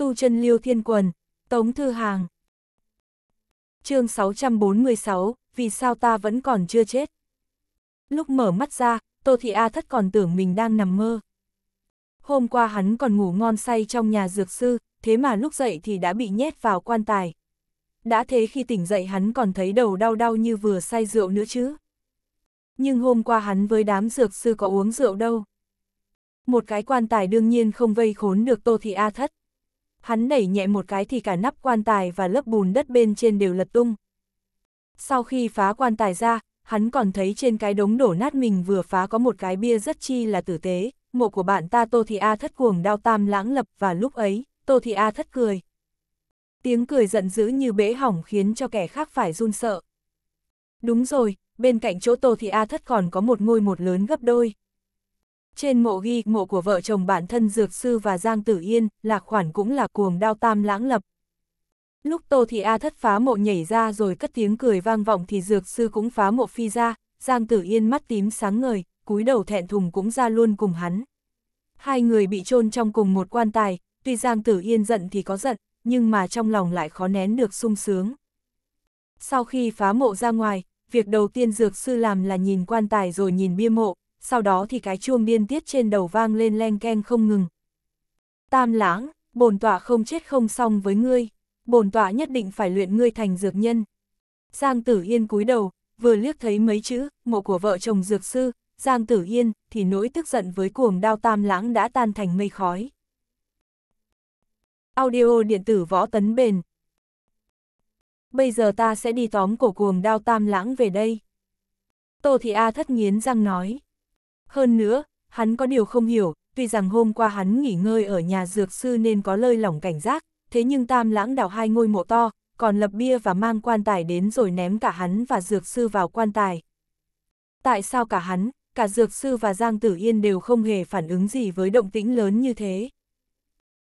tu chân liêu thiên quần, tống thư hàng. chương 646, vì sao ta vẫn còn chưa chết? Lúc mở mắt ra, Tô Thị A thất còn tưởng mình đang nằm mơ. Hôm qua hắn còn ngủ ngon say trong nhà dược sư, thế mà lúc dậy thì đã bị nhét vào quan tài. Đã thế khi tỉnh dậy hắn còn thấy đầu đau đau như vừa say rượu nữa chứ. Nhưng hôm qua hắn với đám dược sư có uống rượu đâu. Một cái quan tài đương nhiên không vây khốn được Tô Thị A thất hắn đẩy nhẹ một cái thì cả nắp quan tài và lớp bùn đất bên trên đều lật tung. Sau khi phá quan tài ra, hắn còn thấy trên cái đống đổ nát mình vừa phá có một cái bia rất chi là tử tế, mộ của bạn ta Tô Thị A thất cuồng đao tam lãng lập và lúc ấy, Tô Thị A thất cười. Tiếng cười giận dữ như bể hỏng khiến cho kẻ khác phải run sợ. Đúng rồi, bên cạnh chỗ Tô Thị A thất còn có một ngôi một lớn gấp đôi. Trên mộ ghi mộ của vợ chồng bản thân Dược Sư và Giang Tử Yên, lạc khoản cũng là cuồng đao tam lãng lập. Lúc Tô Thị A thất phá mộ nhảy ra rồi cất tiếng cười vang vọng thì Dược Sư cũng phá mộ phi ra, Giang Tử Yên mắt tím sáng ngời, cúi đầu thẹn thùng cũng ra luôn cùng hắn. Hai người bị chôn trong cùng một quan tài, tuy Giang Tử Yên giận thì có giận, nhưng mà trong lòng lại khó nén được sung sướng. Sau khi phá mộ ra ngoài, việc đầu tiên dược sư làm là nhìn quan tài rồi nhìn bia mộ, sau đó thì cái chuông điên tiết trên đầu vang lên len ken không ngừng. Tam lãng, bổn tọa không chết không xong với ngươi, bổn tọa nhất định phải luyện ngươi thành dược nhân. Giang Tử Yên cúi đầu, vừa liếc thấy mấy chữ, mộ của vợ chồng dược sư, Giang Tử Yên, thì nỗi tức giận với cuồng đao tam lãng đã tan thành mây khói. Audio điện tử võ tấn bền Bây giờ ta sẽ đi tóm cổ cuồng đao tam lãng về đây. Tô Thị A thất nghiến răng nói. Hơn nữa, hắn có điều không hiểu, tuy rằng hôm qua hắn nghỉ ngơi ở nhà dược sư nên có lơi lỏng cảnh giác, thế nhưng tam lãng đào hai ngôi mộ to, còn lập bia và mang quan tài đến rồi ném cả hắn và dược sư vào quan tài. Tại sao cả hắn, cả dược sư và Giang Tử Yên đều không hề phản ứng gì với động tĩnh lớn như thế?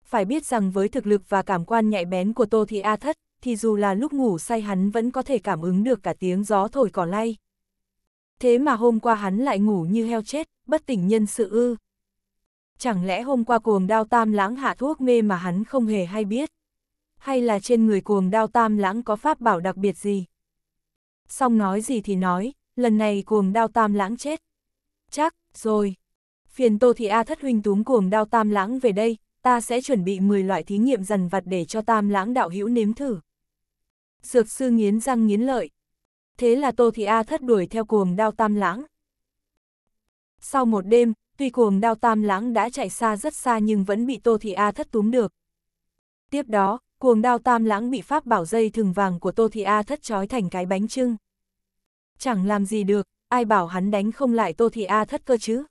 Phải biết rằng với thực lực và cảm quan nhạy bén của Tô Thị A Thất, thì dù là lúc ngủ say hắn vẫn có thể cảm ứng được cả tiếng gió thổi cỏ lay thế mà hôm qua hắn lại ngủ như heo chết, bất tỉnh nhân sự ư. Chẳng lẽ hôm qua cuồng đao tam lãng hạ thuốc mê mà hắn không hề hay biết? Hay là trên người cuồng đao tam lãng có pháp bảo đặc biệt gì? Xong nói gì thì nói, lần này cuồng đao tam lãng chết. Chắc, rồi. Phiền Tô Thị A thất huynh túm cuồng đao tam lãng về đây, ta sẽ chuẩn bị 10 loại thí nghiệm dần vặt để cho tam lãng đạo hữu nếm thử. Dược sư nghiến răng nghiến lợi, thế là Tô Thị A thất đuổi theo cuồng đao tam lãng. Sau một đêm, tuy cuồng đao tam lãng đã chạy xa rất xa nhưng vẫn bị Tô Thị A thất túm được. Tiếp đó, cuồng đao tam lãng bị pháp bảo dây thừng vàng của Tô Thị A thất trói thành cái bánh trưng. Chẳng làm gì được, ai bảo hắn đánh không lại Tô Thị A thất cơ chứ.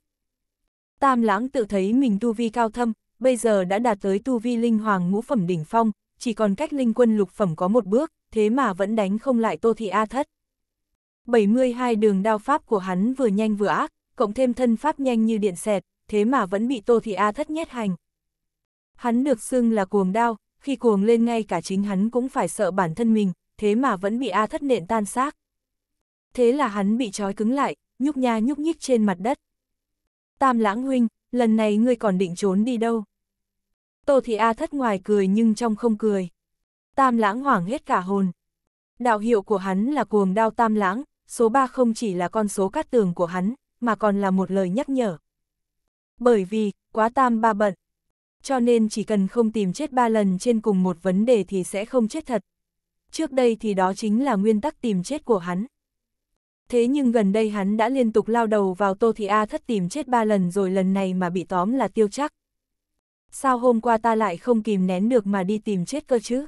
Tam lãng tự thấy mình tu vi cao thâm, bây giờ đã đạt tới tu vi linh hoàng ngũ phẩm đỉnh phong, chỉ còn cách linh quân lục phẩm có một bước, thế mà vẫn đánh không lại Tô Thị A thất. 72 đường đao pháp của hắn vừa nhanh vừa ác, cộng thêm thân pháp nhanh như điện xẹt, thế mà vẫn bị Tô Thị A thất nhét hành. Hắn được xưng là cuồng đao, khi cuồng lên ngay cả chính hắn cũng phải sợ bản thân mình, thế mà vẫn bị A thất nện tan xác. Thế là hắn bị trói cứng lại, nhúc nha nhúc nhích trên mặt đất. Tam lãng huynh, lần này ngươi còn định trốn đi đâu? Tô Thị A thất ngoài cười nhưng trong không cười. Tam lãng hoảng hết cả hồn. Đạo hiệu của hắn là cuồng đao tam lãng, số 3 không chỉ là con số cát tường của hắn, mà còn là một lời nhắc nhở. Bởi vì, quá tam ba bận. Cho nên chỉ cần không tìm chết ba lần trên cùng một vấn đề thì sẽ không chết thật. Trước đây thì đó chính là nguyên tắc tìm chết của hắn. Thế nhưng gần đây hắn đã liên tục lao đầu vào Tô Thị A thất tìm chết ba lần rồi lần này mà bị tóm là tiêu chắc. Sao hôm qua ta lại không kìm nén được mà đi tìm chết cơ chứ?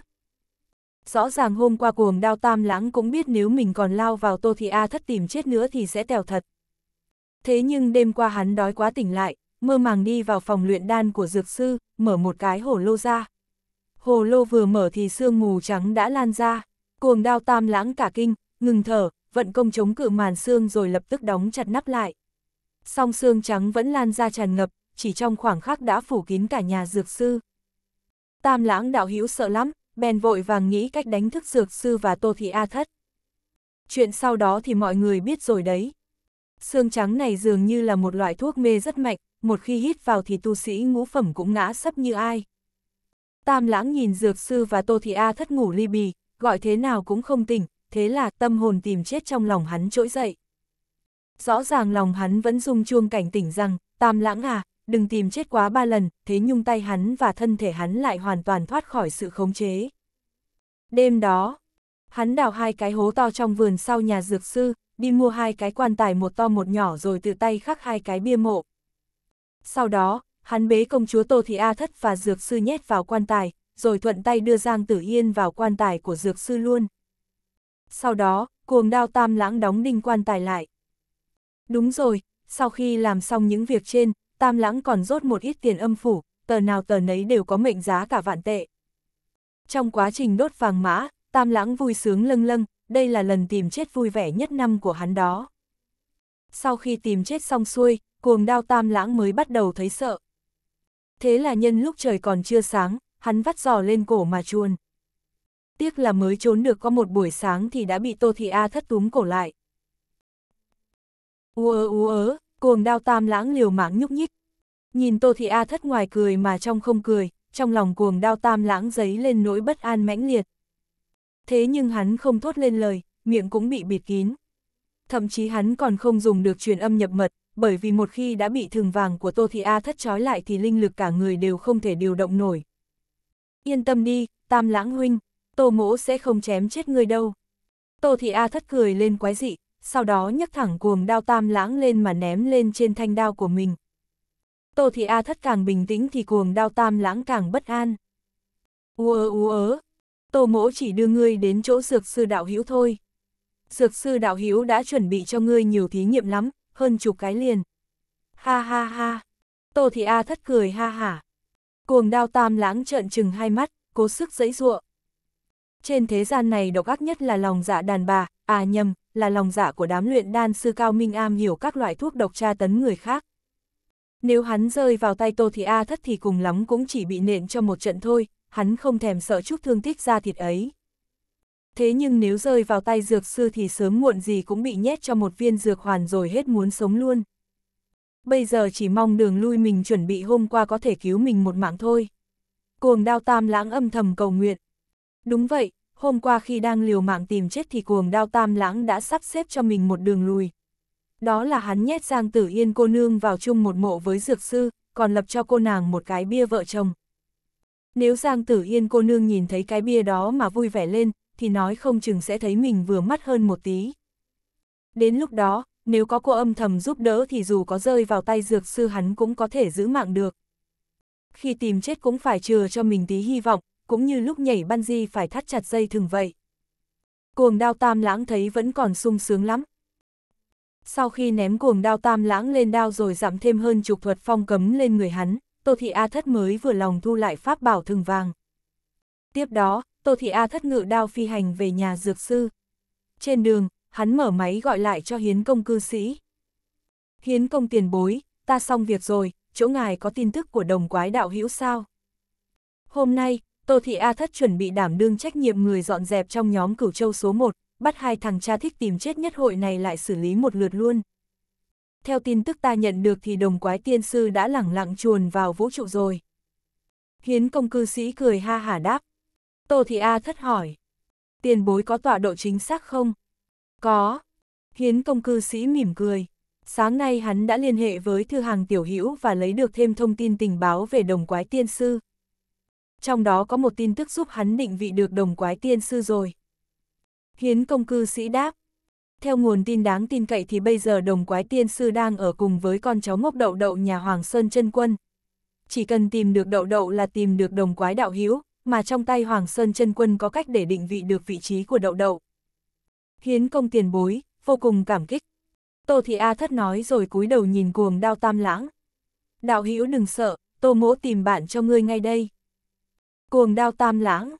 Rõ ràng hôm qua cuồng đao tam lãng cũng biết nếu mình còn lao vào Tô Thị A thất tìm chết nữa thì sẽ tèo thật. Thế nhưng đêm qua hắn đói quá tỉnh lại, mơ màng đi vào phòng luyện đan của dược sư, mở một cái hổ lô ra. Hồ lô vừa mở thì sương mù trắng đã lan ra, cuồng đao tam lãng cả kinh, ngừng thở, vận công chống cự màn xương rồi lập tức đóng chặt nắp lại. Song xương trắng vẫn lan ra tràn ngập, chỉ trong khoảng khắc đã phủ kín cả nhà dược sư. Tam lãng đạo hữu sợ lắm, bèn vội vàng nghĩ cách đánh thức dược sư và Tô Thị A Thất. Chuyện sau đó thì mọi người biết rồi đấy. Xương trắng này dường như là một loại thuốc mê rất mạnh, một khi hít vào thì tu sĩ ngũ phẩm cũng ngã sấp như ai. Tam lãng nhìn dược sư và Tô Thị A Thất ngủ ly bì, gọi thế nào cũng không tỉnh, thế là tâm hồn tìm chết trong lòng hắn trỗi dậy. Rõ ràng lòng hắn vẫn rung chuông cảnh tỉnh rằng, Tam lãng à, đừng tìm chết quá ba lần, thế nhung tay hắn và thân thể hắn lại hoàn toàn thoát khỏi sự khống chế. Đêm đó, hắn đào hai cái hố to trong vườn sau nhà dược sư, đi mua hai cái quan tài một to một nhỏ rồi tự tay khắc hai cái bia mộ. Sau đó, hắn bế công chúa Tô Thị A Thất và dược sư nhét vào quan tài, rồi thuận tay đưa Giang Tử Yên vào quan tài của dược sư luôn. Sau đó, cuồng đao tam lãng đóng đinh quan tài lại. Đúng rồi, sau khi làm xong những việc trên, tam lãng còn rốt một ít tiền âm phủ, tờ nào tờ nấy đều có mệnh giá cả vạn tệ. Trong quá trình đốt vàng mã, tam lãng vui sướng lâng lâng, đây là lần tìm chết vui vẻ nhất năm của hắn đó. Sau khi tìm chết xong xuôi, cuồng đao tam lãng mới bắt đầu thấy sợ. Thế là nhân lúc trời còn chưa sáng, hắn vắt giò lên cổ mà chuồn. Tiếc là mới trốn được có một buổi sáng thì đã bị Tô Thị A thất túm cổ lại. Ua ớ ú ớ, Cuồng đao tam lãng liều mạng nhúc nhích. Nhìn Tô Thị A thất ngoài cười mà trong không cười, trong lòng cuồng đao tam lãng giấy lên nỗi bất an mãnh liệt. Thế nhưng hắn không thốt lên lời, miệng cũng bị bịt kín. Thậm chí hắn còn không dùng được truyền âm nhập mật, bởi vì một khi đã bị thường vàng của Tô Thị A thất trói lại thì linh lực cả người đều không thể điều động nổi. Yên tâm đi, tam lãng huynh, Tô mỗ sẽ không chém chết người đâu. Tô Thị A thất cười lên quái dị, sau đó nhấc thẳng cuồng đao tam lãng lên mà ném lên trên thanh đao của mình. Tô Thị A thất càng bình tĩnh thì cuồng đao tam lãng càng bất an. Ua ú ớ, Tô mỗ chỉ đưa ngươi đến chỗ dược sư đạo hữu thôi. Dược sư đạo hữu đã chuẩn bị cho ngươi nhiều thí nghiệm lắm, hơn chục cái liền. Ha ha ha, Tô Thị A thất cười ha hả. Cuồng đao tam lãng trợn trừng hai mắt, cố sức giãy giụa. Trên thế gian này độc ác nhất là lòng dạ đàn bà, à nhầm, là lòng dạ của đám luyện đan sư cao minh am hiểu các loại thuốc độc tra tấn người khác. Nếu hắn rơi vào tay Tô Thị A thất thì cùng lắm cũng chỉ bị nện cho một trận thôi, hắn không thèm sợ chút thương tích ra thịt ấy. Thế nhưng nếu rơi vào tay dược sư thì sớm muộn gì cũng bị nhét cho một viên dược hoàn rồi hết muốn sống luôn. Bây giờ chỉ mong đường lui mình chuẩn bị hôm qua có thể cứu mình một mạng thôi. Cuồng đao tam lãng âm thầm cầu nguyện. Đúng vậy, hôm qua khi đang liều mạng tìm chết thì cuồng đao tam lãng đã sắp xếp cho mình một đường lùi. Đó là hắn nhét Giang Tử Yên cô nương vào chung một mộ với dược sư, còn lập cho cô nàng một cái bia vợ chồng. Nếu Giang Tử Yên cô nương nhìn thấy cái bia đó mà vui vẻ lên, thì nói không chừng sẽ thấy mình vừa mắt hơn một tí. Đến lúc đó, nếu có cô âm thầm giúp đỡ thì dù có rơi vào tay dược sư hắn cũng có thể giữ mạng được. Khi tìm chết cũng phải chừa cho mình tí hy vọng, cũng như lúc nhảy bungee phải thắt chặt dây thường vậy. Cuồng đao tam lãng thấy vẫn còn sung sướng lắm. Sau khi ném cuồng đao tam lãng lên đao rồi giảm thêm hơn chục thuật phong cấm lên người hắn, Tô Thị A Thất mới vừa lòng thu lại pháp bảo thường vàng. Tiếp đó, Tô Thị A Thất ngự đao phi hành về nhà dược sư. Trên đường, hắn mở máy gọi lại cho hiến công cư sĩ. Hiến công tiền bối, ta xong việc rồi, chỗ ngài có tin tức của đồng quái đạo hữu sao? Hôm nay, Tô Thị A Thất chuẩn bị đảm đương trách nhiệm người dọn dẹp trong nhóm cửu châu số 1, bắt hai thằng cha thích tìm chết nhất hội này lại xử lý một lượt luôn. Theo tin tức ta nhận được thì đồng quái tiên sư đã lẳng lặng chuồn vào vũ trụ rồi. Hiến công cư sĩ cười ha hả đáp. Tô Thị A Thất hỏi. Tiền bối có tọa độ chính xác không? Có. Hiến công cư sĩ mỉm cười. Sáng nay hắn đã liên hệ với thư hàng tiểu hữu và lấy được thêm thông tin tình báo về đồng quái tiên sư, trong đó có một tin tức giúp hắn định vị được đồng quái tiên sư rồi. Hiến công cư sĩ đáp, theo nguồn tin đáng tin cậy thì bây giờ đồng quái tiên sư đang ở cùng với con cháu ngốc đậu đậu nhà Hoàng Sơn chân Quân. Chỉ cần tìm được đậu đậu là tìm được đồng quái đạo hiếu mà trong tay Hoàng Sơn chân Quân có cách để định vị được vị trí của đậu đậu. Hiến công tiền bối, vô cùng cảm kích. Tô Thị A thất nói rồi cúi đầu nhìn cuồng đao tam lãng. Đạo hiếu đừng sợ, Tô mỗ tìm bạn cho ngươi ngay đây. Cuồng đao tam lãng.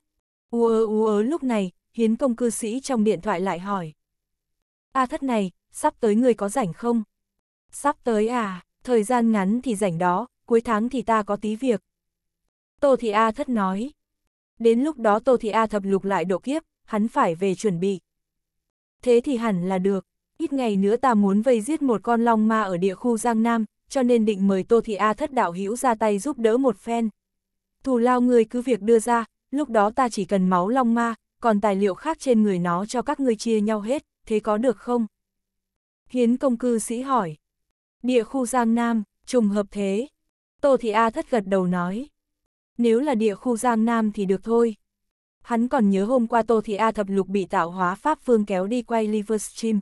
Ú ớ ú ớ lúc này, hiến công cư sĩ trong điện thoại lại hỏi. A thất này, sắp tới người có rảnh không? Sắp tới à, thời gian ngắn thì rảnh đó, cuối tháng thì ta có tí việc. Tô Thị A thất nói. Đến lúc đó Tô Thị A thập lục lại độ kiếp, hắn phải về chuẩn bị. Thế thì hẳn là được, ít ngày nữa ta muốn vây giết một con long ma ở địa khu Giang Nam, cho nên định mời Tô Thị A thất đạo hữu ra tay giúp đỡ một phen thù lao ngươi cứ việc đưa ra, lúc đó ta chỉ cần máu long ma, còn tài liệu khác trên người nó cho các ngươi chia nhau hết, thế có được không? Hiến công cư sĩ hỏi. Địa khu Giang Nam, trùng hợp thế. Tô Thị A thất gật đầu nói. Nếu là địa khu Giang Nam thì được thôi. Hắn còn nhớ hôm qua Tô Thị A thập lục bị tạo hóa Pháp Phương kéo đi quay Livestream.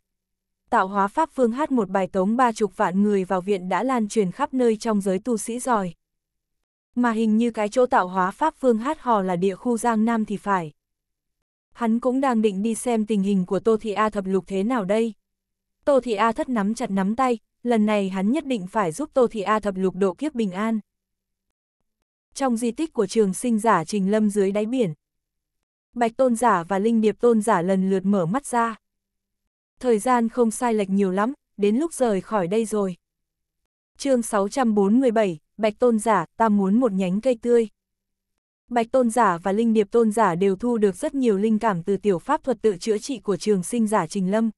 Tạo hóa Pháp Phương hát một bài tống ba chục vạn người vào viện đã lan truyền khắp nơi trong giới tu sĩ giỏi mà hình như cái chỗ tạo hóa Pháp Vương hát hò là địa khu Giang Nam thì phải. Hắn cũng đang định đi xem tình hình của Tô Thị A thập lục thế nào đây. Tô Thị A thất nắm chặt nắm tay, lần này hắn nhất định phải giúp Tô Thị A thập lục độ kiếp bình an. Trong di tích của trường sinh giả Trình Lâm dưới đáy biển, Bạch Tôn Giả và Linh Điệp Tôn Giả lần lượt mở mắt ra. Thời gian không sai lệch nhiều lắm, đến lúc rời khỏi đây rồi. chương 647, Bạch Tôn Giả, ta muốn một nhánh cây tươi. Bạch Tôn Giả và Linh Điệp Tôn Giả đều thu được rất nhiều linh cảm từ tiểu pháp thuật tự chữa trị của trường sinh giả Trình Lâm.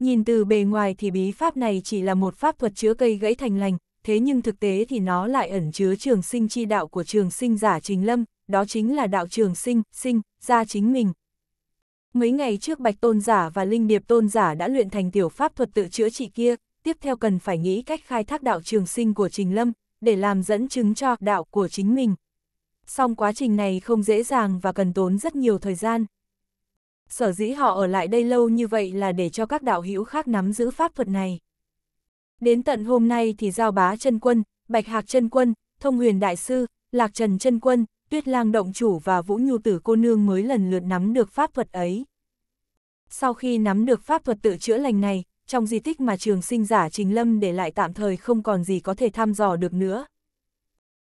Nhìn từ bề ngoài thì bí pháp này chỉ là một pháp thuật chữa cây gãy thành lành, thế nhưng thực tế thì nó lại ẩn chứa trường sinh chi đạo của trường sinh giả Trình Lâm, đó chính là đạo trường sinh, sinh, ra chính mình. Mấy ngày trước Bạch Tôn Giả và Linh Điệp Tôn Giả đã luyện thành tiểu pháp thuật tự chữa trị kia, tiếp theo cần phải nghĩ cách khai thác đạo trường sinh của Trình Lâm, để làm dẫn chứng cho đạo của chính mình. Song quá trình này không dễ dàng và cần tốn rất nhiều thời gian. Sở dĩ họ ở lại đây lâu như vậy là để cho các đạo hữu khác nắm giữ pháp thuật này. Đến tận hôm nay thì Giao Bá chân Quân, Bạch Hạc chân Quân, Thông Huyền Đại Sư, Lạc Trần chân Quân, Tuyết Lang Động Chủ và Vũ Nhu Tử Cô Nương mới lần lượt nắm được pháp thuật ấy. Sau khi nắm được pháp thuật tự chữa lành này, trong di tích mà trường sinh giả Trình Lâm để lại tạm thời không còn gì có thể thăm dò được nữa.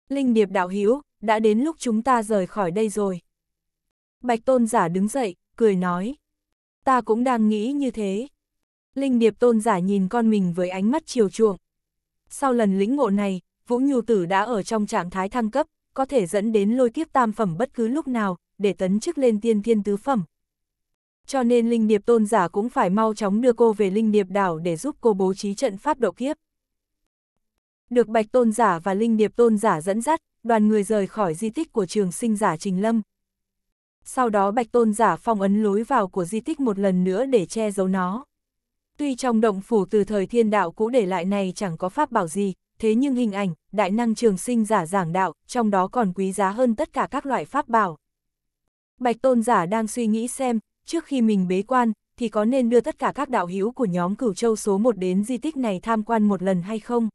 Linh Điệp đạo hữu đã đến lúc chúng ta rời khỏi đây rồi. Bạch tôn giả đứng dậy, cười nói. Ta cũng đang nghĩ như thế. Linh Điệp tôn giả nhìn con mình với ánh mắt chiều chuộng. Sau lần lĩnh ngộ này, Vũ Nhu Tử đã ở trong trạng thái thăng cấp, có thể dẫn đến lôi kiếp tam phẩm bất cứ lúc nào, để tấn chức lên tiên thiên tứ phẩm, cho nên linh điệp tôn giả cũng phải mau chóng đưa cô về linh điệp đảo để giúp cô bố trí trận pháp độ kiếp. Được bạch tôn giả và linh điệp tôn giả dẫn dắt, đoàn người rời khỏi di tích của trường sinh giả Trình Lâm. Sau đó bạch tôn giả phong ấn lối vào của di tích một lần nữa để che giấu nó. Tuy trong động phủ từ thời thiên đạo cũ để lại này chẳng có pháp bảo gì, thế nhưng hình ảnh, đại năng trường sinh giả giảng đạo, trong đó còn quý giá hơn tất cả các loại pháp bảo. Bạch tôn giả đang suy nghĩ xem, trước khi mình bế quan, thì có nên đưa tất cả các đạo hữu của nhóm cửu châu số 1 đến di tích này tham quan một lần hay không?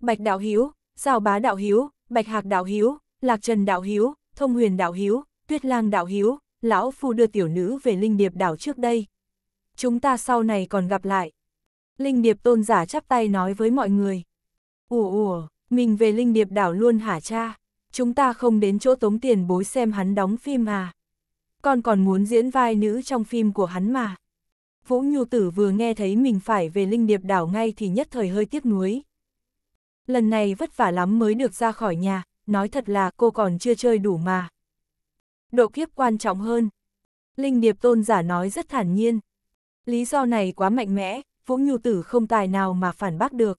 Bạch đạo hữu, Giao bá đạo hữu, Bạch hạc đạo hữu, Lạc trần đạo hữu, Thông huyền đạo hữu, Tuyết lang đạo hữu, lão phu đưa tiểu nữ về linh điệp đảo trước đây. Chúng ta sau này còn gặp lại. Linh điệp tôn giả chắp tay nói với mọi người. Ủa ủa, mình về linh điệp đảo luôn hả cha? Chúng ta không đến chỗ tống tiền bối xem hắn đóng phim à? con còn muốn diễn vai nữ trong phim của hắn mà. Vũ Nhu Tử vừa nghe thấy mình phải về Linh Điệp Đảo ngay thì nhất thời hơi tiếc nuối. Lần này vất vả lắm mới được ra khỏi nhà, nói thật là cô còn chưa chơi đủ mà. Độ kiếp quan trọng hơn. Linh Điệp Tôn giả nói rất thản nhiên. Lý do này quá mạnh mẽ, Vũ Nhu Tử không tài nào mà phản bác được.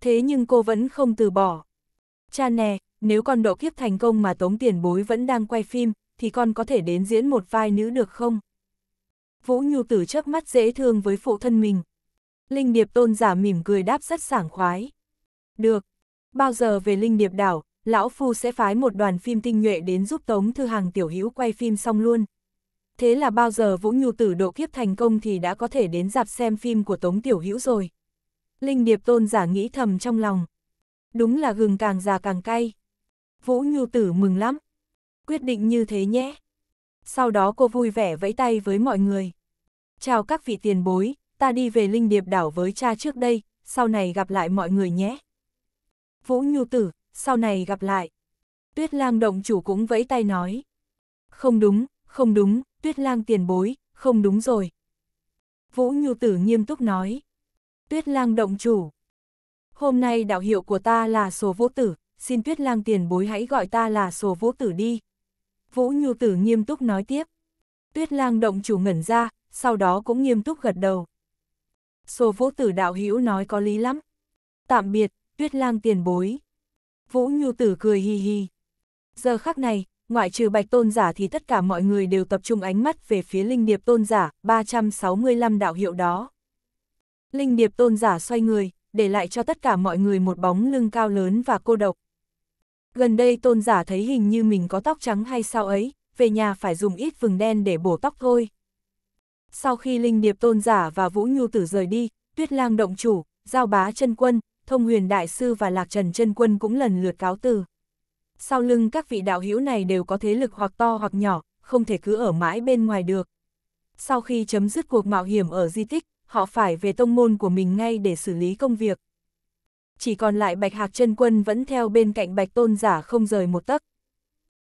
Thế nhưng cô vẫn không từ bỏ. Cha nè, nếu con độ kiếp thành công mà tống tiền bối vẫn đang quay phim, thì con có thể đến diễn một vai nữ được không? Vũ Nhu Tử chớp mắt dễ thương với phụ thân mình. Linh Điệp Tôn giả mỉm cười đáp rất sảng khoái. Được, bao giờ về Linh Điệp đảo, lão phu sẽ phái một đoàn phim tinh nhuệ đến giúp Tống Thư Hàng tiểu hữu quay phim xong luôn. Thế là bao giờ Vũ Nhu Tử độ kiếp thành công thì đã có thể đến dạp xem phim của Tống tiểu hữu rồi. Linh Điệp Tôn giả nghĩ thầm trong lòng. Đúng là gừng càng già càng cay. Vũ Nhu Tử mừng lắm quyết định như thế nhé. Sau đó cô vui vẻ vẫy tay với mọi người. Chào các vị tiền bối, ta đi về Linh Điệp đảo với cha trước đây, sau này gặp lại mọi người nhé. Vũ Nhu Tử, sau này gặp lại. Tuyết lang động chủ cũng vẫy tay nói. Không đúng, không đúng, tuyết lang tiền bối, không đúng rồi. Vũ Nhu Tử nghiêm túc nói. Tuyết lang động chủ. Hôm nay đạo hiệu của ta là số vũ tử, xin tuyết lang tiền bối hãy gọi ta là số vũ tử đi, Vũ Nhu Tử nghiêm túc nói tiếp. Tuyết lang động chủ ngẩn ra, sau đó cũng nghiêm túc gật đầu. Sô vũ tử đạo hữu nói có lý lắm. Tạm biệt, tuyết lang tiền bối. Vũ Nhu Tử cười hi hi. Giờ khắc này, ngoại trừ bạch tôn giả thì tất cả mọi người đều tập trung ánh mắt về phía linh điệp tôn giả 365 đạo hiệu đó. Linh điệp tôn giả xoay người, để lại cho tất cả mọi người một bóng lưng cao lớn và cô độc gần đây tôn giả thấy hình như mình có tóc trắng hay sao ấy, về nhà phải dùng ít vừng đen để bổ tóc thôi. Sau khi Linh Điệp tôn giả và Vũ Nhu Tử rời đi, Tuyết Lang Động Chủ, Giao Bá chân Quân, Thông Huyền Đại Sư và Lạc Trần chân Quân cũng lần lượt cáo từ. Sau lưng các vị đạo hữu này đều có thế lực hoặc to hoặc nhỏ, không thể cứ ở mãi bên ngoài được. Sau khi chấm dứt cuộc mạo hiểm ở di tích, họ phải về tông môn của mình ngay để xử lý công việc chỉ còn lại Bạch Hạc chân Quân vẫn theo bên cạnh Bạch Tôn giả không rời một tấc.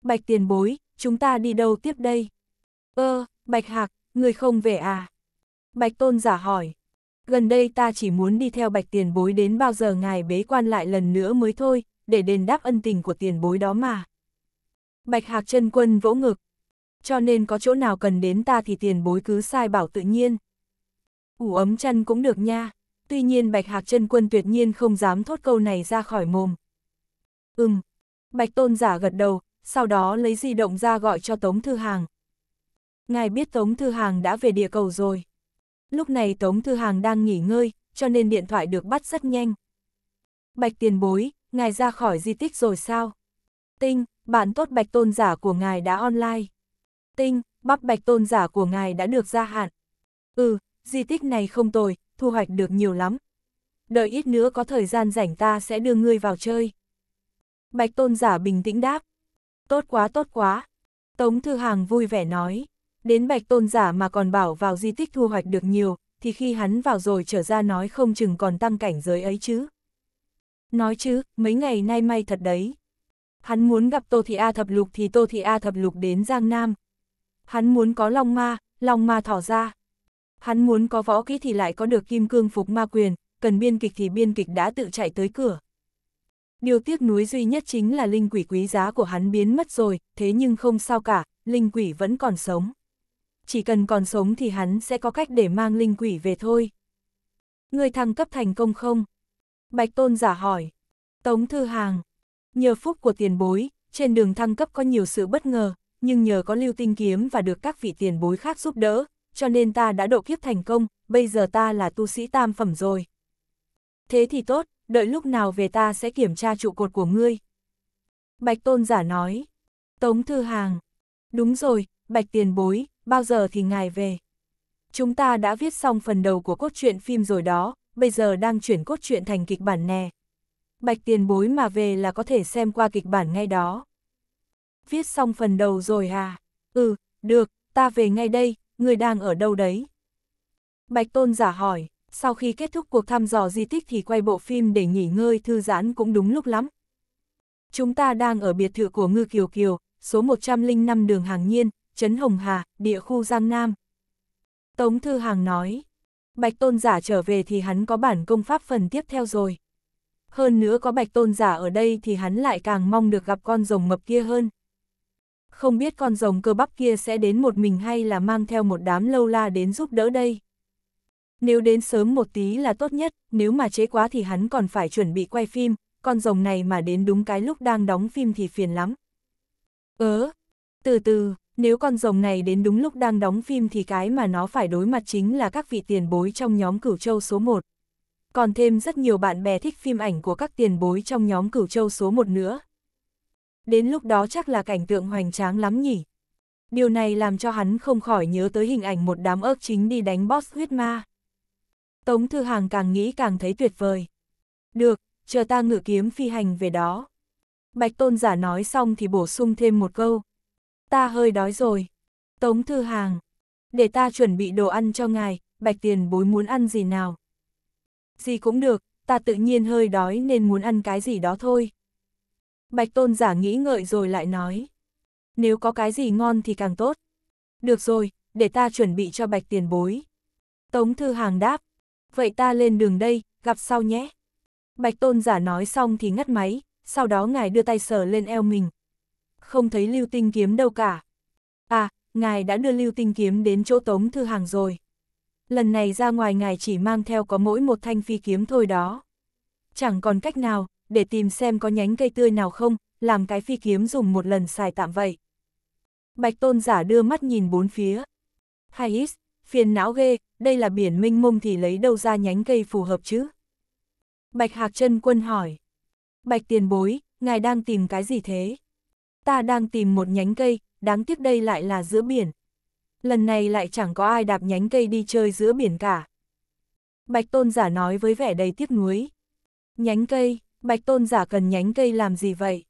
Bạch tiền bối, chúng ta đi đâu tiếp đây? Ơ, Bạch Hạc, người không về à? Bạch Tôn giả hỏi. Gần đây ta chỉ muốn đi theo Bạch tiền bối đến bao giờ ngài bế quan lại lần nữa mới thôi, để đền đáp ân tình của tiền bối đó mà. Bạch Hạc chân Quân vỗ ngực. Cho nên có chỗ nào cần đến ta thì tiền bối cứ sai bảo tự nhiên. Ủ ấm chân cũng được nha tuy nhiên Bạch Hạc chân Quân tuyệt nhiên không dám thốt câu này ra khỏi mồm. Ừm, Bạch Tôn giả gật đầu, sau đó lấy di động ra gọi cho Tống Thư Hàng. Ngài biết Tống Thư Hàng đã về địa cầu rồi. Lúc này Tống Thư Hàng đang nghỉ ngơi, cho nên điện thoại được bắt rất nhanh. Bạch tiền bối, ngài ra khỏi di tích rồi sao? Tinh, bạn tốt Bạch Tôn giả của ngài đã online. Tinh, bắp Bạch Tôn giả của ngài đã được gia hạn. Ừ, di tích này không tồi, thu hoạch được nhiều lắm. Đợi ít nữa có thời gian rảnh ta sẽ đưa ngươi vào chơi. Bạch tôn giả bình tĩnh đáp. Tốt quá tốt quá. Tống Thư Hàng vui vẻ nói. Đến bạch tôn giả mà còn bảo vào di tích thu hoạch được nhiều, thì khi hắn vào rồi trở ra nói không chừng còn tăng cảnh giới ấy chứ. Nói chứ, mấy ngày nay may thật đấy. Hắn muốn gặp Tô Thị A Thập Lục thì Tô Thị A Thập Lục đến Giang Nam. Hắn muốn có Long Ma, Long Ma thỏ ra. Hắn muốn có võ kỹ thì lại có được kim cương phục ma quyền, cần biên kịch thì biên kịch đã tự chạy tới cửa. Điều tiếc nuối duy nhất chính là linh quỷ quý giá của hắn biến mất rồi, thế nhưng không sao cả, linh quỷ vẫn còn sống. Chỉ cần còn sống thì hắn sẽ có cách để mang linh quỷ về thôi. Người thăng cấp thành công không? Bạch Tôn giả hỏi. Tống Thư Hàng. Nhờ phúc của tiền bối, trên đường thăng cấp có nhiều sự bất ngờ, nhưng nhờ có lưu tinh kiếm và được các vị tiền bối khác giúp đỡ, cho nên ta đã độ kiếp thành công, bây giờ ta là tu sĩ tam phẩm rồi. Thế thì tốt, đợi lúc nào về ta sẽ kiểm tra trụ cột của ngươi. Bạch tôn giả nói, Tống Thư Hàng, đúng rồi, Bạch tiền bối, bao giờ thì ngài về. Chúng ta đã viết xong phần đầu của cốt truyện phim rồi đó, bây giờ đang chuyển cốt truyện thành kịch bản nè. Bạch tiền bối mà về là có thể xem qua kịch bản ngay đó. Viết xong phần đầu rồi à? Ừ, được, ta về ngay đây, người đang ở đâu đấy? Bạch Tôn giả hỏi, sau khi kết thúc cuộc thăm dò di tích thì quay bộ phim để nghỉ ngơi thư giãn cũng đúng lúc lắm. Chúng ta đang ở biệt thự của Ngư Kiều Kiều, số 105 đường Hàng Nhiên, Trấn Hồng Hà, địa khu Giang Nam. Tống Thư Hàng nói, Bạch Tôn giả trở về thì hắn có bản công pháp phần tiếp theo rồi. Hơn nữa có Bạch Tôn giả ở đây thì hắn lại càng mong được gặp con rồng mập kia hơn không biết con rồng cơ bắp kia sẽ đến một mình hay là mang theo một đám lâu la đến giúp đỡ đây. Nếu đến sớm một tí là tốt nhất, nếu mà chế quá thì hắn còn phải chuẩn bị quay phim, con rồng này mà đến đúng cái lúc đang đóng phim thì phiền lắm. Ớ, từ từ, nếu con rồng này đến đúng lúc đang đóng phim thì cái mà nó phải đối mặt chính là các vị tiền bối trong nhóm cửu châu số 1. Còn thêm rất nhiều bạn bè thích phim ảnh của các tiền bối trong nhóm cửu châu số 1 nữa đến lúc đó chắc là cảnh tượng hoành tráng lắm nhỉ. Điều này làm cho hắn không khỏi nhớ tới hình ảnh một đám ớt chính đi đánh boss huyết ma. Tống Thư Hàng càng nghĩ càng thấy tuyệt vời. Được, chờ ta ngự kiếm phi hành về đó. Bạch Tôn giả nói xong thì bổ sung thêm một câu. Ta hơi đói rồi. Tống Thư Hàng, để ta chuẩn bị đồ ăn cho ngài, Bạch Tiền bối muốn ăn gì nào? Gì cũng được, ta tự nhiên hơi đói nên muốn ăn cái gì đó thôi. Bạch tôn giả nghĩ ngợi rồi lại nói. Nếu có cái gì ngon thì càng tốt. Được rồi, để ta chuẩn bị cho bạch tiền bối. Tống thư hàng đáp. Vậy ta lên đường đây, gặp sau nhé. Bạch tôn giả nói xong thì ngắt máy, sau đó ngài đưa tay sờ lên eo mình. Không thấy lưu tinh kiếm đâu cả. À, ngài đã đưa lưu tinh kiếm đến chỗ tống thư hàng rồi. Lần này ra ngoài ngài chỉ mang theo có mỗi một thanh phi kiếm thôi đó. Chẳng còn cách nào, để tìm xem có nhánh cây tươi nào không, làm cái phi kiếm dùng một lần xài tạm vậy. Bạch tôn giả đưa mắt nhìn bốn phía. Hay ít, phiền não ghê, đây là biển minh mông thì lấy đâu ra nhánh cây phù hợp chứ? Bạch hạc chân quân hỏi. Bạch tiền bối, ngài đang tìm cái gì thế? Ta đang tìm một nhánh cây, đáng tiếc đây lại là giữa biển. Lần này lại chẳng có ai đạp nhánh cây đi chơi giữa biển cả. Bạch tôn giả nói với vẻ đầy tiếc nuối. Nhánh cây, Bạch tôn giả cần nhánh cây làm gì vậy?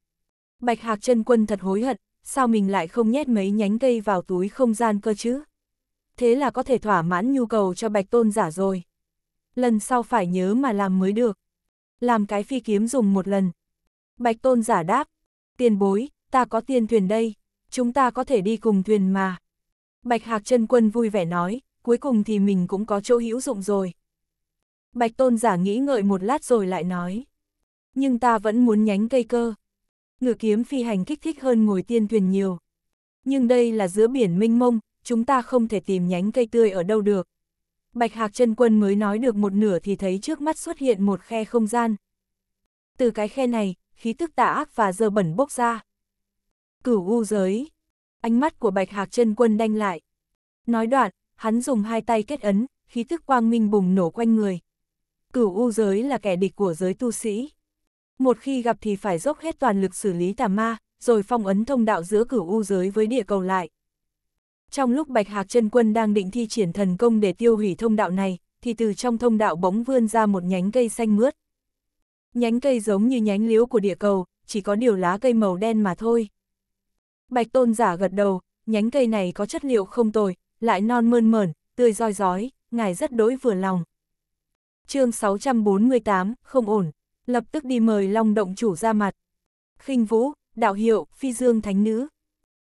Bạch hạc chân quân thật hối hận, sao mình lại không nhét mấy nhánh cây vào túi không gian cơ chứ? Thế là có thể thỏa mãn nhu cầu cho bạch tôn giả rồi. Lần sau phải nhớ mà làm mới được. Làm cái phi kiếm dùng một lần. Bạch tôn giả đáp, tiền bối, ta có tiền thuyền đây, chúng ta có thể đi cùng thuyền mà. Bạch hạc chân quân vui vẻ nói, cuối cùng thì mình cũng có chỗ hữu dụng rồi. Bạch tôn giả nghĩ ngợi một lát rồi lại nói nhưng ta vẫn muốn nhánh cây cơ. ngựa kiếm phi hành kích thích hơn ngồi tiên thuyền nhiều. Nhưng đây là giữa biển minh mông, chúng ta không thể tìm nhánh cây tươi ở đâu được. Bạch Hạc chân Quân mới nói được một nửa thì thấy trước mắt xuất hiện một khe không gian. Từ cái khe này, khí tức tà ác và dơ bẩn bốc ra. Cửu u giới. Ánh mắt của Bạch Hạc chân Quân đanh lại. Nói đoạn, hắn dùng hai tay kết ấn, khí tức quang minh bùng nổ quanh người. Cửu u giới là kẻ địch của giới tu sĩ một khi gặp thì phải dốc hết toàn lực xử lý tà ma, rồi phong ấn thông đạo giữa cửu u giới với địa cầu lại. Trong lúc Bạch Hạc chân quân đang định thi triển thần công để tiêu hủy thông đạo này, thì từ trong thông đạo bóng vươn ra một nhánh cây xanh mướt. Nhánh cây giống như nhánh liễu của địa cầu, chỉ có điều lá cây màu đen mà thôi. Bạch tôn giả gật đầu, nhánh cây này có chất liệu không tồi, lại non mơn mởn, tươi roi rói, ngài rất đối vừa lòng. chương 648, không ổn lập tức đi mời Long Động chủ ra mặt. khinh Vũ, đạo hiệu, phi dương thánh nữ.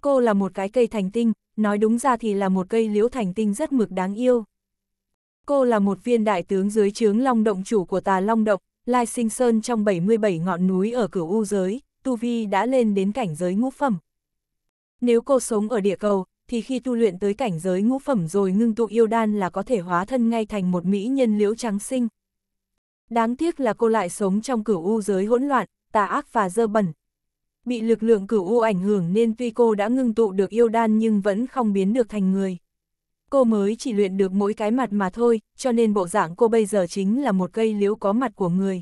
Cô là một cái cây thành tinh, nói đúng ra thì là một cây liễu thành tinh rất mực đáng yêu. Cô là một viên đại tướng dưới trướng Long Động chủ của tà Long Động, lai sinh sơn trong 77 ngọn núi ở cửu U giới, Tu Vi đã lên đến cảnh giới ngũ phẩm. Nếu cô sống ở địa cầu, thì khi tu luyện tới cảnh giới ngũ phẩm rồi ngưng tụ yêu đan là có thể hóa thân ngay thành một mỹ nhân liễu trắng sinh. Đáng tiếc là cô lại sống trong cửu u giới hỗn loạn, tà ác và dơ bẩn. Bị lực lượng cửu u ảnh hưởng nên tuy cô đã ngưng tụ được yêu đan nhưng vẫn không biến được thành người. Cô mới chỉ luyện được mỗi cái mặt mà thôi, cho nên bộ dạng cô bây giờ chính là một cây liễu có mặt của người.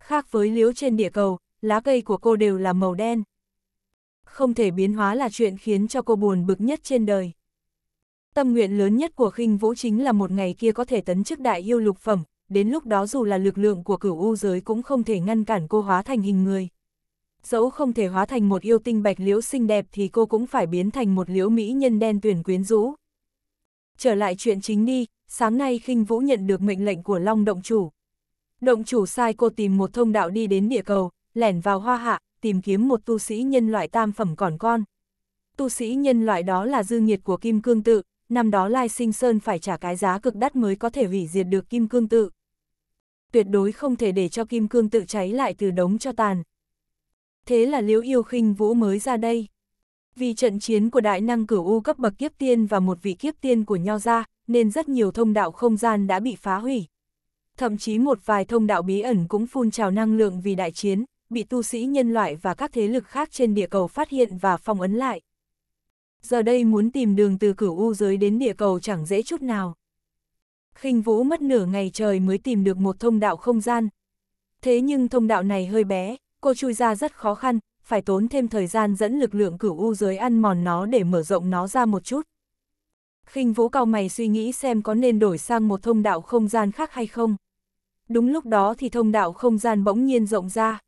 Khác với liễu trên địa cầu, lá cây của cô đều là màu đen. Không thể biến hóa là chuyện khiến cho cô buồn bực nhất trên đời. Tâm nguyện lớn nhất của khinh Vũ chính là một ngày kia có thể tấn chức đại yêu lục phẩm, đến lúc đó dù là lực lượng của cửu u giới cũng không thể ngăn cản cô hóa thành hình người. Dẫu không thể hóa thành một yêu tinh bạch liễu xinh đẹp thì cô cũng phải biến thành một liễu mỹ nhân đen tuyển quyến rũ. Trở lại chuyện chính đi, sáng nay khinh Vũ nhận được mệnh lệnh của Long Động Chủ. Động Chủ sai cô tìm một thông đạo đi đến địa cầu, lẻn vào hoa hạ, tìm kiếm một tu sĩ nhân loại tam phẩm còn con. Tu sĩ nhân loại đó là dư nghiệt của Kim Cương Tự, năm đó Lai Sinh Sơn phải trả cái giá cực đắt mới có thể hủy diệt được Kim Cương Tự tuyệt đối không thể để cho kim cương tự cháy lại từ đống cho tàn. Thế là Liễu Yêu khinh Vũ mới ra đây. Vì trận chiến của đại năng cửu u cấp bậc kiếp tiên và một vị kiếp tiên của Nho Gia, nên rất nhiều thông đạo không gian đã bị phá hủy. Thậm chí một vài thông đạo bí ẩn cũng phun trào năng lượng vì đại chiến, bị tu sĩ nhân loại và các thế lực khác trên địa cầu phát hiện và phong ấn lại. Giờ đây muốn tìm đường từ cửu u giới đến địa cầu chẳng dễ chút nào khinh vũ mất nửa ngày trời mới tìm được một thông đạo không gian. Thế nhưng thông đạo này hơi bé, cô chui ra rất khó khăn, phải tốn thêm thời gian dẫn lực lượng cửu u giới ăn mòn nó để mở rộng nó ra một chút. khinh vũ cao mày suy nghĩ xem có nên đổi sang một thông đạo không gian khác hay không. Đúng lúc đó thì thông đạo không gian bỗng nhiên rộng ra.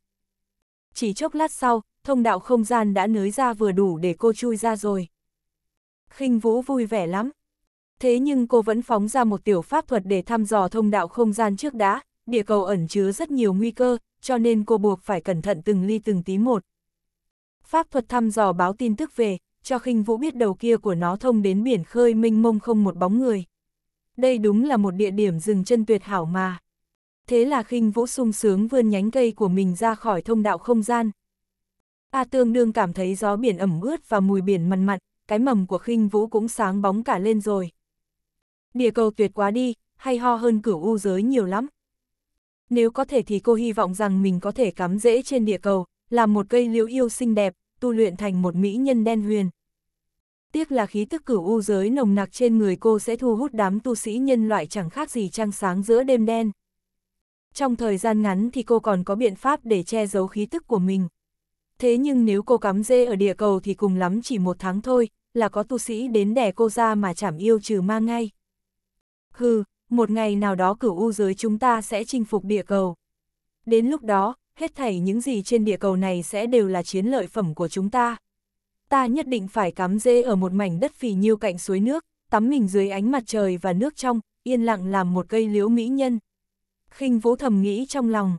Chỉ chốc lát sau, thông đạo không gian đã nới ra vừa đủ để cô chui ra rồi. khinh vũ vui vẻ lắm, thế nhưng cô vẫn phóng ra một tiểu pháp thuật để thăm dò thông đạo không gian trước đã, địa cầu ẩn chứa rất nhiều nguy cơ, cho nên cô buộc phải cẩn thận từng ly từng tí một. Pháp thuật thăm dò báo tin tức về, cho khinh vũ biết đầu kia của nó thông đến biển khơi mênh mông không một bóng người. Đây đúng là một địa điểm dừng chân tuyệt hảo mà. Thế là khinh vũ sung sướng vươn nhánh cây của mình ra khỏi thông đạo không gian. A tương đương cảm thấy gió biển ẩm ướt và mùi biển mặn mặn, cái mầm của khinh vũ cũng sáng bóng cả lên rồi. Địa cầu tuyệt quá đi, hay ho hơn cửu u giới nhiều lắm. Nếu có thể thì cô hy vọng rằng mình có thể cắm rễ trên địa cầu, làm một cây liễu yêu xinh đẹp, tu luyện thành một mỹ nhân đen huyền. Tiếc là khí tức cửu u giới nồng nặc trên người cô sẽ thu hút đám tu sĩ nhân loại chẳng khác gì trăng sáng giữa đêm đen. Trong thời gian ngắn thì cô còn có biện pháp để che giấu khí tức của mình. Thế nhưng nếu cô cắm dê ở địa cầu thì cùng lắm chỉ một tháng thôi, là có tu sĩ đến đẻ cô ra mà chảm yêu trừ ma ngay hừ, một ngày nào đó cửu u giới chúng ta sẽ chinh phục địa cầu. Đến lúc đó, hết thảy những gì trên địa cầu này sẽ đều là chiến lợi phẩm của chúng ta. Ta nhất định phải cắm rễ ở một mảnh đất phì nhiêu cạnh suối nước, tắm mình dưới ánh mặt trời và nước trong, yên lặng làm một cây liễu mỹ nhân. khinh vũ thầm nghĩ trong lòng.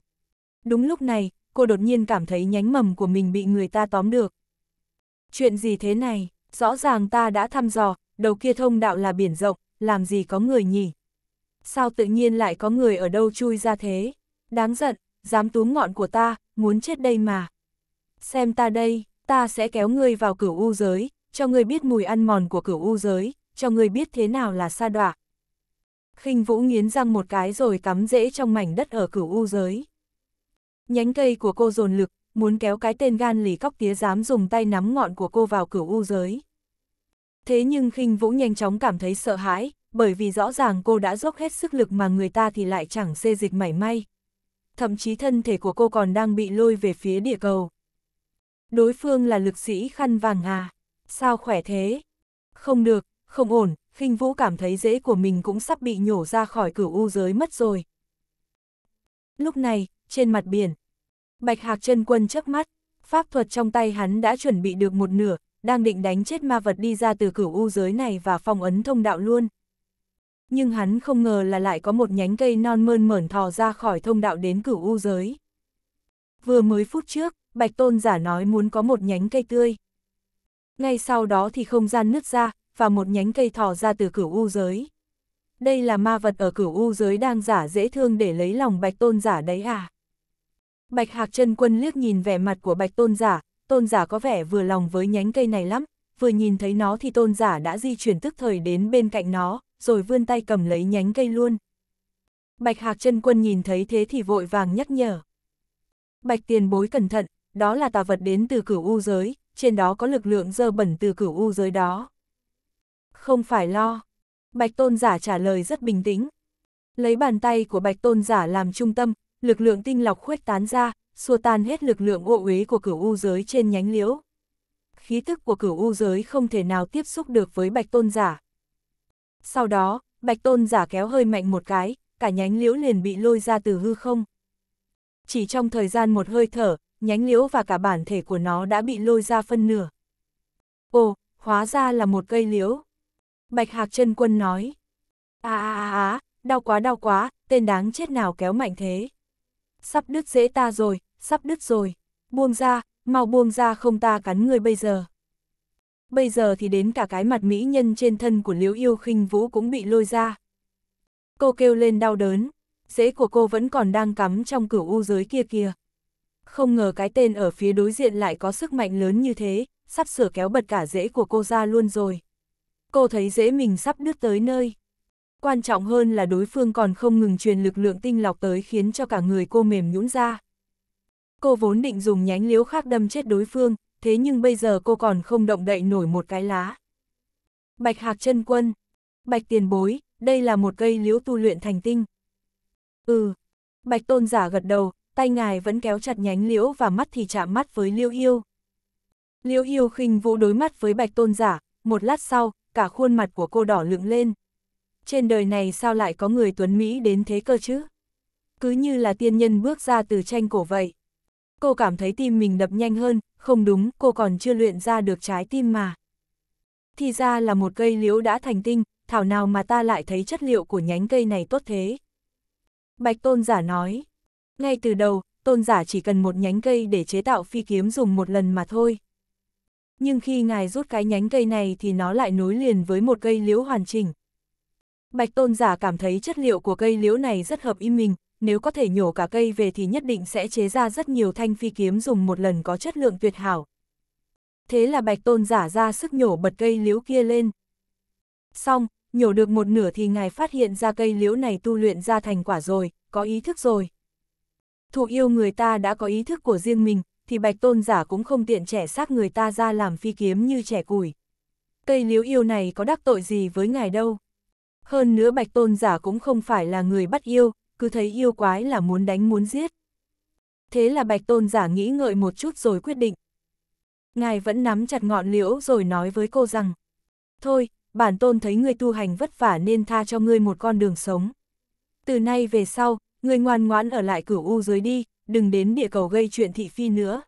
Đúng lúc này, cô đột nhiên cảm thấy nhánh mầm của mình bị người ta tóm được. Chuyện gì thế này, rõ ràng ta đã thăm dò, đầu kia thông đạo là biển rộng, làm gì có người nhỉ? Sao tự nhiên lại có người ở đâu chui ra thế? Đáng giận, dám túm ngọn của ta, muốn chết đây mà. Xem ta đây, ta sẽ kéo ngươi vào cửu u giới, cho ngươi biết mùi ăn mòn của cửu u giới, cho ngươi biết thế nào là sa đọa. khinh Vũ nghiến răng một cái rồi cắm rễ trong mảnh đất ở cửu u giới. Nhánh cây của cô dồn lực, muốn kéo cái tên gan lì cóc tía dám dùng tay nắm ngọn của cô vào cửu u giới. Thế nhưng khinh vũ nhanh chóng cảm thấy sợ hãi, bởi vì rõ ràng cô đã dốc hết sức lực mà người ta thì lại chẳng xê dịch mảy may. Thậm chí thân thể của cô còn đang bị lôi về phía địa cầu. Đối phương là lực sĩ khăn vàng à? Sao khỏe thế? Không được, không ổn, khinh vũ cảm thấy dễ của mình cũng sắp bị nhổ ra khỏi cửu u giới mất rồi. Lúc này, trên mặt biển, Bạch Hạc chân quân chớp mắt, pháp thuật trong tay hắn đã chuẩn bị được một nửa, đang định đánh chết ma vật đi ra từ cửu u giới này và phong ấn thông đạo luôn. Nhưng hắn không ngờ là lại có một nhánh cây non mơn mởn thò ra khỏi thông đạo đến cửu u giới. Vừa mới phút trước, Bạch Tôn giả nói muốn có một nhánh cây tươi. Ngay sau đó thì không gian nứt ra, và một nhánh cây thò ra từ cửu u giới. Đây là ma vật ở cửu u giới đang giả dễ thương để lấy lòng Bạch Tôn giả đấy à? Bạch Hạc chân Quân liếc nhìn vẻ mặt của Bạch Tôn giả, tôn giả có vẻ vừa lòng với nhánh cây này lắm, vừa nhìn thấy nó thì tôn giả đã di chuyển tức thời đến bên cạnh nó, rồi vươn tay cầm lấy nhánh cây luôn. Bạch Hạc chân Quân nhìn thấy thế thì vội vàng nhắc nhở. Bạch tiền bối cẩn thận, đó là tà vật đến từ cửu u giới, trên đó có lực lượng dơ bẩn từ cửu u giới đó. Không phải lo. Bạch tôn giả trả lời rất bình tĩnh. Lấy bàn tay của bạch tôn giả làm trung tâm, lực lượng tinh lọc khuếch tán ra, xua tan hết lực lượng ô uế của cửu u giới trên nhánh liễu. Khí tức của cửu u giới không thể nào tiếp xúc được với bạch tôn giả. Sau đó, bạch tôn giả kéo hơi mạnh một cái, cả nhánh liễu liền bị lôi ra từ hư không. Chỉ trong thời gian một hơi thở, nhánh liễu và cả bản thể của nó đã bị lôi ra phân nửa. Ồ, hóa ra là một cây liễu. Bạch Hạc chân Quân nói. À à à à, đau quá đau quá, tên đáng chết nào kéo mạnh thế. Sắp đứt dễ ta rồi, sắp đứt rồi, buông ra, mau buông ra không ta cắn người bây giờ. Bây giờ thì đến cả cái mặt mỹ nhân trên thân của Liễu Yêu khinh Vũ cũng bị lôi ra. Cô kêu lên đau đớn, rễ của cô vẫn còn đang cắm trong cửu u giới kia kìa. Không ngờ cái tên ở phía đối diện lại có sức mạnh lớn như thế, sắp sửa kéo bật cả rễ của cô ra luôn rồi. Cô thấy rễ mình sắp đứt tới nơi. Quan trọng hơn là đối phương còn không ngừng truyền lực lượng tinh lọc tới khiến cho cả người cô mềm nhũn ra. Cô vốn định dùng nhánh liễu khác đâm chết đối phương, thế nhưng bây giờ cô còn không động đậy nổi một cái lá. Bạch Hạc chân Quân Bạch Tiền Bối, đây là một cây liễu tu luyện thành tinh. Ừ. Bạch Tôn giả gật đầu, tay ngài vẫn kéo chặt nhánh liễu và mắt thì chạm mắt với Liêu Yêu. Liêu Yêu khinh vũ đối mắt với Bạch Tôn giả, một lát sau, cả khuôn mặt của cô đỏ lưỡng lên. Trên đời này sao lại có người tuấn Mỹ đến thế cơ chứ? Cứ như là tiên nhân bước ra từ tranh cổ vậy cô cảm thấy tim mình đập nhanh hơn, không đúng, cô còn chưa luyện ra được trái tim mà. Thì ra là một cây liễu đã thành tinh, thảo nào mà ta lại thấy chất liệu của nhánh cây này tốt thế. Bạch tôn giả nói, ngay từ đầu, tôn giả chỉ cần một nhánh cây để chế tạo phi kiếm dùng một lần mà thôi. Nhưng khi ngài rút cái nhánh cây này thì nó lại nối liền với một cây liễu hoàn chỉnh. Bạch tôn giả cảm thấy chất liệu của cây liễu này rất hợp ý mình, nếu có thể nhổ cả cây về thì nhất định sẽ chế ra rất nhiều thanh phi kiếm dùng một lần có chất lượng tuyệt hảo. Thế là bạch tôn giả ra sức nhổ bật cây liễu kia lên. Xong, nhổ được một nửa thì ngài phát hiện ra cây liễu này tu luyện ra thành quả rồi, có ý thức rồi. Thụ yêu người ta đã có ý thức của riêng mình, thì bạch tôn giả cũng không tiện trẻ xác người ta ra làm phi kiếm như trẻ củi. Cây liễu yêu này có đắc tội gì với ngài đâu. Hơn nữa bạch tôn giả cũng không phải là người bắt yêu, cứ thấy yêu quái là muốn đánh muốn giết. Thế là bạch tôn giả nghĩ ngợi một chút rồi quyết định. Ngài vẫn nắm chặt ngọn liễu rồi nói với cô rằng, thôi, bản tôn thấy ngươi tu hành vất vả nên tha cho ngươi một con đường sống. Từ nay về sau, ngươi ngoan ngoãn ở lại cửu u dưới đi, đừng đến địa cầu gây chuyện thị phi nữa.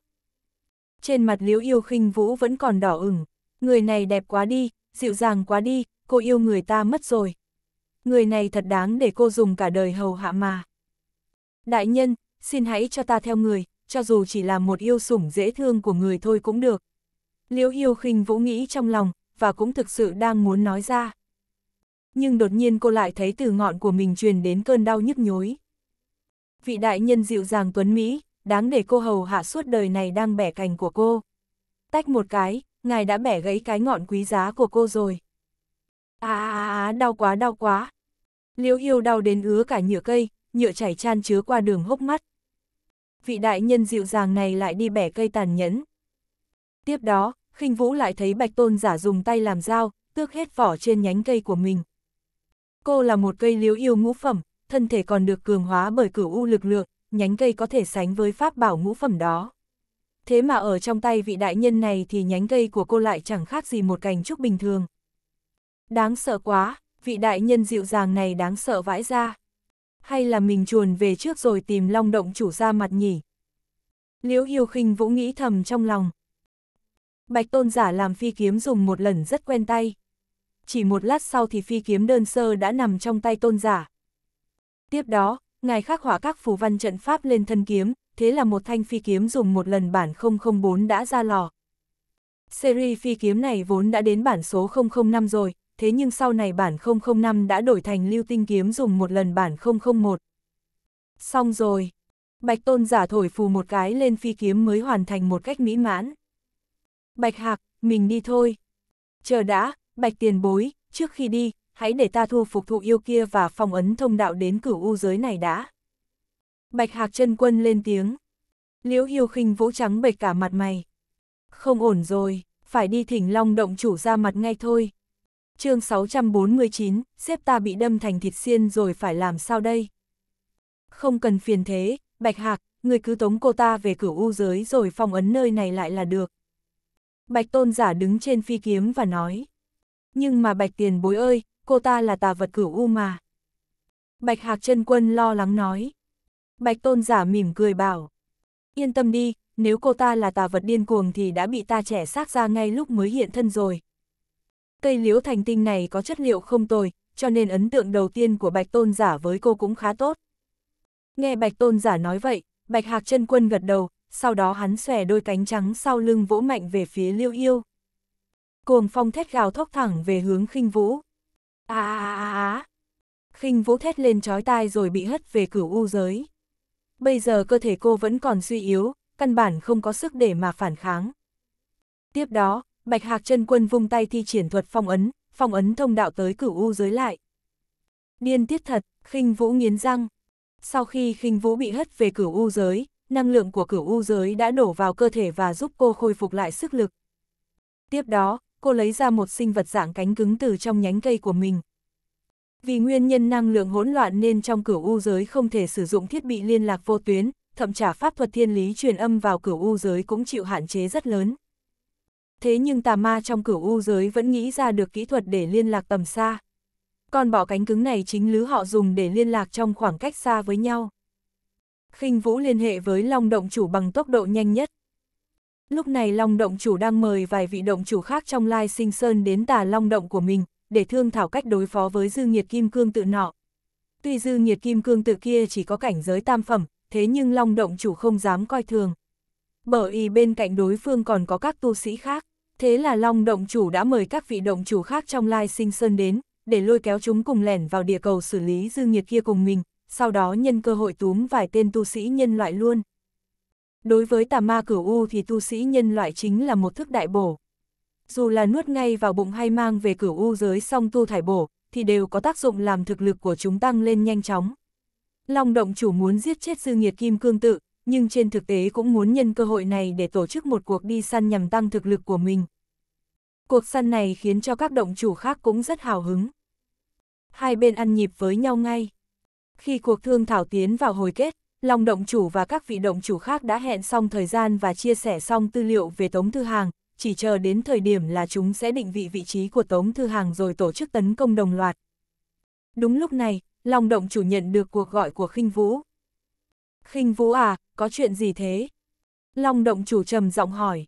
Trên mặt liễu yêu khinh vũ vẫn còn đỏ ửng, người này đẹp quá đi, dịu dàng quá đi, cô yêu người ta mất rồi người này thật đáng để cô dùng cả đời hầu hạ mà. Đại nhân, xin hãy cho ta theo người, cho dù chỉ là một yêu sủng dễ thương của người thôi cũng được. Liễu yêu khinh vũ nghĩ trong lòng, và cũng thực sự đang muốn nói ra. Nhưng đột nhiên cô lại thấy từ ngọn của mình truyền đến cơn đau nhức nhối. Vị đại nhân dịu dàng tuấn Mỹ, đáng để cô hầu hạ suốt đời này đang bẻ cành của cô. Tách một cái, ngài đã bẻ gãy cái ngọn quý giá của cô rồi. À, à, à, à, đau quá đau quá. Liễu yêu đau đến ứa cả nhựa cây, nhựa chảy chan chứa qua đường hốc mắt. Vị đại nhân dịu dàng này lại đi bẻ cây tàn nhẫn. Tiếp đó, khinh vũ lại thấy bạch tôn giả dùng tay làm dao, tước hết vỏ trên nhánh cây của mình. Cô là một cây liễu yêu ngũ phẩm, thân thể còn được cường hóa bởi cửu u lực lượng, nhánh cây có thể sánh với pháp bảo ngũ phẩm đó. Thế mà ở trong tay vị đại nhân này thì nhánh cây của cô lại chẳng khác gì một cành trúc bình thường. Đáng sợ quá, vị đại nhân dịu dàng này đáng sợ vãi ra. Hay là mình chuồn về trước rồi tìm long động chủ ra mặt nhỉ? Liễu Hiêu khinh vũ nghĩ thầm trong lòng. Bạch tôn giả làm phi kiếm dùng một lần rất quen tay. Chỉ một lát sau thì phi kiếm đơn sơ đã nằm trong tay tôn giả. Tiếp đó, ngài khắc họa các phù văn trận pháp lên thân kiếm, thế là một thanh phi kiếm dùng một lần bản 004 đã ra lò. Series phi kiếm này vốn đã đến bản số 005 rồi, thế nhưng sau này bản 005 đã đổi thành lưu tinh kiếm dùng một lần bản 001. Xong rồi, Bạch Tôn giả thổi phù một cái lên phi kiếm mới hoàn thành một cách mỹ mãn. Bạch Hạc, mình đi thôi. Chờ đã, Bạch tiền bối, trước khi đi, hãy để ta thu phục thụ yêu kia và phong ấn thông đạo đến cửu u giới này đã. Bạch Hạc chân quân lên tiếng. Liễu Hiêu khinh vũ trắng bệch cả mặt mày. Không ổn rồi, phải đi thỉnh long động chủ ra mặt ngay thôi chương 649, xếp ta bị đâm thành thịt xiên rồi phải làm sao đây? Không cần phiền thế, Bạch Hạc, người cứ tống cô ta về cửu u giới rồi phong ấn nơi này lại là được. Bạch Tôn giả đứng trên phi kiếm và nói. Nhưng mà Bạch Tiền bối ơi, cô ta là tà vật cửu u mà. Bạch Hạc chân quân lo lắng nói. Bạch Tôn giả mỉm cười bảo. Yên tâm đi, nếu cô ta là tà vật điên cuồng thì đã bị ta trẻ xác ra ngay lúc mới hiện thân rồi, Cây liễu thành tinh này có chất liệu không tồi, cho nên ấn tượng đầu tiên của Bạch Tôn Giả với cô cũng khá tốt. Nghe Bạch Tôn Giả nói vậy, Bạch Hạc chân Quân gật đầu, sau đó hắn xòe đôi cánh trắng sau lưng vỗ mạnh về phía Liêu Yêu. Cuồng phong thét gào thốc thẳng về hướng khinh vũ. À à à à Khinh vũ thét lên chói tai rồi bị hất về cửu u giới. Bây giờ cơ thể cô vẫn còn suy yếu, căn bản không có sức để mà phản kháng. Tiếp đó, Bạch Hạc chân quân vung tay thi triển thuật phong ấn, phong ấn thông đạo tới cửu u giới lại. Điên tiết thật, khinh vũ nghiến răng. Sau khi khinh vũ bị hất về cửu u giới, năng lượng của cửu u giới đã đổ vào cơ thể và giúp cô khôi phục lại sức lực. Tiếp đó, cô lấy ra một sinh vật dạng cánh cứng từ trong nhánh cây của mình. Vì nguyên nhân năng lượng hỗn loạn nên trong cửu u giới không thể sử dụng thiết bị liên lạc vô tuyến, thậm trả pháp thuật thiên lý truyền âm vào cửu u giới cũng chịu hạn chế rất lớn thế nhưng tà ma trong cửu u giới vẫn nghĩ ra được kỹ thuật để liên lạc tầm xa. còn bọ cánh cứng này chính lứ họ dùng để liên lạc trong khoảng cách xa với nhau. khinh Vũ liên hệ với Long Động Chủ bằng tốc độ nhanh nhất. Lúc này Long Động Chủ đang mời vài vị động chủ khác trong Lai Sinh Sơn đến tà Long Động của mình, để thương thảo cách đối phó với Dư nhiệt Kim Cương tự nọ. Tuy Dư nhiệt Kim Cương tự kia chỉ có cảnh giới tam phẩm, thế nhưng Long Động Chủ không dám coi thường. Bởi y bên cạnh đối phương còn có các tu sĩ khác. Thế là Long động chủ đã mời các vị động chủ khác trong Lai Sinh Sơn đến, để lôi kéo chúng cùng lẻn vào địa cầu xử lý dư Nhiệt kia cùng mình, sau đó nhân cơ hội túm vài tên tu sĩ nhân loại luôn. Đối với tà ma cửu U thì tu sĩ nhân loại chính là một thức đại bổ. Dù là nuốt ngay vào bụng hay mang về cửu U giới song tu thải bổ, thì đều có tác dụng làm thực lực của chúng tăng lên nhanh chóng. Long động chủ muốn giết chết dư Nhiệt Kim Cương Tự, nhưng trên thực tế cũng muốn nhân cơ hội này để tổ chức một cuộc đi săn nhằm tăng thực lực của mình. Cuộc săn này khiến cho các động chủ khác cũng rất hào hứng. Hai bên ăn nhịp với nhau ngay. Khi cuộc thương thảo tiến vào hồi kết, Long động chủ và các vị động chủ khác đã hẹn xong thời gian và chia sẻ xong tư liệu về Tống Thư Hàng, chỉ chờ đến thời điểm là chúng sẽ định vị vị trí của Tống Thư Hàng rồi tổ chức tấn công đồng loạt. Đúng lúc này, Long động chủ nhận được cuộc gọi của khinh Vũ khinh vũ à, có chuyện gì thế? Long động chủ trầm giọng hỏi.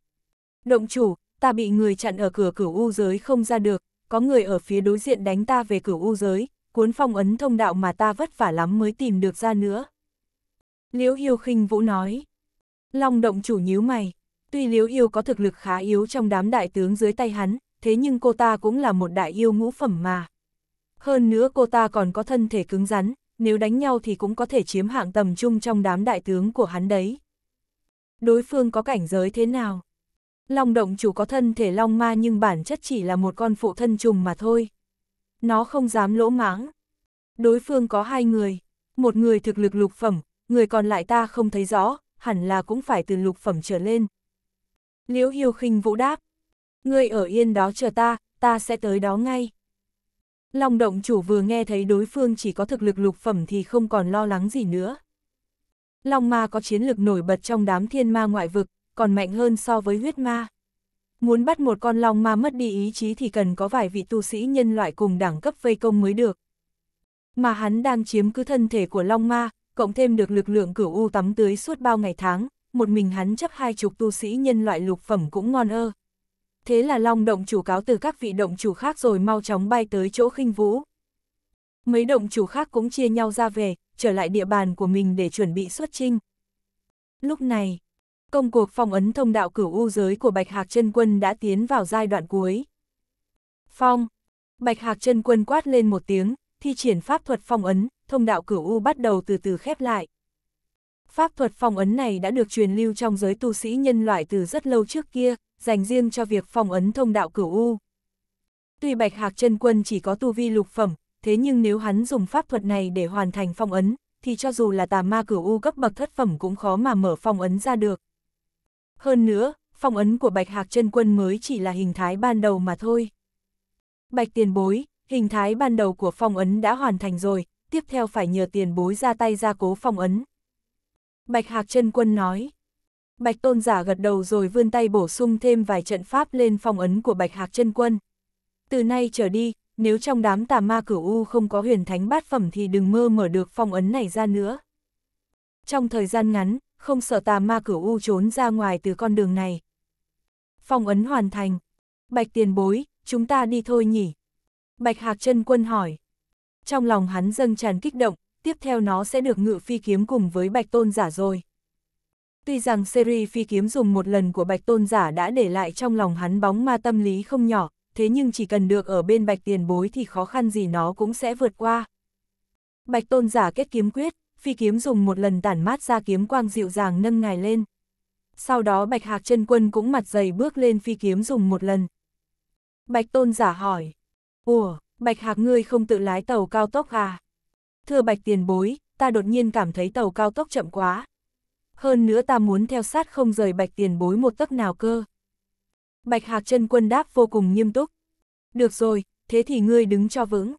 Động chủ, ta bị người chặn ở cửa cửu u giới không ra được, có người ở phía đối diện đánh ta về cửu u giới, cuốn phong ấn thông đạo mà ta vất vả lắm mới tìm được ra nữa. Liễu Hiêu khinh vũ nói. Long động chủ nhíu mày, tuy Liễu Yêu có thực lực khá yếu trong đám đại tướng dưới tay hắn, thế nhưng cô ta cũng là một đại yêu ngũ phẩm mà. Hơn nữa cô ta còn có thân thể cứng rắn, nếu đánh nhau thì cũng có thể chiếm hạng tầm trung trong đám đại tướng của hắn đấy. Đối phương có cảnh giới thế nào? Long động chủ có thân thể long ma nhưng bản chất chỉ là một con phụ thân trùng mà thôi. Nó không dám lỗ mãng. Đối phương có hai người, một người thực lực lục phẩm, người còn lại ta không thấy rõ, hẳn là cũng phải từ lục phẩm trở lên. Liễu Hiêu khinh vũ đáp, ngươi ở yên đó chờ ta, ta sẽ tới đó ngay. Long động chủ vừa nghe thấy đối phương chỉ có thực lực lục phẩm thì không còn lo lắng gì nữa. Long ma có chiến lực nổi bật trong đám thiên ma ngoại vực, còn mạnh hơn so với huyết ma. Muốn bắt một con long ma mất đi ý chí thì cần có vài vị tu sĩ nhân loại cùng đẳng cấp vây công mới được. Mà hắn đang chiếm cứ thân thể của long ma, cộng thêm được lực lượng cửu u tắm tưới suốt bao ngày tháng, một mình hắn chấp hai chục tu sĩ nhân loại lục phẩm cũng ngon ơ thế là long động chủ cáo từ các vị động chủ khác rồi mau chóng bay tới chỗ khinh vũ. Mấy động chủ khác cũng chia nhau ra về, trở lại địa bàn của mình để chuẩn bị xuất trinh. Lúc này, công cuộc phong ấn thông đạo cửu u giới của Bạch Hạc chân Quân đã tiến vào giai đoạn cuối. Phong, Bạch Hạc chân Quân quát lên một tiếng, thi triển pháp thuật phong ấn, thông đạo cửu u bắt đầu từ từ khép lại. Pháp thuật phong ấn này đã được truyền lưu trong giới tu sĩ nhân loại từ rất lâu trước kia, dành riêng cho việc phong ấn thông đạo cửu U. Tuy Bạch Hạc chân Quân chỉ có tu vi lục phẩm, thế nhưng nếu hắn dùng pháp thuật này để hoàn thành phong ấn, thì cho dù là tà ma cửu U cấp bậc thất phẩm cũng khó mà mở phong ấn ra được. Hơn nữa, phong ấn của Bạch Hạc chân Quân mới chỉ là hình thái ban đầu mà thôi. Bạch tiền bối, hình thái ban đầu của phong ấn đã hoàn thành rồi, tiếp theo phải nhờ tiền bối ra tay ra cố phong ấn. Bạch Hạc chân Quân nói. Bạch tôn giả gật đầu rồi vươn tay bổ sung thêm vài trận pháp lên phong ấn của bạch hạc chân quân. Từ nay trở đi, nếu trong đám tà ma cửu U không có huyền thánh bát phẩm thì đừng mơ mở được phong ấn này ra nữa. Trong thời gian ngắn, không sợ tà ma cửu U trốn ra ngoài từ con đường này. Phong ấn hoàn thành. Bạch tiền bối, chúng ta đi thôi nhỉ? Bạch hạc chân quân hỏi. Trong lòng hắn dâng tràn kích động, tiếp theo nó sẽ được ngự phi kiếm cùng với bạch tôn giả rồi. Tuy rằng series phi kiếm dùng một lần của Bạch Tôn Giả đã để lại trong lòng hắn bóng ma tâm lý không nhỏ, thế nhưng chỉ cần được ở bên Bạch Tiền Bối thì khó khăn gì nó cũng sẽ vượt qua. Bạch Tôn Giả kết kiếm quyết, phi kiếm dùng một lần tản mát ra kiếm quang dịu dàng nâng ngài lên. Sau đó Bạch Hạc chân Quân cũng mặt dày bước lên phi kiếm dùng một lần. Bạch Tôn Giả hỏi, Ủa, Bạch Hạc ngươi không tự lái tàu cao tốc à? Thưa Bạch Tiền Bối, ta đột nhiên cảm thấy tàu cao tốc chậm quá, hơn nữa ta muốn theo sát không rời bạch tiền bối một tấc nào cơ. Bạch Hạc chân quân đáp vô cùng nghiêm túc. Được rồi, thế thì ngươi đứng cho vững.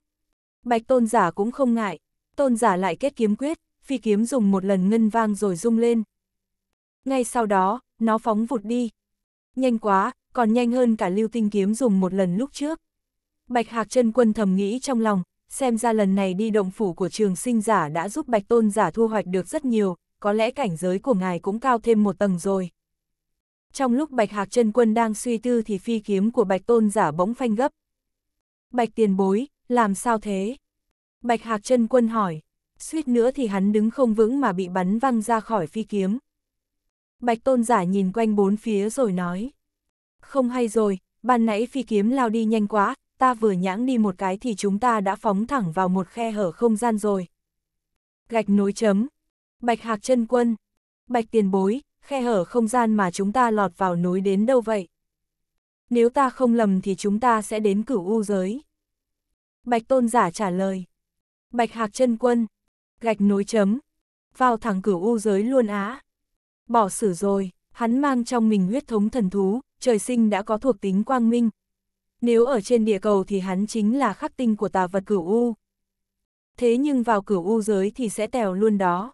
Bạch tôn giả cũng không ngại, tôn giả lại kết kiếm quyết, phi kiếm dùng một lần ngân vang rồi rung lên. Ngay sau đó, nó phóng vụt đi. Nhanh quá, còn nhanh hơn cả lưu tinh kiếm dùng một lần lúc trước. Bạch Hạc chân quân thầm nghĩ trong lòng, xem ra lần này đi động phủ của trường sinh giả đã giúp Bạch Tôn giả thu hoạch được rất nhiều, có lẽ cảnh giới của ngài cũng cao thêm một tầng rồi. Trong lúc Bạch Hạc chân Quân đang suy tư thì phi kiếm của Bạch Tôn giả bỗng phanh gấp. Bạch tiền bối, làm sao thế? Bạch Hạc chân Quân hỏi, suýt nữa thì hắn đứng không vững mà bị bắn văng ra khỏi phi kiếm. Bạch Tôn giả nhìn quanh bốn phía rồi nói. Không hay rồi, ban nãy phi kiếm lao đi nhanh quá, ta vừa nhãng đi một cái thì chúng ta đã phóng thẳng vào một khe hở không gian rồi. Gạch nối chấm, Bạch Hạc chân quân, Bạch tiền bối, khe hở không gian mà chúng ta lọt vào núi đến đâu vậy? Nếu ta không lầm thì chúng ta sẽ đến cửu u giới. Bạch tôn giả trả lời. Bạch Hạc chân quân, gạch nối chấm, vào thẳng cửu u giới luôn á. Bỏ xử rồi, hắn mang trong mình huyết thống thần thú, trời sinh đã có thuộc tính quang minh. Nếu ở trên địa cầu thì hắn chính là khắc tinh của tà vật cửu u. Thế nhưng vào cửu u giới thì sẽ tèo luôn đó.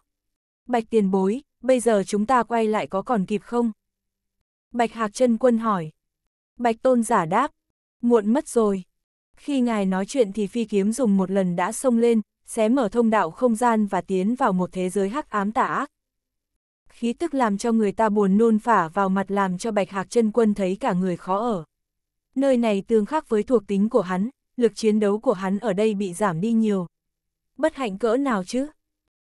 Bạch tiền bối, bây giờ chúng ta quay lại có còn kịp không? Bạch Hạc chân Quân hỏi. Bạch Tôn giả đáp, muộn mất rồi. Khi ngài nói chuyện thì phi kiếm dùng một lần đã xông lên, xé mở thông đạo không gian và tiến vào một thế giới hắc ám tả ác. Khí tức làm cho người ta buồn nôn phả vào mặt làm cho Bạch Hạc chân Quân thấy cả người khó ở. Nơi này tương khác với thuộc tính của hắn, lực chiến đấu của hắn ở đây bị giảm đi nhiều. Bất hạnh cỡ nào chứ?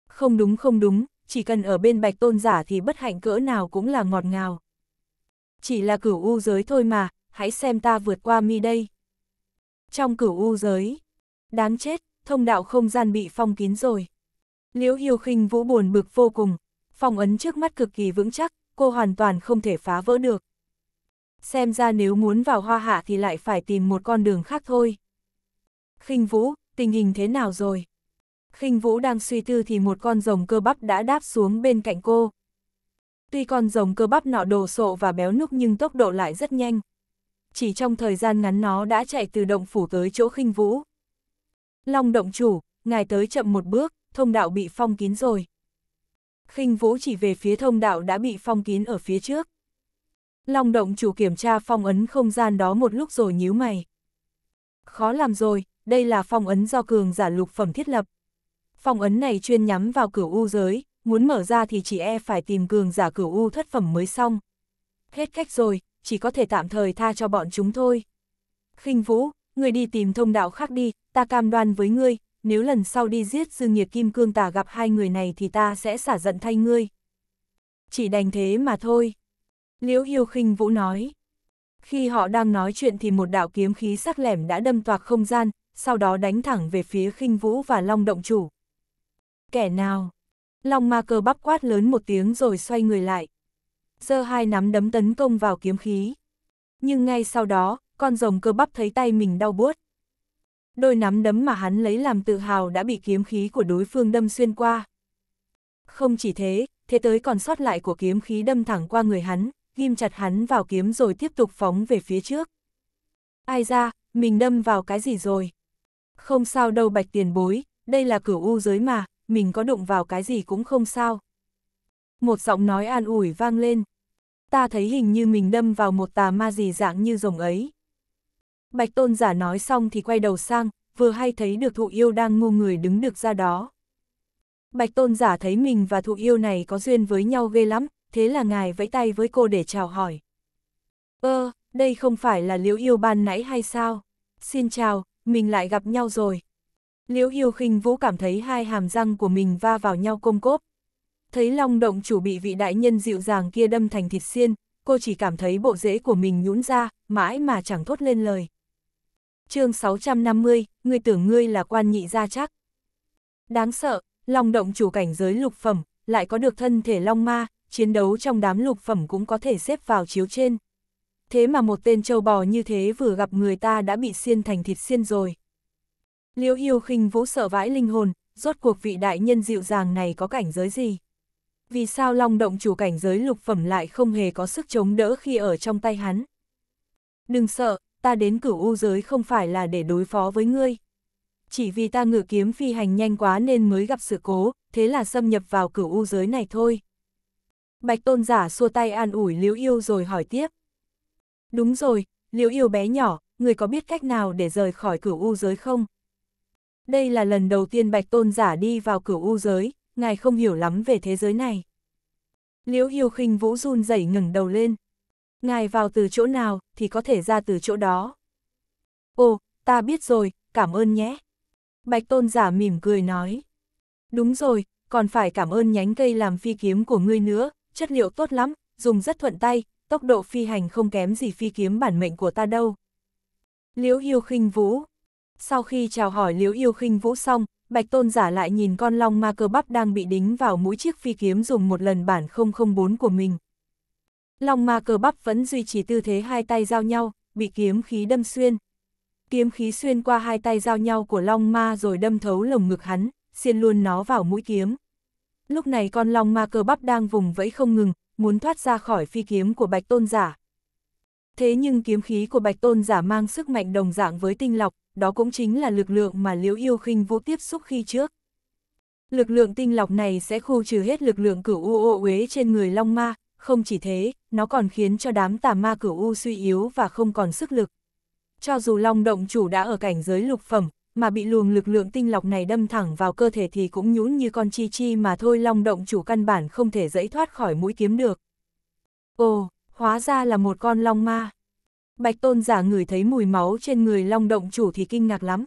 Không đúng không đúng, chỉ cần ở bên bạch tôn giả thì bất hạnh cỡ nào cũng là ngọt ngào. Chỉ là cửu u giới thôi mà, hãy xem ta vượt qua mi đây. Trong cửu u giới, đáng chết, thông đạo không gian bị phong kín rồi. Liễu Hiêu khinh vũ buồn bực vô cùng, phong ấn trước mắt cực kỳ vững chắc, cô hoàn toàn không thể phá vỡ được. Xem ra nếu muốn vào hoa hạ thì lại phải tìm một con đường khác thôi. khinh vũ, tình hình thế nào rồi? khinh Vũ đang suy tư thì một con rồng cơ bắp đã đáp xuống bên cạnh cô. Tuy con rồng cơ bắp nọ đồ sộ và béo núc nhưng tốc độ lại rất nhanh. Chỉ trong thời gian ngắn nó đã chạy từ động phủ tới chỗ khinh Vũ. Long động chủ, ngài tới chậm một bước, thông đạo bị phong kín rồi. khinh Vũ chỉ về phía thông đạo đã bị phong kín ở phía trước. Long động chủ kiểm tra phong ấn không gian đó một lúc rồi nhíu mày. Khó làm rồi, đây là phong ấn do cường giả lục phẩm thiết lập, phong ấn này chuyên nhắm vào cửu u giới, muốn mở ra thì chỉ e phải tìm cường giả cửu u thất phẩm mới xong. Hết cách rồi, chỉ có thể tạm thời tha cho bọn chúng thôi. khinh Vũ, người đi tìm thông đạo khác đi, ta cam đoan với ngươi, nếu lần sau đi giết dư nghiệt kim cương tà gặp hai người này thì ta sẽ xả giận thay ngươi. Chỉ đành thế mà thôi. Liễu Hiêu khinh Vũ nói. Khi họ đang nói chuyện thì một đạo kiếm khí sắc lẻm đã đâm toạc không gian, sau đó đánh thẳng về phía khinh Vũ và Long Động Chủ kẻ nào? Long ma cơ bắp quát lớn một tiếng rồi xoay người lại. Giơ hai nắm đấm tấn công vào kiếm khí. Nhưng ngay sau đó, con rồng cơ bắp thấy tay mình đau buốt. Đôi nắm đấm mà hắn lấy làm tự hào đã bị kiếm khí của đối phương đâm xuyên qua. Không chỉ thế, thế tới còn sót lại của kiếm khí đâm thẳng qua người hắn, ghim chặt hắn vào kiếm rồi tiếp tục phóng về phía trước. Ai ra, mình đâm vào cái gì rồi? Không sao đâu bạch tiền bối, đây là cửu u giới mà, mình có đụng vào cái gì cũng không sao. Một giọng nói an ủi vang lên. Ta thấy hình như mình đâm vào một tà ma gì dạng như rồng ấy. Bạch tôn giả nói xong thì quay đầu sang, vừa hay thấy được thụ yêu đang ngu người đứng được ra đó. Bạch tôn giả thấy mình và thụ yêu này có duyên với nhau ghê lắm, thế là ngài vẫy tay với cô để chào hỏi. Ơ, ờ, đây không phải là liễu yêu ban nãy hay sao? Xin chào, mình lại gặp nhau rồi. Liễu Hiêu khinh Vũ cảm thấy hai hàm răng của mình va vào nhau côm cốp. Thấy Long Động chủ bị vị đại nhân dịu dàng kia đâm thành thịt xiên, cô chỉ cảm thấy bộ rễ của mình nhũn ra, mãi mà chẳng thốt lên lời. chương 650, người tưởng ngươi là quan nhị gia chắc. Đáng sợ, Long Động chủ cảnh giới lục phẩm, lại có được thân thể Long Ma, chiến đấu trong đám lục phẩm cũng có thể xếp vào chiếu trên. Thế mà một tên châu bò như thế vừa gặp người ta đã bị xiên thành thịt xiên rồi. Liễu Hiêu khinh vũ sợ vãi linh hồn, rốt cuộc vị đại nhân dịu dàng này có cảnh giới gì? Vì sao Long Động chủ cảnh giới lục phẩm lại không hề có sức chống đỡ khi ở trong tay hắn? Đừng sợ, ta đến cửu u giới không phải là để đối phó với ngươi. Chỉ vì ta ngự kiếm phi hành nhanh quá nên mới gặp sự cố, thế là xâm nhập vào cửu u giới này thôi. Bạch tôn giả xua tay an ủi Liễu Yêu rồi hỏi tiếp. Đúng rồi, Liễu Yêu bé nhỏ, người có biết cách nào để rời khỏi cửu u giới không? đây là lần đầu tiên bạch tôn giả đi vào cửu u giới, ngài không hiểu lắm về thế giới này. Liễu Hiêu khinh vũ run rẩy ngẩng đầu lên. Ngài vào từ chỗ nào thì có thể ra từ chỗ đó. Ồ, ta biết rồi, cảm ơn nhé. Bạch tôn giả mỉm cười nói. Đúng rồi, còn phải cảm ơn nhánh cây làm phi kiếm của ngươi nữa, chất liệu tốt lắm, dùng rất thuận tay, tốc độ phi hành không kém gì phi kiếm bản mệnh của ta đâu. Liễu Hiêu khinh vũ, sau khi chào hỏi Liễu Yêu khinh Vũ xong, Bạch Tôn giả lại nhìn con long ma cơ bắp đang bị đính vào mũi chiếc phi kiếm dùng một lần bản 004 của mình. Long ma cơ bắp vẫn duy trì tư thế hai tay giao nhau, bị kiếm khí đâm xuyên. Kiếm khí xuyên qua hai tay giao nhau của long ma rồi đâm thấu lồng ngực hắn, xiên luôn nó vào mũi kiếm. Lúc này con long ma cơ bắp đang vùng vẫy không ngừng, muốn thoát ra khỏi phi kiếm của Bạch Tôn giả. Thế nhưng kiếm khí của Bạch Tôn giả mang sức mạnh đồng dạng với tinh lọc, đó cũng chính là lực lượng mà Liễu Yêu khinh Vũ tiếp xúc khi trước. Lực lượng tinh lọc này sẽ khu trừ hết lực lượng cửu u ô uế trên người Long Ma, không chỉ thế, nó còn khiến cho đám tà ma cửu u suy yếu và không còn sức lực. Cho dù Long Động Chủ đã ở cảnh giới lục phẩm, mà bị luồng lực lượng tinh lọc này đâm thẳng vào cơ thể thì cũng nhũn như con chi chi mà thôi Long Động Chủ căn bản không thể dẫy thoát khỏi mũi kiếm được. Ồ, hóa ra là một con Long Ma. Bạch Tôn giả ngửi thấy mùi máu trên người Long Động chủ thì kinh ngạc lắm.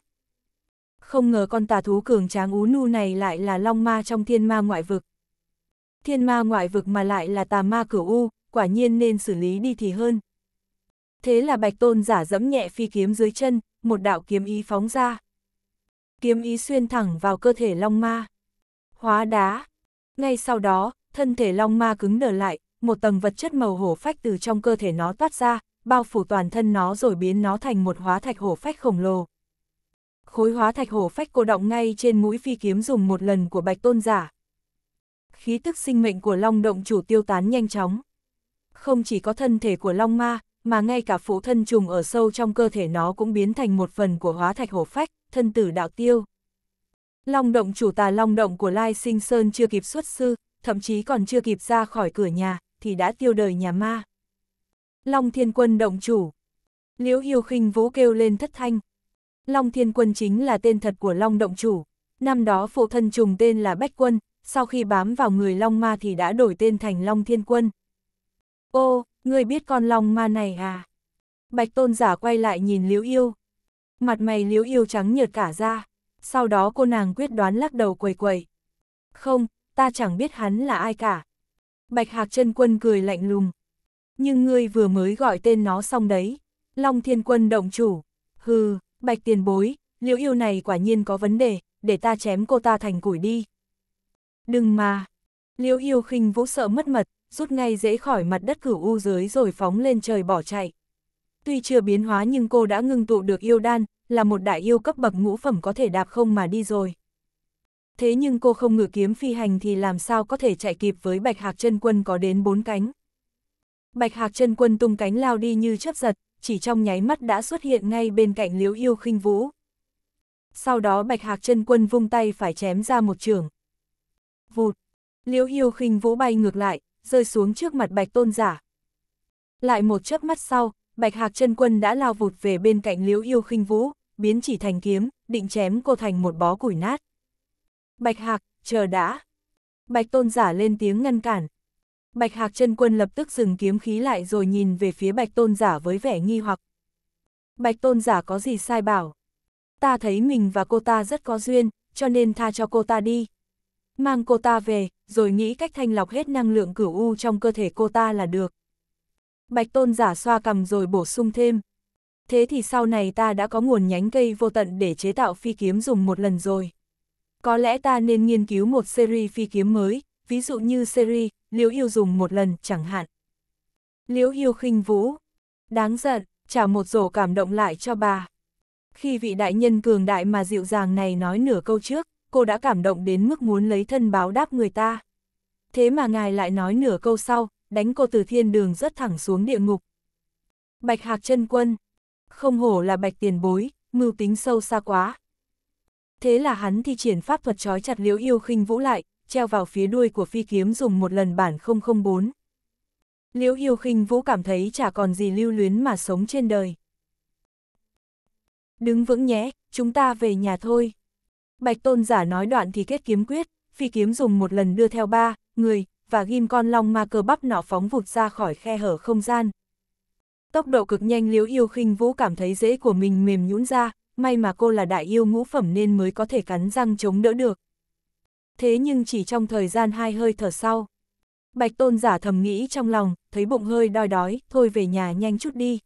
Không ngờ con tà thú cường tráng ú nu này lại là Long Ma trong thiên ma ngoại vực. Thiên ma ngoại vực mà lại là tà ma cửu u, quả nhiên nên xử lý đi thì hơn. Thế là Bạch Tôn giả dẫm nhẹ phi kiếm dưới chân, một đạo kiếm ý phóng ra. Kiếm ý xuyên thẳng vào cơ thể Long Ma. Hóa đá. Ngay sau đó, thân thể Long Ma cứng đờ lại, một tầng vật chất màu hổ phách từ trong cơ thể nó toát ra, bao phủ toàn thân nó rồi biến nó thành một hóa thạch hổ phách khổng lồ. Khối hóa thạch hổ phách cô động ngay trên mũi phi kiếm dùng một lần của bạch tôn giả. Khí tức sinh mệnh của long động chủ tiêu tán nhanh chóng. Không chỉ có thân thể của long ma, mà ngay cả phụ thân trùng ở sâu trong cơ thể nó cũng biến thành một phần của hóa thạch hổ phách, thân tử đạo tiêu. Long động chủ tà long động của Lai Sinh Sơn chưa kịp xuất sư, thậm chí còn chưa kịp ra khỏi cửa nhà, thì đã tiêu đời nhà ma. Long Thiên Quân động chủ. Liễu Hiêu khinh vũ kêu lên thất thanh. Long Thiên Quân chính là tên thật của Long động chủ. Năm đó phụ thân trùng tên là Bách Quân, sau khi bám vào người Long Ma thì đã đổi tên thành Long Thiên Quân. Ô, ngươi biết con Long Ma này à? Bạch Tôn giả quay lại nhìn Liễu Yêu. Mặt mày Liễu Yêu trắng nhợt cả ra. Sau đó cô nàng quyết đoán lắc đầu quầy quầy. Không, ta chẳng biết hắn là ai cả. Bạch Hạc chân Quân cười lạnh lùng. Nhưng ngươi vừa mới gọi tên nó xong đấy. Long thiên quân động chủ. Hừ, bạch tiền bối, liễu yêu này quả nhiên có vấn đề, để ta chém cô ta thành củi đi. Đừng mà. Liễu yêu khinh vũ sợ mất mật, rút ngay dễ khỏi mặt đất cửu u dưới rồi phóng lên trời bỏ chạy. Tuy chưa biến hóa nhưng cô đã ngưng tụ được yêu đan, là một đại yêu cấp bậc ngũ phẩm có thể đạp không mà đi rồi. Thế nhưng cô không ngự kiếm phi hành thì làm sao có thể chạy kịp với bạch hạc chân quân có đến bốn cánh. Bạch Hạc chân quân tung cánh lao đi như chớp giật, chỉ trong nháy mắt đã xuất hiện ngay bên cạnh Liễu Yêu Khinh Vũ. Sau đó Bạch Hạc chân quân vung tay phải chém ra một trường. Vụt, Liễu Yêu Khinh Vũ bay ngược lại, rơi xuống trước mặt Bạch Tôn giả. Lại một chớp mắt sau, Bạch Hạc chân quân đã lao vụt về bên cạnh Liễu Yêu Khinh Vũ, biến chỉ thành kiếm, định chém cô thành một bó củi nát. Bạch Hạc, chờ đã. Bạch Tôn giả lên tiếng ngăn cản, Bạch Hạc chân quân lập tức dừng kiếm khí lại rồi nhìn về phía Bạch Tôn giả với vẻ nghi hoặc. Bạch Tôn giả có gì sai bảo? Ta thấy mình và cô ta rất có duyên, cho nên tha cho cô ta đi. Mang cô ta về, rồi nghĩ cách thanh lọc hết năng lượng cửu u trong cơ thể cô ta là được. Bạch Tôn giả xoa cầm rồi bổ sung thêm. Thế thì sau này ta đã có nguồn nhánh cây vô tận để chế tạo phi kiếm dùng một lần rồi. Có lẽ ta nên nghiên cứu một series phi kiếm mới, ví dụ như series liễu yêu dùng một lần chẳng hạn. Liễu yêu khinh vũ, đáng giận, trả một rổ cảm động lại cho bà. Khi vị đại nhân cường đại mà dịu dàng này nói nửa câu trước, cô đã cảm động đến mức muốn lấy thân báo đáp người ta. Thế mà ngài lại nói nửa câu sau, đánh cô từ thiên đường rất thẳng xuống địa ngục. Bạch Hạc chân Quân, không hổ là bạch tiền bối, mưu tính sâu xa quá. Thế là hắn thi triển pháp thuật trói chặt liễu yêu khinh vũ lại, treo vào phía đuôi của phi kiếm dùng một lần bản 004. Liễu Hiêu khinh Vũ cảm thấy chả còn gì lưu luyến mà sống trên đời. Đứng vững nhé, chúng ta về nhà thôi. Bạch Tôn giả nói đoạn thì kết kiếm quyết, phi kiếm dùng một lần đưa theo ba, người, và ghim con long ma cơ bắp nọ phóng vụt ra khỏi khe hở không gian. Tốc độ cực nhanh Liễu Yêu khinh Vũ cảm thấy dễ của mình mềm nhũn ra, may mà cô là đại yêu ngũ phẩm nên mới có thể cắn răng chống đỡ được, thế nhưng chỉ trong thời gian hai hơi thở sau. Bạch tôn giả thầm nghĩ trong lòng, thấy bụng hơi đói đói, thôi về nhà nhanh chút đi.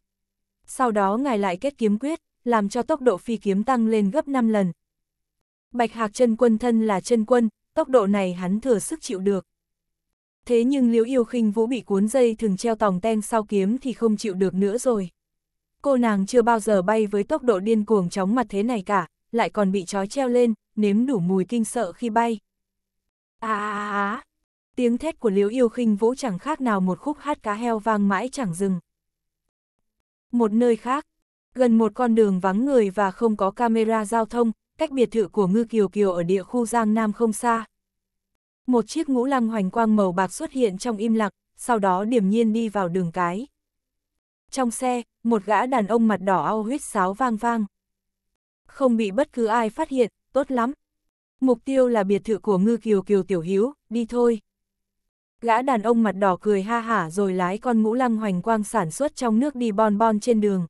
Sau đó ngài lại kết kiếm quyết, làm cho tốc độ phi kiếm tăng lên gấp 5 lần. Bạch hạc chân quân thân là chân quân, tốc độ này hắn thừa sức chịu được. Thế nhưng liễu yêu khinh vũ bị cuốn dây thường treo tòng ten sau kiếm thì không chịu được nữa rồi. Cô nàng chưa bao giờ bay với tốc độ điên cuồng chóng mặt thế này cả, lại còn bị trói treo lên, nếm đủ mùi kinh sợ khi bay. À! Tiếng thét của Liễu Yêu khinh Vũ chẳng khác nào một khúc hát cá heo vang mãi chẳng dừng. Một nơi khác, gần một con đường vắng người và không có camera giao thông, cách biệt thự của Ngư Kiều Kiều ở địa khu Giang Nam không xa. Một chiếc ngũ lăng hoành quang màu bạc xuất hiện trong im lặng, sau đó điềm nhiên đi vào đường cái. Trong xe, một gã đàn ông mặt đỏ ao huyết sáo vang vang. Không bị bất cứ ai phát hiện, tốt lắm, Mục tiêu là biệt thự của ngư kiều kiều tiểu hiếu, đi thôi. Gã đàn ông mặt đỏ cười ha hả rồi lái con ngũ lăng hoành quang sản xuất trong nước đi bon bon trên đường.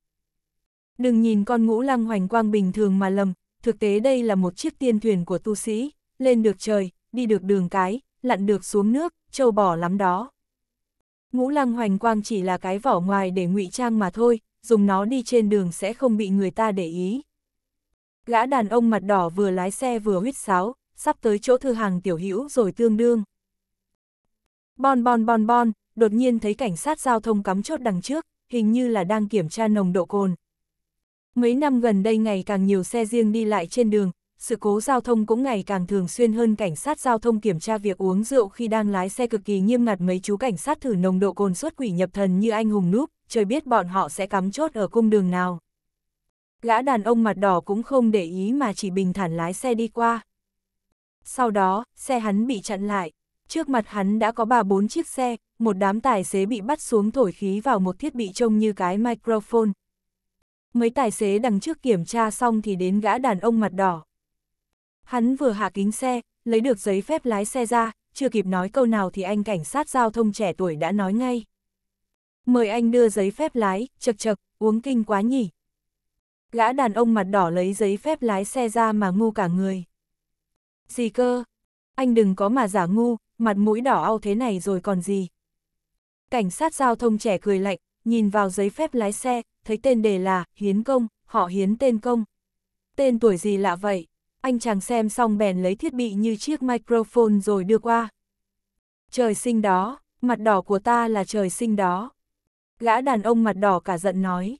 Đừng nhìn con ngũ lăng hoành quang bình thường mà lầm, thực tế đây là một chiếc tiên thuyền của tu sĩ, lên được trời, đi được đường cái, lặn được xuống nước, trâu bỏ lắm đó. Ngũ lăng hoành quang chỉ là cái vỏ ngoài để ngụy trang mà thôi, dùng nó đi trên đường sẽ không bị người ta để ý. Gã đàn ông mặt đỏ vừa lái xe vừa huýt sáo, sắp tới chỗ thư hàng tiểu hữu rồi tương đương. Bon bon bon bon, đột nhiên thấy cảnh sát giao thông cắm chốt đằng trước, hình như là đang kiểm tra nồng độ cồn. Mấy năm gần đây ngày càng nhiều xe riêng đi lại trên đường, sự cố giao thông cũng ngày càng thường xuyên hơn cảnh sát giao thông kiểm tra việc uống rượu khi đang lái xe cực kỳ nghiêm ngặt mấy chú cảnh sát thử nồng độ cồn suốt quỷ nhập thần như anh hùng núp, trời biết bọn họ sẽ cắm chốt ở cung đường nào. Gã đàn ông mặt đỏ cũng không để ý mà chỉ bình thản lái xe đi qua. Sau đó, xe hắn bị chặn lại. Trước mặt hắn đã có ba bốn chiếc xe, một đám tài xế bị bắt xuống thổi khí vào một thiết bị trông như cái microphone. Mấy tài xế đằng trước kiểm tra xong thì đến gã đàn ông mặt đỏ. Hắn vừa hạ kính xe, lấy được giấy phép lái xe ra, chưa kịp nói câu nào thì anh cảnh sát giao thông trẻ tuổi đã nói ngay. Mời anh đưa giấy phép lái, chật chật, uống kinh quá nhỉ. Gã đàn ông mặt đỏ lấy giấy phép lái xe ra mà ngu cả người. Gì cơ? Anh đừng có mà giả ngu, mặt mũi đỏ ao thế này rồi còn gì. Cảnh sát giao thông trẻ cười lạnh, nhìn vào giấy phép lái xe, thấy tên đề là Hiến Công, họ Hiến tên Công. Tên tuổi gì lạ vậy? Anh chàng xem xong bèn lấy thiết bị như chiếc microphone rồi đưa qua. Trời sinh đó, mặt đỏ của ta là trời sinh đó. Gã đàn ông mặt đỏ cả giận nói.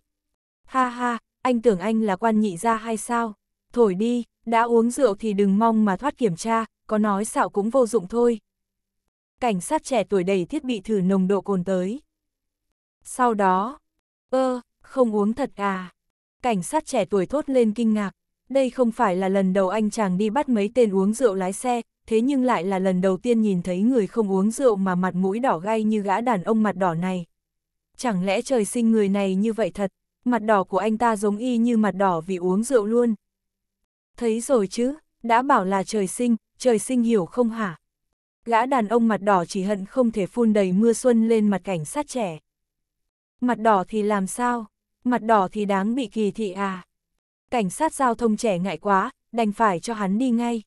Ha ha, anh tưởng anh là quan nhị ra hay sao? Thổi đi, đã uống rượu thì đừng mong mà thoát kiểm tra, có nói xạo cũng vô dụng thôi. Cảnh sát trẻ tuổi đầy thiết bị thử nồng độ cồn tới. Sau đó, ơ, không uống thật à. Cảnh sát trẻ tuổi thốt lên kinh ngạc, đây không phải là lần đầu anh chàng đi bắt mấy tên uống rượu lái xe, thế nhưng lại là lần đầu tiên nhìn thấy người không uống rượu mà mặt mũi đỏ gay như gã đàn ông mặt đỏ này. Chẳng lẽ trời sinh người này như vậy thật? mặt đỏ của anh ta giống y như mặt đỏ vì uống rượu luôn. Thấy rồi chứ, đã bảo là trời sinh, trời sinh hiểu không hả? Gã đàn ông mặt đỏ chỉ hận không thể phun đầy mưa xuân lên mặt cảnh sát trẻ. Mặt đỏ thì làm sao? Mặt đỏ thì đáng bị kỳ thị à? Cảnh sát giao thông trẻ ngại quá, đành phải cho hắn đi ngay.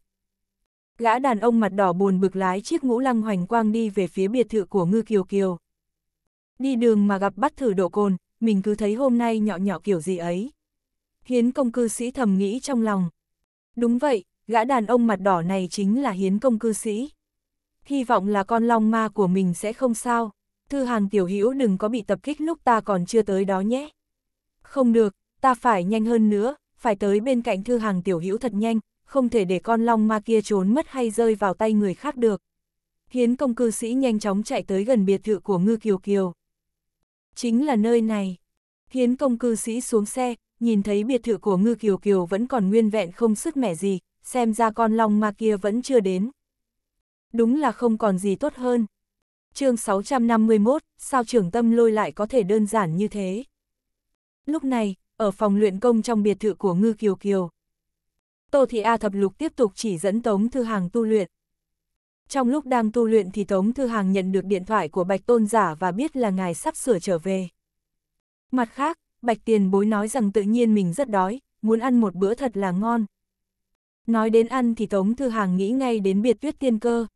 Gã đàn ông mặt đỏ buồn bực lái chiếc ngũ lăng hoành quang đi về phía biệt thự của Ngư Kiều Kiều. Đi đường mà gặp bắt thử độ cồn, mình cứ thấy hôm nay nhỏ nhỏ kiểu gì ấy. Hiến công cư sĩ thầm nghĩ trong lòng. Đúng vậy, gã đàn ông mặt đỏ này chính là hiến công cư sĩ. Hy vọng là con long ma của mình sẽ không sao. Thư hàng tiểu hữu đừng có bị tập kích lúc ta còn chưa tới đó nhé. Không được, ta phải nhanh hơn nữa, phải tới bên cạnh thư hàng tiểu hữu thật nhanh, không thể để con long ma kia trốn mất hay rơi vào tay người khác được. Hiến công cư sĩ nhanh chóng chạy tới gần biệt thự của ngư kiều kiều. Chính là nơi này. Hiến công cư sĩ xuống xe, nhìn thấy biệt thự của ngư kiều kiều vẫn còn nguyên vẹn không sức mẻ gì, xem ra con long ma kia vẫn chưa đến. Đúng là không còn gì tốt hơn. chương 651, sao trưởng tâm lôi lại có thể đơn giản như thế? Lúc này, ở phòng luyện công trong biệt thự của ngư kiều kiều. Tô Thị A Thập Lục tiếp tục chỉ dẫn Tống Thư Hàng tu luyện. Trong lúc đang tu luyện thì Tống Thư Hàng nhận được điện thoại của Bạch Tôn Giả và biết là ngài sắp sửa trở về. Mặt khác, Bạch Tiền Bối nói rằng tự nhiên mình rất đói, muốn ăn một bữa thật là ngon. Nói đến ăn thì Tống Thư Hàng nghĩ ngay đến biệt tuyết tiên cơ.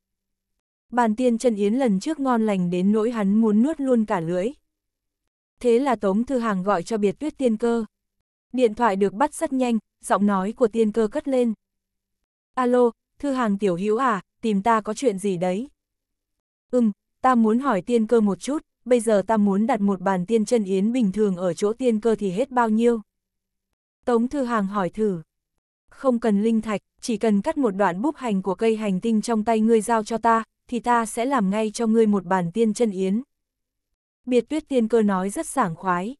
Bàn tiên chân yến lần trước ngon lành đến nỗi hắn muốn nuốt luôn cả lưỡi. Thế là Tống Thư Hàng gọi cho biệt tuyết tiên cơ. Điện thoại được bắt rất nhanh, giọng nói của tiên cơ cất lên. Alo, Thư Hàng tiểu hữu à, tìm ta có chuyện gì đấy? Ừm, ta muốn hỏi tiên cơ một chút, bây giờ ta muốn đặt một bàn tiên chân yến bình thường ở chỗ tiên cơ thì hết bao nhiêu? Tống Thư Hàng hỏi thử. Không cần linh thạch, chỉ cần cắt một đoạn búp hành của cây hành tinh trong tay ngươi giao cho ta, thì ta sẽ làm ngay cho ngươi một bàn tiên chân yến. Biệt tuyết tiên cơ nói rất sảng khoái.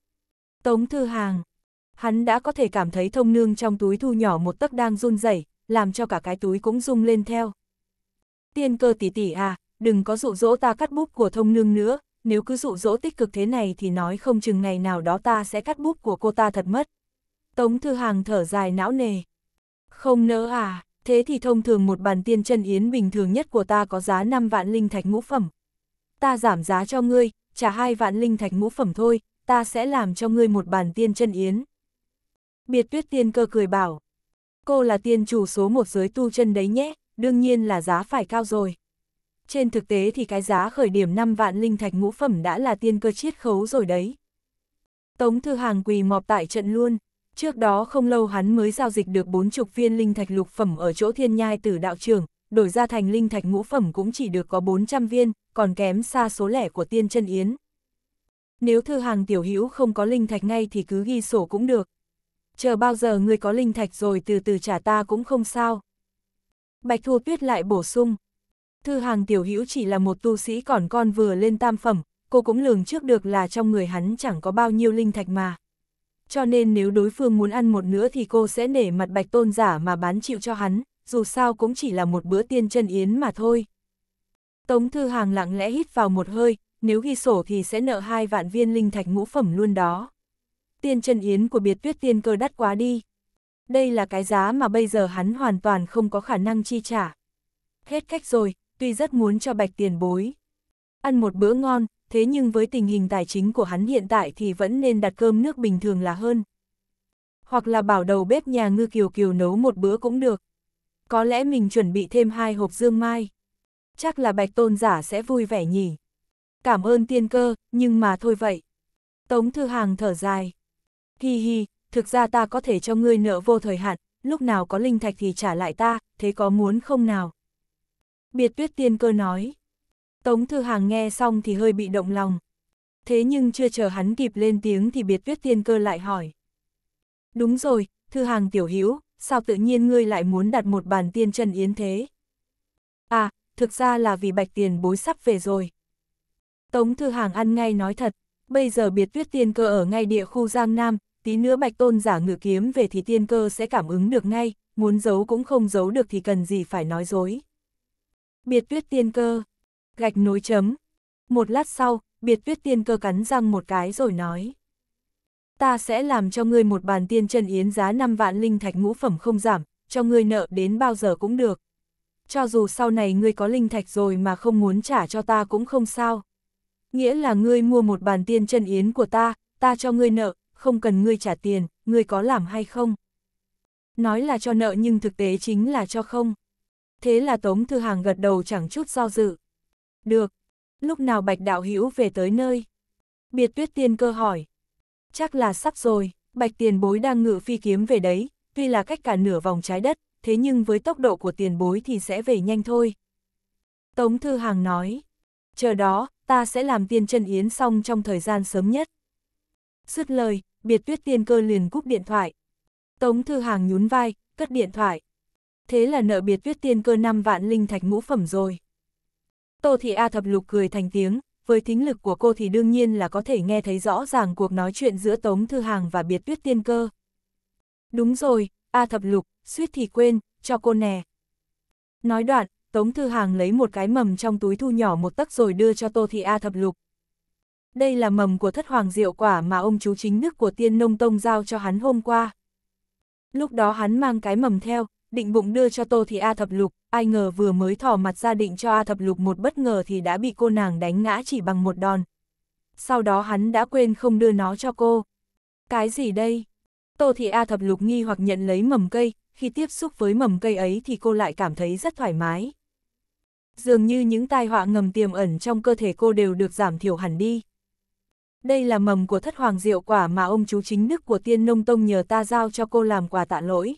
Tống Thư Hàng. Hắn đã có thể cảm thấy thông nương trong túi thu nhỏ một tấc đang run rẩy làm cho cả cái túi cũng rung lên theo tiên cơ tỷ tỷ à, đừng có dụ dỗ ta cắt búp của thông nương nữa, nếu cứ dụ dỗ tích cực thế này thì nói không chừng ngày nào đó ta sẽ cắt búp của cô ta thật mất. Tống Thư Hàng thở dài não nề. Không nỡ à, thế thì thông thường một bàn tiên chân yến bình thường nhất của ta có giá 5 vạn linh thạch ngũ phẩm. Ta giảm giá cho ngươi, trả hai vạn linh thạch ngũ phẩm thôi, ta sẽ làm cho ngươi một bàn tiên chân yến. Biệt tuyết tiên cơ cười bảo, cô là tiên chủ số một giới tu chân đấy nhé, đương nhiên là giá phải cao rồi. Trên thực tế thì cái giá khởi điểm 5 vạn linh thạch ngũ phẩm đã là tiên cơ chiết khấu rồi đấy. Tống Thư Hàng quỳ mọp tại trận luôn, trước đó không lâu hắn mới giao dịch được bốn chục viên linh thạch lục phẩm ở chỗ thiên nhai tử đạo trưởng đổi ra thành linh thạch ngũ phẩm cũng chỉ được có 400 viên, còn kém xa số lẻ của tiên chân yến. Nếu Thư Hàng tiểu hữu không có linh thạch ngay thì cứ ghi sổ cũng được. Chờ bao giờ người có linh thạch rồi từ từ trả ta cũng không sao. Bạch Thu Tuyết lại bổ sung. Thư hàng tiểu hữu chỉ là một tu sĩ còn con vừa lên tam phẩm, cô cũng lường trước được là trong người hắn chẳng có bao nhiêu linh thạch mà. Cho nên nếu đối phương muốn ăn một nữa thì cô sẽ nể mặt bạch tôn giả mà bán chịu cho hắn, dù sao cũng chỉ là một bữa tiên chân yến mà thôi. Tống Thư Hàng lặng lẽ hít vào một hơi, nếu ghi sổ thì sẽ nợ hai vạn viên linh thạch ngũ phẩm luôn đó. Tiên chân yến của biệt tuyết tiên cơ đắt quá đi. Đây là cái giá mà bây giờ hắn hoàn toàn không có khả năng chi trả. Hết cách rồi, tuy rất muốn cho bạch tiền bối. Ăn một bữa ngon, thế nhưng với tình hình tài chính của hắn hiện tại thì vẫn nên đặt cơm nước bình thường là hơn. Hoặc là bảo đầu bếp nhà ngư kiều kiều nấu một bữa cũng được. Có lẽ mình chuẩn bị thêm hai hộp dương mai. Chắc là bạch tôn giả sẽ vui vẻ nhỉ. Cảm ơn tiên cơ, nhưng mà thôi vậy. Tống Thư Hàng thở dài. Hi hi, thực ra ta có thể cho ngươi nợ vô thời hạn, lúc nào có linh thạch thì trả lại ta, thế có muốn không nào? Biệt tuyết tiên cơ nói. Tống Thư Hàng nghe xong thì hơi bị động lòng. Thế nhưng chưa chờ hắn kịp lên tiếng thì biệt tuyết tiên cơ lại hỏi. Đúng rồi, Thư Hàng tiểu hữu sao tự nhiên ngươi lại muốn đặt một bàn tiên chân yến thế? À, thực ra là vì bạch tiền bối sắp về rồi. Tống Thư Hàng ăn ngay nói thật, bây giờ biệt tuyết tiên cơ ở ngay địa khu Giang Nam, tí nữa bạch tôn giả ngự kiếm về thì tiên cơ sẽ cảm ứng được ngay, muốn giấu cũng không giấu được thì cần gì phải nói dối. Biệt tuyết tiên cơ, gạch nối chấm. Một lát sau, biệt tuyết tiên cơ cắn răng một cái rồi nói. Ta sẽ làm cho ngươi một bàn tiên chân yến giá 5 vạn linh thạch ngũ phẩm không giảm, cho ngươi nợ đến bao giờ cũng được. Cho dù sau này ngươi có linh thạch rồi mà không muốn trả cho ta cũng không sao. Nghĩa là ngươi mua một bàn tiên chân yến của ta, ta cho ngươi nợ, không cần ngươi trả tiền, ngươi có làm hay không? Nói là cho nợ nhưng thực tế chính là cho không. Thế là Tống Thư Hàng gật đầu chẳng chút do dự. Được. Lúc nào Bạch Đạo Hữu về tới nơi? Biệt tuyết tiên cơ hỏi. Chắc là sắp rồi, Bạch tiền bối đang ngự phi kiếm về đấy, tuy là cách cả nửa vòng trái đất, thế nhưng với tốc độ của tiền bối thì sẽ về nhanh thôi. Tống Thư Hàng nói. Chờ đó, ta sẽ làm tiên chân yến xong trong thời gian sớm nhất. Dứt lời, biệt tuyết tiên cơ liền cúp điện thoại. Tống Thư Hàng nhún vai, cất điện thoại. Thế là nợ biệt tuyết tiên cơ 5 vạn linh thạch ngũ phẩm rồi. Tô Thị A thập lục cười thành tiếng, với thính lực của cô thì đương nhiên là có thể nghe thấy rõ ràng cuộc nói chuyện giữa Tống Thư Hàng và biệt tuyết tiên cơ. Đúng rồi, A thập lục, suýt thì quên, cho cô nè. Nói đoạn, Tống Thư Hàng lấy một cái mầm trong túi thu nhỏ một tấc rồi đưa cho Tô Thị A thập lục đây là mầm của thất hoàng diệu quả mà ông chú chính nước của tiên nông tông giao cho hắn hôm qua. Lúc đó hắn mang cái mầm theo, định bụng đưa cho Tô Thị A Thập Lục, ai ngờ vừa mới thỏ mặt ra định cho A Thập Lục một bất ngờ thì đã bị cô nàng đánh ngã chỉ bằng một đòn. Sau đó hắn đã quên không đưa nó cho cô. Cái gì đây? Tô Thị A Thập Lục nghi hoặc nhận lấy mầm cây, khi tiếp xúc với mầm cây ấy thì cô lại cảm thấy rất thoải mái. Dường như những tai họa ngầm tiềm ẩn trong cơ thể cô đều được giảm thiểu hẳn đi đây là mầm của thất hoàng diệu quả mà ông chú chính nước của tiên nông tông nhờ ta giao cho cô làm quà tạ lỗi.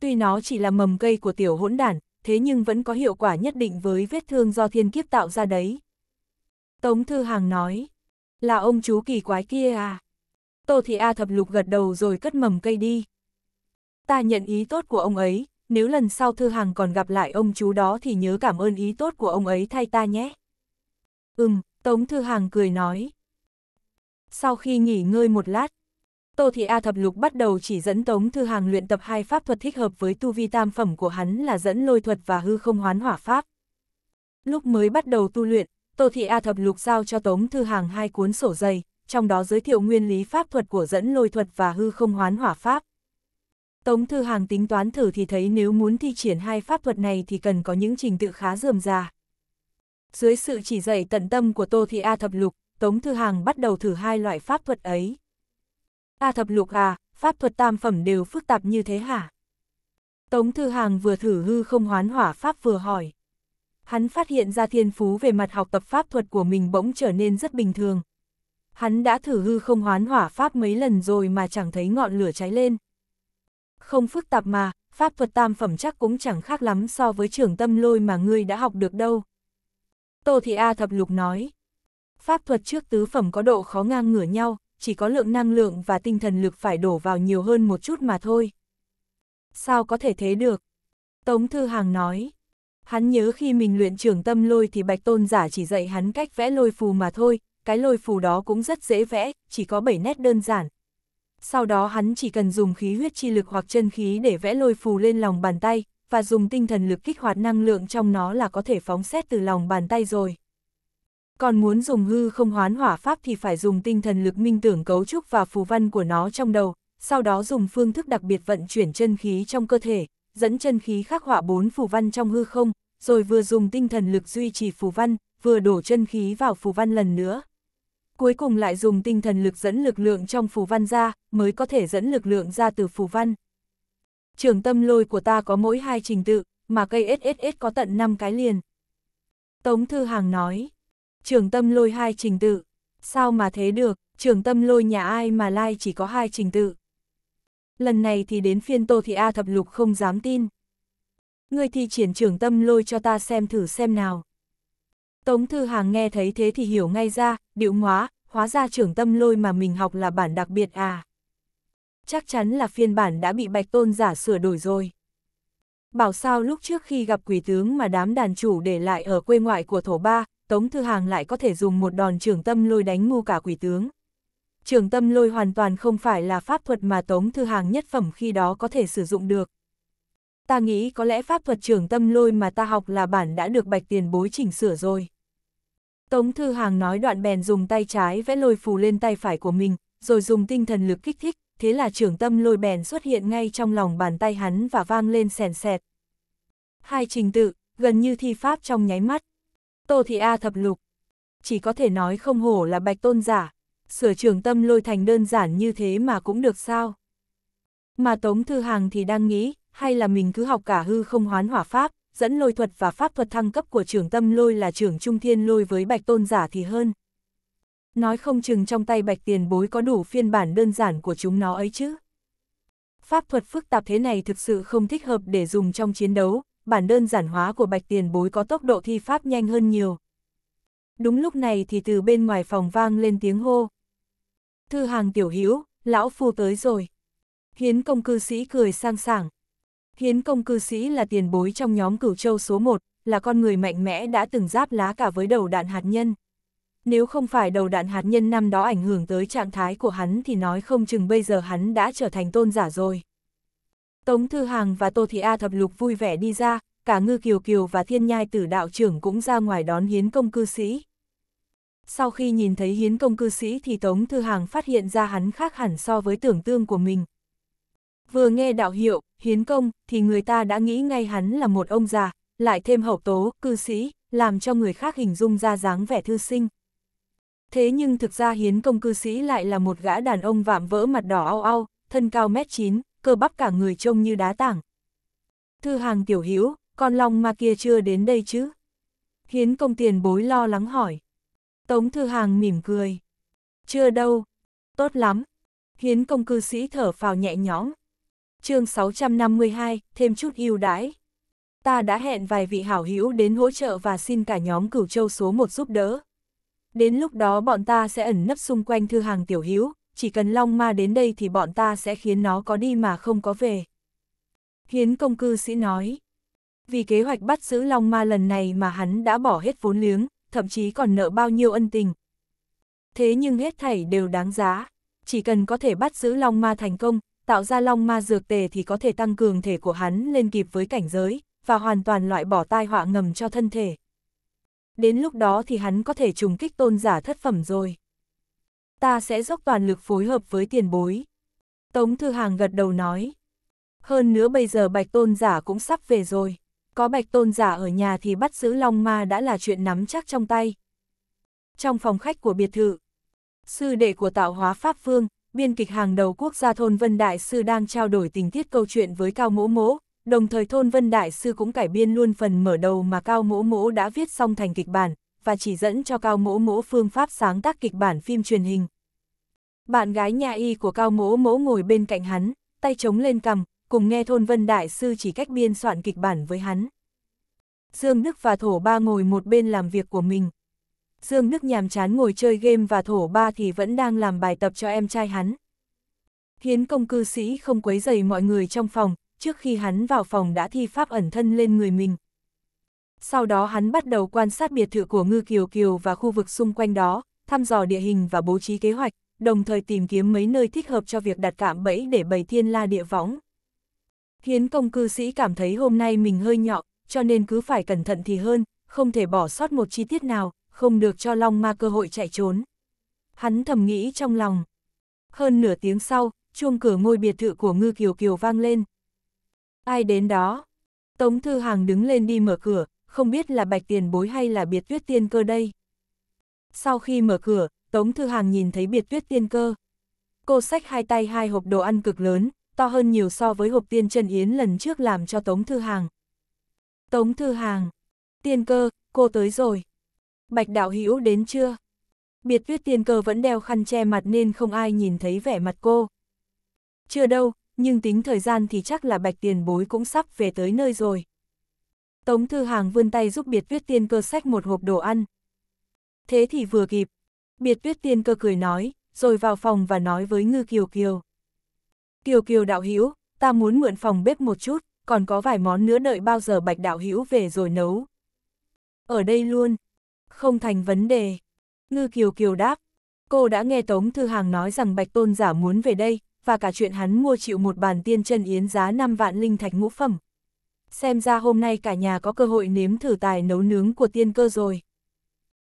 Tuy nó chỉ là mầm cây của tiểu hỗn đản, thế nhưng vẫn có hiệu quả nhất định với vết thương do thiên kiếp tạo ra đấy. Tống Thư Hàng nói, là ông chú kỳ quái kia à? Tô Thị A thập lục gật đầu rồi cất mầm cây đi. Ta nhận ý tốt của ông ấy, nếu lần sau Thư Hàng còn gặp lại ông chú đó thì nhớ cảm ơn ý tốt của ông ấy thay ta nhé. Ừm, Tống Thư Hàng cười nói, sau khi nghỉ ngơi một lát, Tô Thị A Thập Lục bắt đầu chỉ dẫn Tống Thư Hàng luyện tập hai pháp thuật thích hợp với tu vi tam phẩm của hắn là dẫn lôi thuật và hư không hoán hỏa pháp. Lúc mới bắt đầu tu luyện, Tô Thị A Thập Lục giao cho Tống Thư Hàng hai cuốn sổ dày, trong đó giới thiệu nguyên lý pháp thuật của dẫn lôi thuật và hư không hoán hỏa pháp. Tống Thư Hàng tính toán thử thì thấy nếu muốn thi triển hai pháp thuật này thì cần có những trình tự khá dườm già. Dưới sự chỉ dạy tận tâm của Tô Thị A Thập Lục, Tống Thư Hàng bắt đầu thử hai loại pháp thuật ấy. A thập lục à, pháp thuật tam phẩm đều phức tạp như thế hả? Tống Thư Hàng vừa thử hư không hoán hỏa pháp vừa hỏi. Hắn phát hiện ra thiên phú về mặt học tập pháp thuật của mình bỗng trở nên rất bình thường. Hắn đã thử hư không hoán hỏa pháp mấy lần rồi mà chẳng thấy ngọn lửa cháy lên. Không phức tạp mà, pháp thuật tam phẩm chắc cũng chẳng khác lắm so với trưởng tâm lôi mà ngươi đã học được đâu. Tô Thị A thập lục nói, pháp thuật trước tứ phẩm có độ khó ngang ngửa nhau, chỉ có lượng năng lượng và tinh thần lực phải đổ vào nhiều hơn một chút mà thôi. Sao có thể thế được? Tống Thư Hàng nói. Hắn nhớ khi mình luyện trường tâm lôi thì Bạch Tôn giả chỉ dạy hắn cách vẽ lôi phù mà thôi, cái lôi phù đó cũng rất dễ vẽ, chỉ có 7 nét đơn giản. Sau đó hắn chỉ cần dùng khí huyết chi lực hoặc chân khí để vẽ lôi phù lên lòng bàn tay, và dùng tinh thần lực kích hoạt năng lượng trong nó là có thể phóng xét từ lòng bàn tay rồi còn muốn dùng hư không hoán hỏa pháp thì phải dùng tinh thần lực minh tưởng cấu trúc và phù văn của nó trong đầu, sau đó dùng phương thức đặc biệt vận chuyển chân khí trong cơ thể, dẫn chân khí khắc họa bốn phù văn trong hư không, rồi vừa dùng tinh thần lực duy trì phù văn, vừa đổ chân khí vào phù văn lần nữa. Cuối cùng lại dùng tinh thần lực dẫn lực lượng trong phù văn ra, mới có thể dẫn lực lượng ra từ phù văn. Trường tâm lôi của ta có mỗi hai trình tự, mà cây SSS có tận 5 cái liền. Tống Thư Hàng nói, trường tâm lôi hai trình tự. Sao mà thế được, trường tâm lôi nhà ai mà lai chỉ có hai trình tự. Lần này thì đến phiên Tô thì A thập lục không dám tin. Ngươi thi triển trường tâm lôi cho ta xem thử xem nào. Tống Thư Hàng nghe thấy thế thì hiểu ngay ra, điệu hóa hóa ra trường tâm lôi mà mình học là bản đặc biệt à. Chắc chắn là phiên bản đã bị bạch tôn giả sửa đổi rồi. Bảo sao lúc trước khi gặp quỷ tướng mà đám đàn chủ để lại ở quê ngoại của thổ ba, Tống Thư Hàng lại có thể dùng một đòn trường tâm lôi đánh ngu cả quỷ tướng. Trường tâm lôi hoàn toàn không phải là pháp thuật mà Tống Thư Hàng nhất phẩm khi đó có thể sử dụng được. Ta nghĩ có lẽ pháp thuật trường tâm lôi mà ta học là bản đã được bạch tiền bối chỉnh sửa rồi. Tống Thư Hàng nói đoạn bèn dùng tay trái vẽ lôi phù lên tay phải của mình, rồi dùng tinh thần lực kích thích, thế là trường tâm lôi bèn xuất hiện ngay trong lòng bàn tay hắn và vang lên sèn sẹt. Hai trình tự, gần như thi pháp trong nháy mắt. Tô Thị A thập lục. Chỉ có thể nói không hổ là bạch tôn giả, sửa trường tâm lôi thành đơn giản như thế mà cũng được sao. Mà Tống Thư Hàng thì đang nghĩ, hay là mình cứ học cả hư không hoán hỏa pháp, dẫn lôi thuật và pháp thuật thăng cấp của trường tâm lôi là trường trung thiên lôi với bạch tôn giả thì hơn. Nói không chừng trong tay bạch tiền bối có đủ phiên bản đơn giản của chúng nó ấy chứ. Pháp thuật phức tạp thế này thực sự không thích hợp để dùng trong chiến đấu, bản đơn giản hóa của bạch tiền bối có tốc độ thi pháp nhanh hơn nhiều. Đúng lúc này thì từ bên ngoài phòng vang lên tiếng hô. Thư hàng tiểu hữu lão phu tới rồi. Hiến công cư sĩ cười sang sảng. Hiến công cư sĩ là tiền bối trong nhóm cửu châu số 1, là con người mạnh mẽ đã từng giáp lá cả với đầu đạn hạt nhân. Nếu không phải đầu đạn hạt nhân năm đó ảnh hưởng tới trạng thái của hắn thì nói không chừng bây giờ hắn đã trở thành tôn giả rồi. Tống Thư Hàng và Tô Thị A thập lục vui vẻ đi ra, cả Ngư Kiều Kiều và Thiên Nhai Tử đạo trưởng cũng ra ngoài đón hiến công cư sĩ. Sau khi nhìn thấy hiến công cư sĩ thì Tống Thư Hàng phát hiện ra hắn khác hẳn so với tưởng tương của mình. Vừa nghe đạo hiệu, hiến công, thì người ta đã nghĩ ngay hắn là một ông già, lại thêm hậu tố, cư sĩ, làm cho người khác hình dung ra dáng vẻ thư sinh. Thế nhưng thực ra hiến công cư sĩ lại là một gã đàn ông vạm vỡ mặt đỏ ao ao, thân cao mét chín cơ bắp cả người trông như đá tảng. Thư hàng tiểu hiếu, con long ma kia chưa đến đây chứ? Hiến công tiền bối lo lắng hỏi. Tống thư hàng mỉm cười. Chưa đâu. Tốt lắm. Hiến công cư sĩ thở phào nhẹ nhõm. chương 652, thêm chút ưu đãi. Ta đã hẹn vài vị hảo hữu đến hỗ trợ và xin cả nhóm cửu châu số một giúp đỡ. Đến lúc đó bọn ta sẽ ẩn nấp xung quanh thư hàng tiểu hiếu chỉ cần Long Ma đến đây thì bọn ta sẽ khiến nó có đi mà không có về. Hiến công cư sĩ nói, vì kế hoạch bắt giữ Long Ma lần này mà hắn đã bỏ hết vốn liếng, thậm chí còn nợ bao nhiêu ân tình. Thế nhưng hết thảy đều đáng giá, chỉ cần có thể bắt giữ Long Ma thành công, tạo ra Long Ma dược tề thì có thể tăng cường thể của hắn lên kịp với cảnh giới, và hoàn toàn loại bỏ tai họa ngầm cho thân thể. Đến lúc đó thì hắn có thể trùng kích tôn giả thất phẩm rồi ta sẽ dốc toàn lực phối hợp với tiền bối. Tống Thư Hàng gật đầu nói. Hơn nữa bây giờ Bạch Tôn Giả cũng sắp về rồi. Có Bạch Tôn Giả ở nhà thì bắt giữ Long Ma đã là chuyện nắm chắc trong tay. Trong phòng khách của biệt thự, sư đệ của tạo hóa Pháp vương, biên kịch hàng đầu quốc gia thôn Vân Đại Sư đang trao đổi tình tiết câu chuyện với Cao Mỗ Mỗ, đồng thời thôn Vân Đại Sư cũng cải biên luôn phần mở đầu mà Cao Mỗ Mỗ đã viết xong thành kịch bản, và chỉ dẫn cho Cao Mỗ Mỗ phương pháp sáng tác kịch bản phim truyền hình. Bạn gái nhà y của Cao Mỗ Mỗ ngồi bên cạnh hắn, tay chống lên cằm, cùng nghe Thôn Vân Đại Sư chỉ cách biên soạn kịch bản với hắn. Dương Đức và Thổ Ba ngồi một bên làm việc của mình. Dương Đức nhàm chán ngồi chơi game và Thổ Ba thì vẫn đang làm bài tập cho em trai hắn. Hiến công cư sĩ không quấy dày mọi người trong phòng, trước khi hắn vào phòng đã thi pháp ẩn thân lên người mình. Sau đó hắn bắt đầu quan sát biệt thự của Ngư Kiều Kiều và khu vực xung quanh đó, thăm dò địa hình và bố trí kế hoạch, đồng thời tìm kiếm mấy nơi thích hợp cho việc đặt cạm bẫy để bày thiên la địa võng. Hiến công cư sĩ cảm thấy hôm nay mình hơi nhọ, cho nên cứ phải cẩn thận thì hơn, không thể bỏ sót một chi tiết nào, không được cho Long Ma cơ hội chạy trốn. Hắn thầm nghĩ trong lòng. Hơn nửa tiếng sau, chuông cửa ngôi biệt thự của Ngư Kiều Kiều vang lên. Ai đến đó? Tống Thư Hàng đứng lên đi mở cửa, không biết là bạch tiền bối hay là biệt tuyết tiên cơ đây. Sau khi mở cửa, Tống Thư Hàng nhìn thấy biệt tuyết tiên cơ. Cô xách hai tay hai hộp đồ ăn cực lớn, to hơn nhiều so với hộp tiên Trần Yến lần trước làm cho Tống Thư Hàng. Tống Thư Hàng, tiên cơ, cô tới rồi. Bạch Đạo Hữu đến chưa? Biệt tuyết tiên cơ vẫn đeo khăn che mặt nên không ai nhìn thấy vẻ mặt cô. Chưa đâu, nhưng tính thời gian thì chắc là bạch tiền bối cũng sắp về tới nơi rồi. Tống Thư Hàng vươn tay giúp biệt viết tiên cơ sách một hộp đồ ăn. Thế thì vừa kịp. Biệt viết tiên cơ cười nói, rồi vào phòng và nói với Ngư Kiều Kiều. Kiều Kiều đạo hữu ta muốn mượn phòng bếp một chút, còn có vài món nữa đợi bao giờ bạch đạo hữu về rồi nấu. Ở đây luôn. Không thành vấn đề. Ngư Kiều Kiều đáp. Cô đã nghe Tống Thư Hàng nói rằng Bạch Tôn giả muốn về đây, và cả chuyện hắn mua chịu một bàn tiên chân yến giá 5 vạn linh thạch ngũ phẩm, xem ra hôm nay cả nhà có cơ hội nếm thử tài nấu nướng của tiên cơ rồi.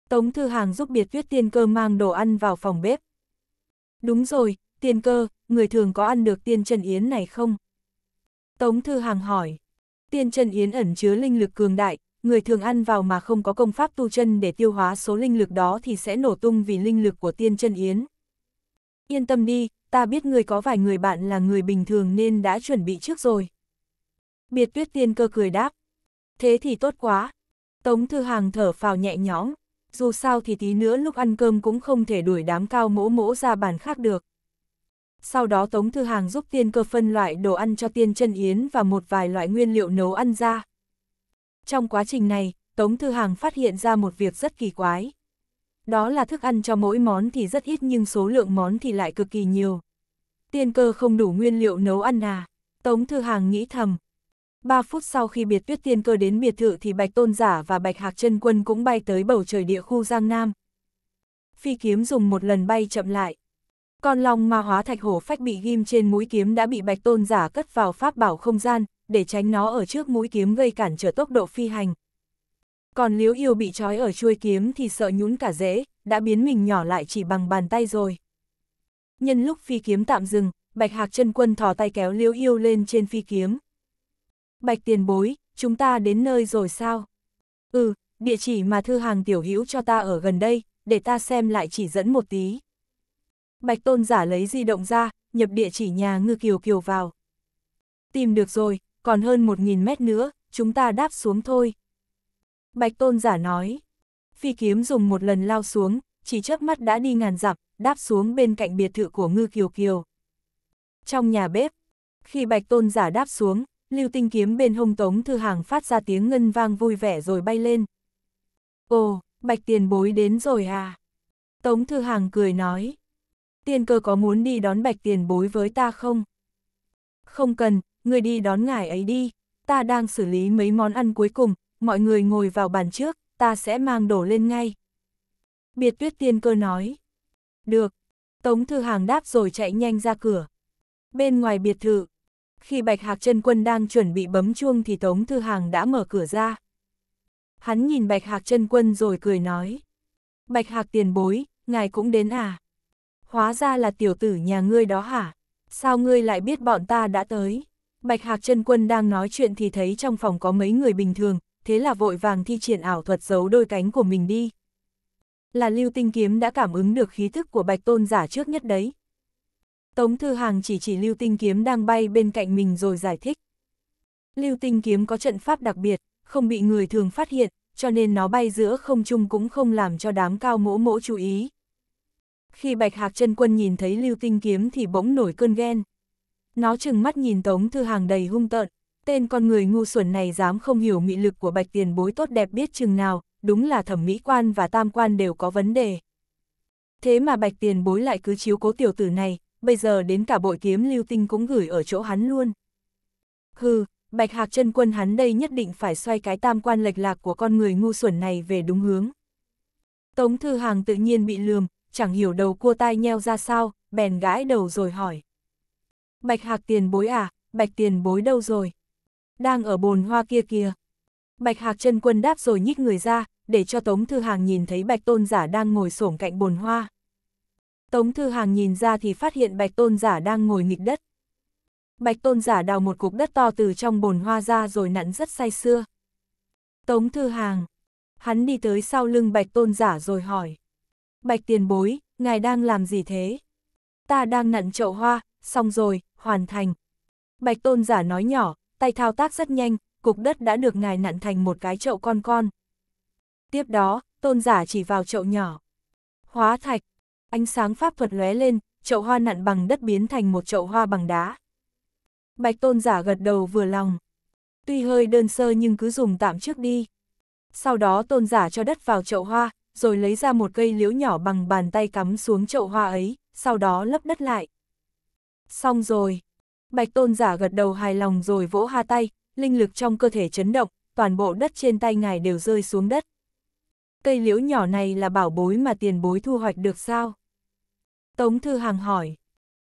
Tống Thư Hàng giúp biệt tuyết tiên cơ mang đồ ăn vào phòng bếp. Đúng rồi, tiên cơ, người thường có ăn được tiên chân yến này không? Tống Thư Hàng hỏi. Tiên chân yến ẩn chứa linh lực cường đại, người thường ăn vào mà không có công pháp tu chân để tiêu hóa số linh lực đó thì sẽ nổ tung vì linh lực của tiên chân yến. Yên tâm đi, ta biết người có vài người bạn là người bình thường nên đã chuẩn bị trước rồi. Biệt tuyết tiên cơ cười đáp. Thế thì tốt quá. Tống Thư Hàng thở phào nhẹ nhõm. Dù sao thì tí nữa lúc ăn cơm cũng không thể đuổi đám cao mỗ mỗ ra bàn khác được. Sau đó Tống Thư Hàng giúp tiên cơ phân loại đồ ăn cho tiên chân yến và một vài loại nguyên liệu nấu ăn ra. Trong quá trình này, Tống Thư Hàng phát hiện ra một việc rất kỳ quái. Đó là thức ăn cho mỗi món thì rất ít nhưng số lượng món thì lại cực kỳ nhiều. Tiên cơ không đủ nguyên liệu nấu ăn à. Tống Thư Hàng nghĩ thầm, Ba phút sau khi biệt tuyết tiên cơ đến biệt thự thì Bạch Tôn Giả và Bạch Hạc chân Quân cũng bay tới bầu trời địa khu Giang Nam. Phi kiếm dùng một lần bay chậm lại. Con long ma hóa thạch hổ phách bị ghim trên mũi kiếm đã bị Bạch Tôn Giả cất vào pháp bảo không gian, để tránh nó ở trước mũi kiếm gây cản trở tốc độ phi hành. Còn liếu yêu bị trói ở chuôi kiếm thì sợ nhún cả dễ, đã biến mình nhỏ lại chỉ bằng bàn tay rồi. Nhân lúc phi kiếm tạm dừng, Bạch Hạc chân Quân thò tay kéo liếu yêu lên trên phi kiếm. Bạch tiền bối, chúng ta đến nơi rồi sao? Ừ, địa chỉ mà thư hàng tiểu hữu cho ta ở gần đây, để ta xem lại chỉ dẫn một tí. Bạch tôn giả lấy di động ra, nhập địa chỉ nhà ngư kiều kiều vào. Tìm được rồi, còn hơn một nghìn mét nữa, chúng ta đáp xuống thôi. Bạch tôn giả nói, phi kiếm dùng một lần lao xuống, chỉ chớp mắt đã đi ngàn dặm, đáp xuống bên cạnh biệt thự của ngư kiều kiều. Trong nhà bếp, khi bạch tôn giả đáp xuống, lưu tinh kiếm bên hông tống thư hàng phát ra tiếng ngân vang vui vẻ rồi bay lên. Ồ, bạch tiền bối đến rồi à? Tống thư hàng cười nói. Tiên cơ có muốn đi đón bạch tiền bối với ta không? Không cần, người đi đón ngài ấy đi. Ta đang xử lý mấy món ăn cuối cùng, mọi người ngồi vào bàn trước, ta sẽ mang đổ lên ngay. Biệt tuyết tiên cơ nói. Được. Tống thư hàng đáp rồi chạy nhanh ra cửa. Bên ngoài biệt thự, khi Bạch Hạc chân Quân đang chuẩn bị bấm chuông thì Tống Thư Hàng đã mở cửa ra. Hắn nhìn Bạch Hạc chân Quân rồi cười nói. Bạch Hạc tiền bối, ngài cũng đến à? Hóa ra là tiểu tử nhà ngươi đó hả? Sao ngươi lại biết bọn ta đã tới? Bạch Hạc chân Quân đang nói chuyện thì thấy trong phòng có mấy người bình thường, thế là vội vàng thi triển ảo thuật giấu đôi cánh của mình đi. Là Lưu Tinh Kiếm đã cảm ứng được khí thức của Bạch Tôn giả trước nhất đấy, Tống Thư Hàng chỉ chỉ lưu tinh kiếm đang bay bên cạnh mình rồi giải thích. Lưu tinh kiếm có trận pháp đặc biệt, không bị người thường phát hiện, cho nên nó bay giữa không trung cũng không làm cho đám cao mỗ mỗ chú ý. Khi Bạch Hạc chân Quân nhìn thấy lưu tinh kiếm thì bỗng nổi cơn ghen. Nó chừng mắt nhìn Tống Thư Hàng đầy hung tợn, tên con người ngu xuẩn này dám không hiểu mị lực của Bạch Tiền Bối tốt đẹp biết chừng nào, đúng là thẩm mỹ quan và tam quan đều có vấn đề. Thế mà Bạch Tiền Bối lại cứ chiếu cố tiểu tử này, bây giờ đến cả bội kiếm lưu tinh cũng gửi ở chỗ hắn luôn. Hừ, bạch hạc chân quân hắn đây nhất định phải xoay cái tam quan lệch lạc của con người ngu xuẩn này về đúng hướng. Tống Thư Hàng tự nhiên bị lườm, chẳng hiểu đầu cua tai nheo ra sao, bèn gãi đầu rồi hỏi. Bạch hạc tiền bối à, bạch tiền bối đâu rồi? Đang ở bồn hoa kia kìa. Bạch hạc chân quân đáp rồi nhích người ra, để cho Tống Thư Hàng nhìn thấy bạch tôn giả đang ngồi xổm cạnh bồn hoa. Tống Thư Hàng nhìn ra thì phát hiện Bạch Tôn Giả đang ngồi nghịch đất. Bạch Tôn Giả đào một cục đất to từ trong bồn hoa ra rồi nặn rất say xưa. Tống Thư Hàng. Hắn đi tới sau lưng Bạch Tôn Giả rồi hỏi. Bạch tiền bối, ngài đang làm gì thế? Ta đang nặn chậu hoa, xong rồi, hoàn thành. Bạch Tôn Giả nói nhỏ, tay thao tác rất nhanh, cục đất đã được ngài nặn thành một cái chậu con con. Tiếp đó, Tôn Giả chỉ vào chậu nhỏ. Hóa thạch, Ánh sáng pháp thuật lóe lên, chậu hoa nặn bằng đất biến thành một chậu hoa bằng đá. Bạch tôn giả gật đầu vừa lòng. Tuy hơi đơn sơ nhưng cứ dùng tạm trước đi. Sau đó tôn giả cho đất vào chậu hoa, rồi lấy ra một cây liễu nhỏ bằng bàn tay cắm xuống chậu hoa ấy, sau đó lấp đất lại. Xong rồi. Bạch tôn giả gật đầu hài lòng rồi vỗ ha tay, linh lực trong cơ thể chấn động, toàn bộ đất trên tay ngài đều rơi xuống đất cây liễu nhỏ này là bảo bối mà tiền bối thu hoạch được sao? Tống Thư Hàng hỏi.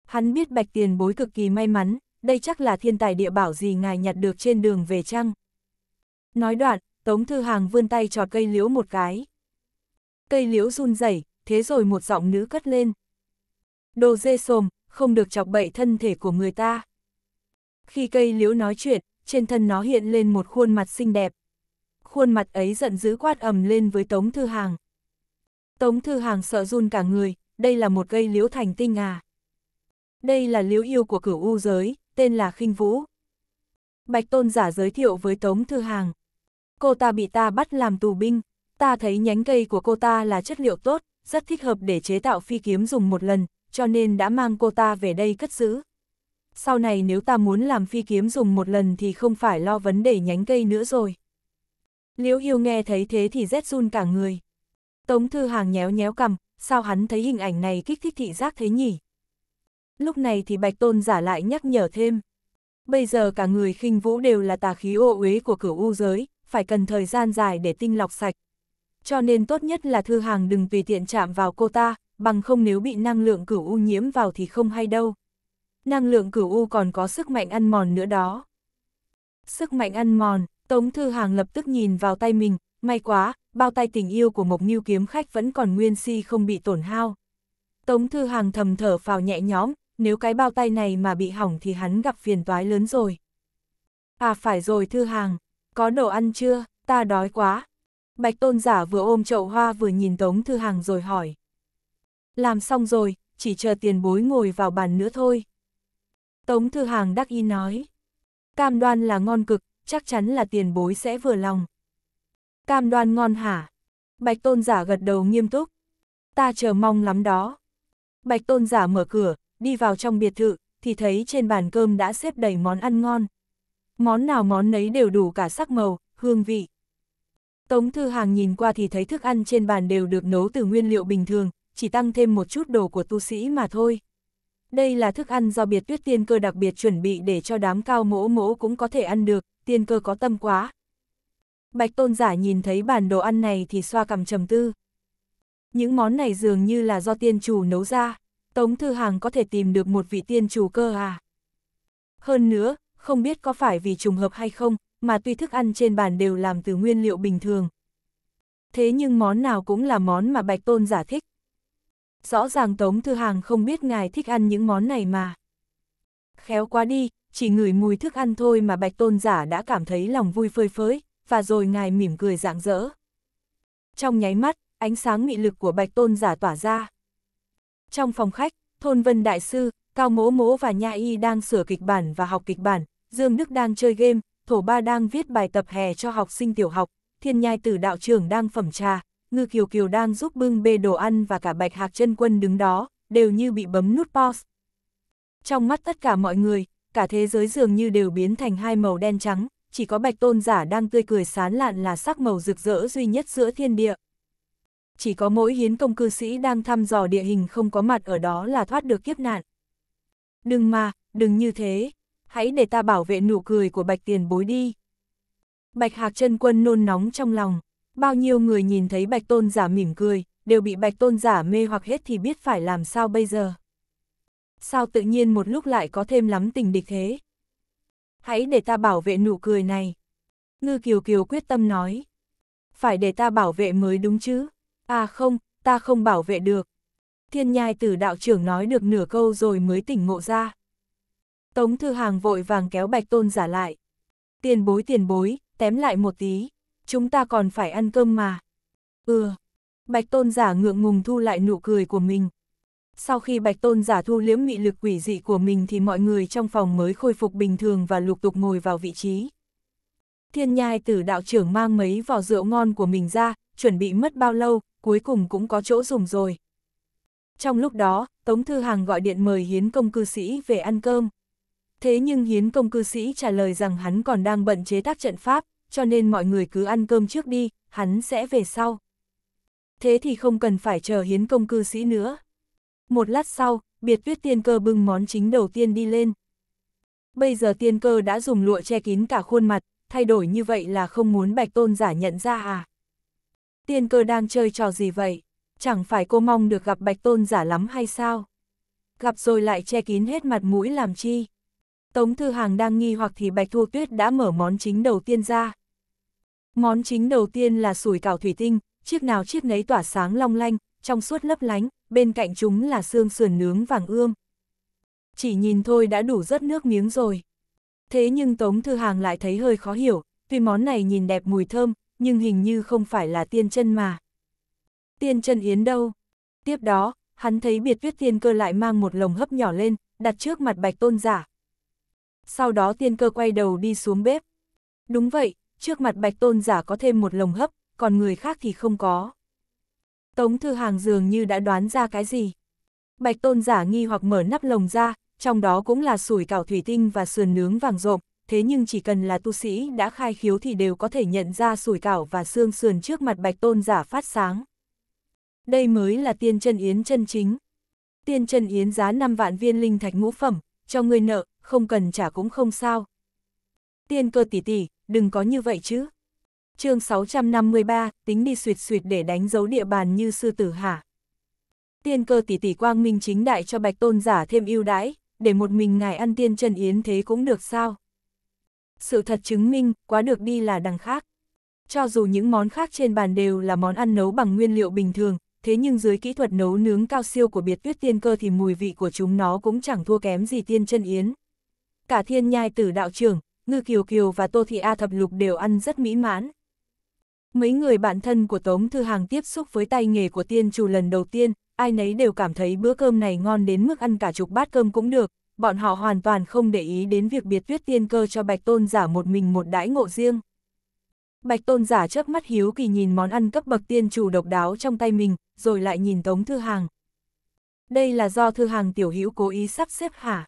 Hắn biết bạch tiền bối cực kỳ may mắn, đây chắc là thiên tài địa bảo gì ngài nhặt được trên đường về chăng? Nói đoạn, Tống Thư Hàng vươn tay trò cây liễu một cái. Cây liễu run rẩy, thế rồi một giọng nữ cất lên. Đồ dê sồm, không được chọc bậy thân thể của người ta. Khi cây liễu nói chuyện, trên thân nó hiện lên một khuôn mặt xinh đẹp, khuôn mặt ấy giận dữ quát ầm lên với Tống Thư Hàng. Tống Thư Hàng sợ run cả người, đây là một gây liễu thành tinh à. Đây là liễu yêu của cửu u giới, tên là khinh Vũ. Bạch Tôn giả giới thiệu với Tống Thư Hàng. Cô ta bị ta bắt làm tù binh, ta thấy nhánh cây của cô ta là chất liệu tốt, rất thích hợp để chế tạo phi kiếm dùng một lần, cho nên đã mang cô ta về đây cất giữ. Sau này nếu ta muốn làm phi kiếm dùng một lần thì không phải lo vấn đề nhánh cây nữa rồi. Liễu Hiêu nghe thấy thế thì rét run cả người. Tống Thư Hàng nhéo nhéo cầm, sao hắn thấy hình ảnh này kích thích thị giác thế nhỉ? Lúc này thì Bạch Tôn giả lại nhắc nhở thêm. Bây giờ cả người khinh vũ đều là tà khí ô uế của cửu u giới, phải cần thời gian dài để tinh lọc sạch. Cho nên tốt nhất là Thư Hàng đừng tùy tiện chạm vào cô ta, bằng không nếu bị năng lượng cửu u nhiễm vào thì không hay đâu. Năng lượng cửu u còn có sức mạnh ăn mòn nữa đó. Sức mạnh ăn mòn, Tống Thư Hàng lập tức nhìn vào tay mình, may quá, bao tay tình yêu của Mộc Nghiêu kiếm khách vẫn còn nguyên si không bị tổn hao. Tống Thư Hàng thầm thở phào nhẹ nhõm, nếu cái bao tay này mà bị hỏng thì hắn gặp phiền toái lớn rồi. À phải rồi Thư Hàng, có đồ ăn chưa, ta đói quá. Bạch Tôn Giả vừa ôm chậu hoa vừa nhìn Tống Thư Hàng rồi hỏi. Làm xong rồi, chỉ chờ tiền bối ngồi vào bàn nữa thôi. Tống Thư Hàng đắc ý nói. Cam đoan là ngon cực, chắc chắn là tiền bối sẽ vừa lòng. Cam đoan ngon hả? Bạch tôn giả gật đầu nghiêm túc. Ta chờ mong lắm đó. Bạch tôn giả mở cửa, đi vào trong biệt thự, thì thấy trên bàn cơm đã xếp đầy món ăn ngon. Món nào món nấy đều đủ cả sắc màu, hương vị. Tống Thư Hàng nhìn qua thì thấy thức ăn trên bàn đều được nấu từ nguyên liệu bình thường, chỉ tăng thêm một chút đồ của tu sĩ mà thôi. Đây là thức ăn do biệt tuyết tiên cơ đặc biệt chuẩn bị để cho đám cao mỗ mỗ cũng có thể ăn được, tiên cơ có tâm quá. Bạch tôn giả nhìn thấy bản đồ ăn này thì xoa cằm trầm tư. Những món này dường như là do tiên chủ nấu ra, Tống Thư Hàng có thể tìm được một vị tiên chủ cơ à. Hơn nữa, không biết có phải vì trùng hợp hay không, mà tuy thức ăn trên bàn đều làm từ nguyên liệu bình thường. Thế nhưng món nào cũng là món mà Bạch Tôn giả thích rõ ràng Tống Thư Hàng không biết ngài thích ăn những món này mà. Khéo quá đi, chỉ ngửi mùi thức ăn thôi mà bạch tôn giả đã cảm thấy lòng vui phơi phới, và rồi ngài mỉm cười rạng rỡ. Trong nháy mắt, ánh sáng mị lực của bạch tôn giả tỏa ra. Trong phòng khách, thôn vân đại sư, cao mố mố và nha y đang sửa kịch bản và học kịch bản, Dương Đức đang chơi game, Thổ Ba đang viết bài tập hè cho học sinh tiểu học, Thiên Nhai Tử đạo trưởng đang phẩm trà, Ngư Kiều Kiều đang giúp bưng bê đồ ăn và cả Bạch Hạc chân quân đứng đó, đều như bị bấm nút pause. Trong mắt tất cả mọi người, cả thế giới dường như đều biến thành hai màu đen trắng, chỉ có Bạch Tôn giả đang tươi cười sán lạn là sắc màu rực rỡ duy nhất giữa thiên địa. Chỉ có mỗi hiến công cư sĩ đang thăm dò địa hình không có mặt ở đó là thoát được kiếp nạn. Đừng mà, đừng như thế, hãy để ta bảo vệ nụ cười của Bạch Tiền bối đi. Bạch Hạc chân quân nôn nóng trong lòng. Bao nhiêu người nhìn thấy bạch tôn giả mỉm cười, đều bị bạch tôn giả mê hoặc hết thì biết phải làm sao bây giờ. Sao tự nhiên một lúc lại có thêm lắm tình địch thế? Hãy để ta bảo vệ nụ cười này. Ngư Kiều Kiều quyết tâm nói. Phải để ta bảo vệ mới đúng chứ. À không, ta không bảo vệ được. Thiên nhai tử đạo trưởng nói được nửa câu rồi mới tỉnh ngộ ra. Tống Thư Hàng vội vàng kéo bạch tôn giả lại. Tiền bối tiền bối, tém lại một tí chúng ta còn phải ăn cơm mà. Ừ, bạch tôn giả ngượng ngùng thu lại nụ cười của mình. Sau khi bạch tôn giả thu liếm mị lực quỷ dị của mình thì mọi người trong phòng mới khôi phục bình thường và lục tục ngồi vào vị trí. Thiên nhai tử đạo trưởng mang mấy vỏ rượu ngon của mình ra, chuẩn bị mất bao lâu, cuối cùng cũng có chỗ dùng rồi. Trong lúc đó, Tống Thư Hàng gọi điện mời hiến công cư sĩ về ăn cơm. Thế nhưng hiến công cư sĩ trả lời rằng hắn còn đang bận chế tác trận pháp, cho nên mọi người cứ ăn cơm trước đi, hắn sẽ về sau. Thế thì không cần phải chờ hiến công cư sĩ nữa. Một lát sau, biệt tuyết tiên cơ bưng món chính đầu tiên đi lên. Bây giờ tiên cơ đã dùng lụa che kín cả khuôn mặt, thay đổi như vậy là không muốn bạch tôn giả nhận ra à. Tiên cơ đang chơi trò gì vậy? Chẳng phải cô mong được gặp bạch tôn giả lắm hay sao? Gặp rồi lại che kín hết mặt mũi làm chi? Tống Thư Hàng đang nghi hoặc thì Bạch Thu Tuyết đã mở món chính đầu tiên ra. Món chính đầu tiên là sủi cảo thủy tinh, chiếc nào chiếc nấy tỏa sáng long lanh, trong suốt lấp lánh, bên cạnh chúng là xương sườn nướng vàng ươm. Chỉ nhìn thôi đã đủ rất nước miếng rồi. Thế nhưng Tống Thư Hàng lại thấy hơi khó hiểu, tuy món này nhìn đẹp mùi thơm, nhưng hình như không phải là tiên chân mà. Tiên chân yến đâu? Tiếp đó, hắn thấy biệt Viết tiên cơ lại mang một lồng hấp nhỏ lên, đặt trước mặt bạch tôn giả, sau đó tiên cơ quay đầu đi xuống bếp. Đúng vậy, trước mặt bạch tôn giả có thêm một lồng hấp, còn người khác thì không có. Tống Thư Hàng dường như đã đoán ra cái gì. Bạch tôn giả nghi hoặc mở nắp lồng ra, trong đó cũng là sủi cảo thủy tinh và sườn nướng vàng rộm, thế nhưng chỉ cần là tu sĩ đã khai khiếu thì đều có thể nhận ra sủi cảo và xương sườn trước mặt bạch tôn giả phát sáng. Đây mới là tiên chân yến chân chính. Tiên chân yến giá 5 vạn viên linh thạch ngũ phẩm, cho người nợ, không cần trả cũng không sao. Tiên cơ tỷ tỷ, đừng có như vậy chứ. chương 653, tính đi suyệt suyệt để đánh dấu địa bàn như sư tử hả. Tiên cơ tỷ tỷ quang minh chính đại cho bạch tôn giả thêm ưu đãi, để một mình ngài ăn tiên chân yến thế cũng được sao. Sự thật chứng minh, quá được đi là đằng khác. Cho dù những món khác trên bàn đều là món ăn nấu bằng nguyên liệu bình thường, thế nhưng dưới kỹ thuật nấu nướng cao siêu của biệt tuyết tiên cơ thì mùi vị của chúng nó cũng chẳng thua kém gì tiên chân yến cả thiên nhai tử đạo trưởng, Ngư Kiều Kiều và Tô Thị A Thập Lục đều ăn rất mỹ mãn. Mấy người bạn thân của Tống Thư Hàng tiếp xúc với tay nghề của tiên chủ lần đầu tiên, ai nấy đều cảm thấy bữa cơm này ngon đến mức ăn cả chục bát cơm cũng được, bọn họ hoàn toàn không để ý đến việc biệt tuyết tiên cơ cho Bạch Tôn giả một mình một đãi ngộ riêng. Bạch Tôn giả chớp mắt hiếu kỳ nhìn món ăn cấp bậc tiên chủ độc đáo trong tay mình, rồi lại nhìn Tống Thư Hàng. Đây là do Thư Hàng tiểu hữu cố ý sắp xếp hả?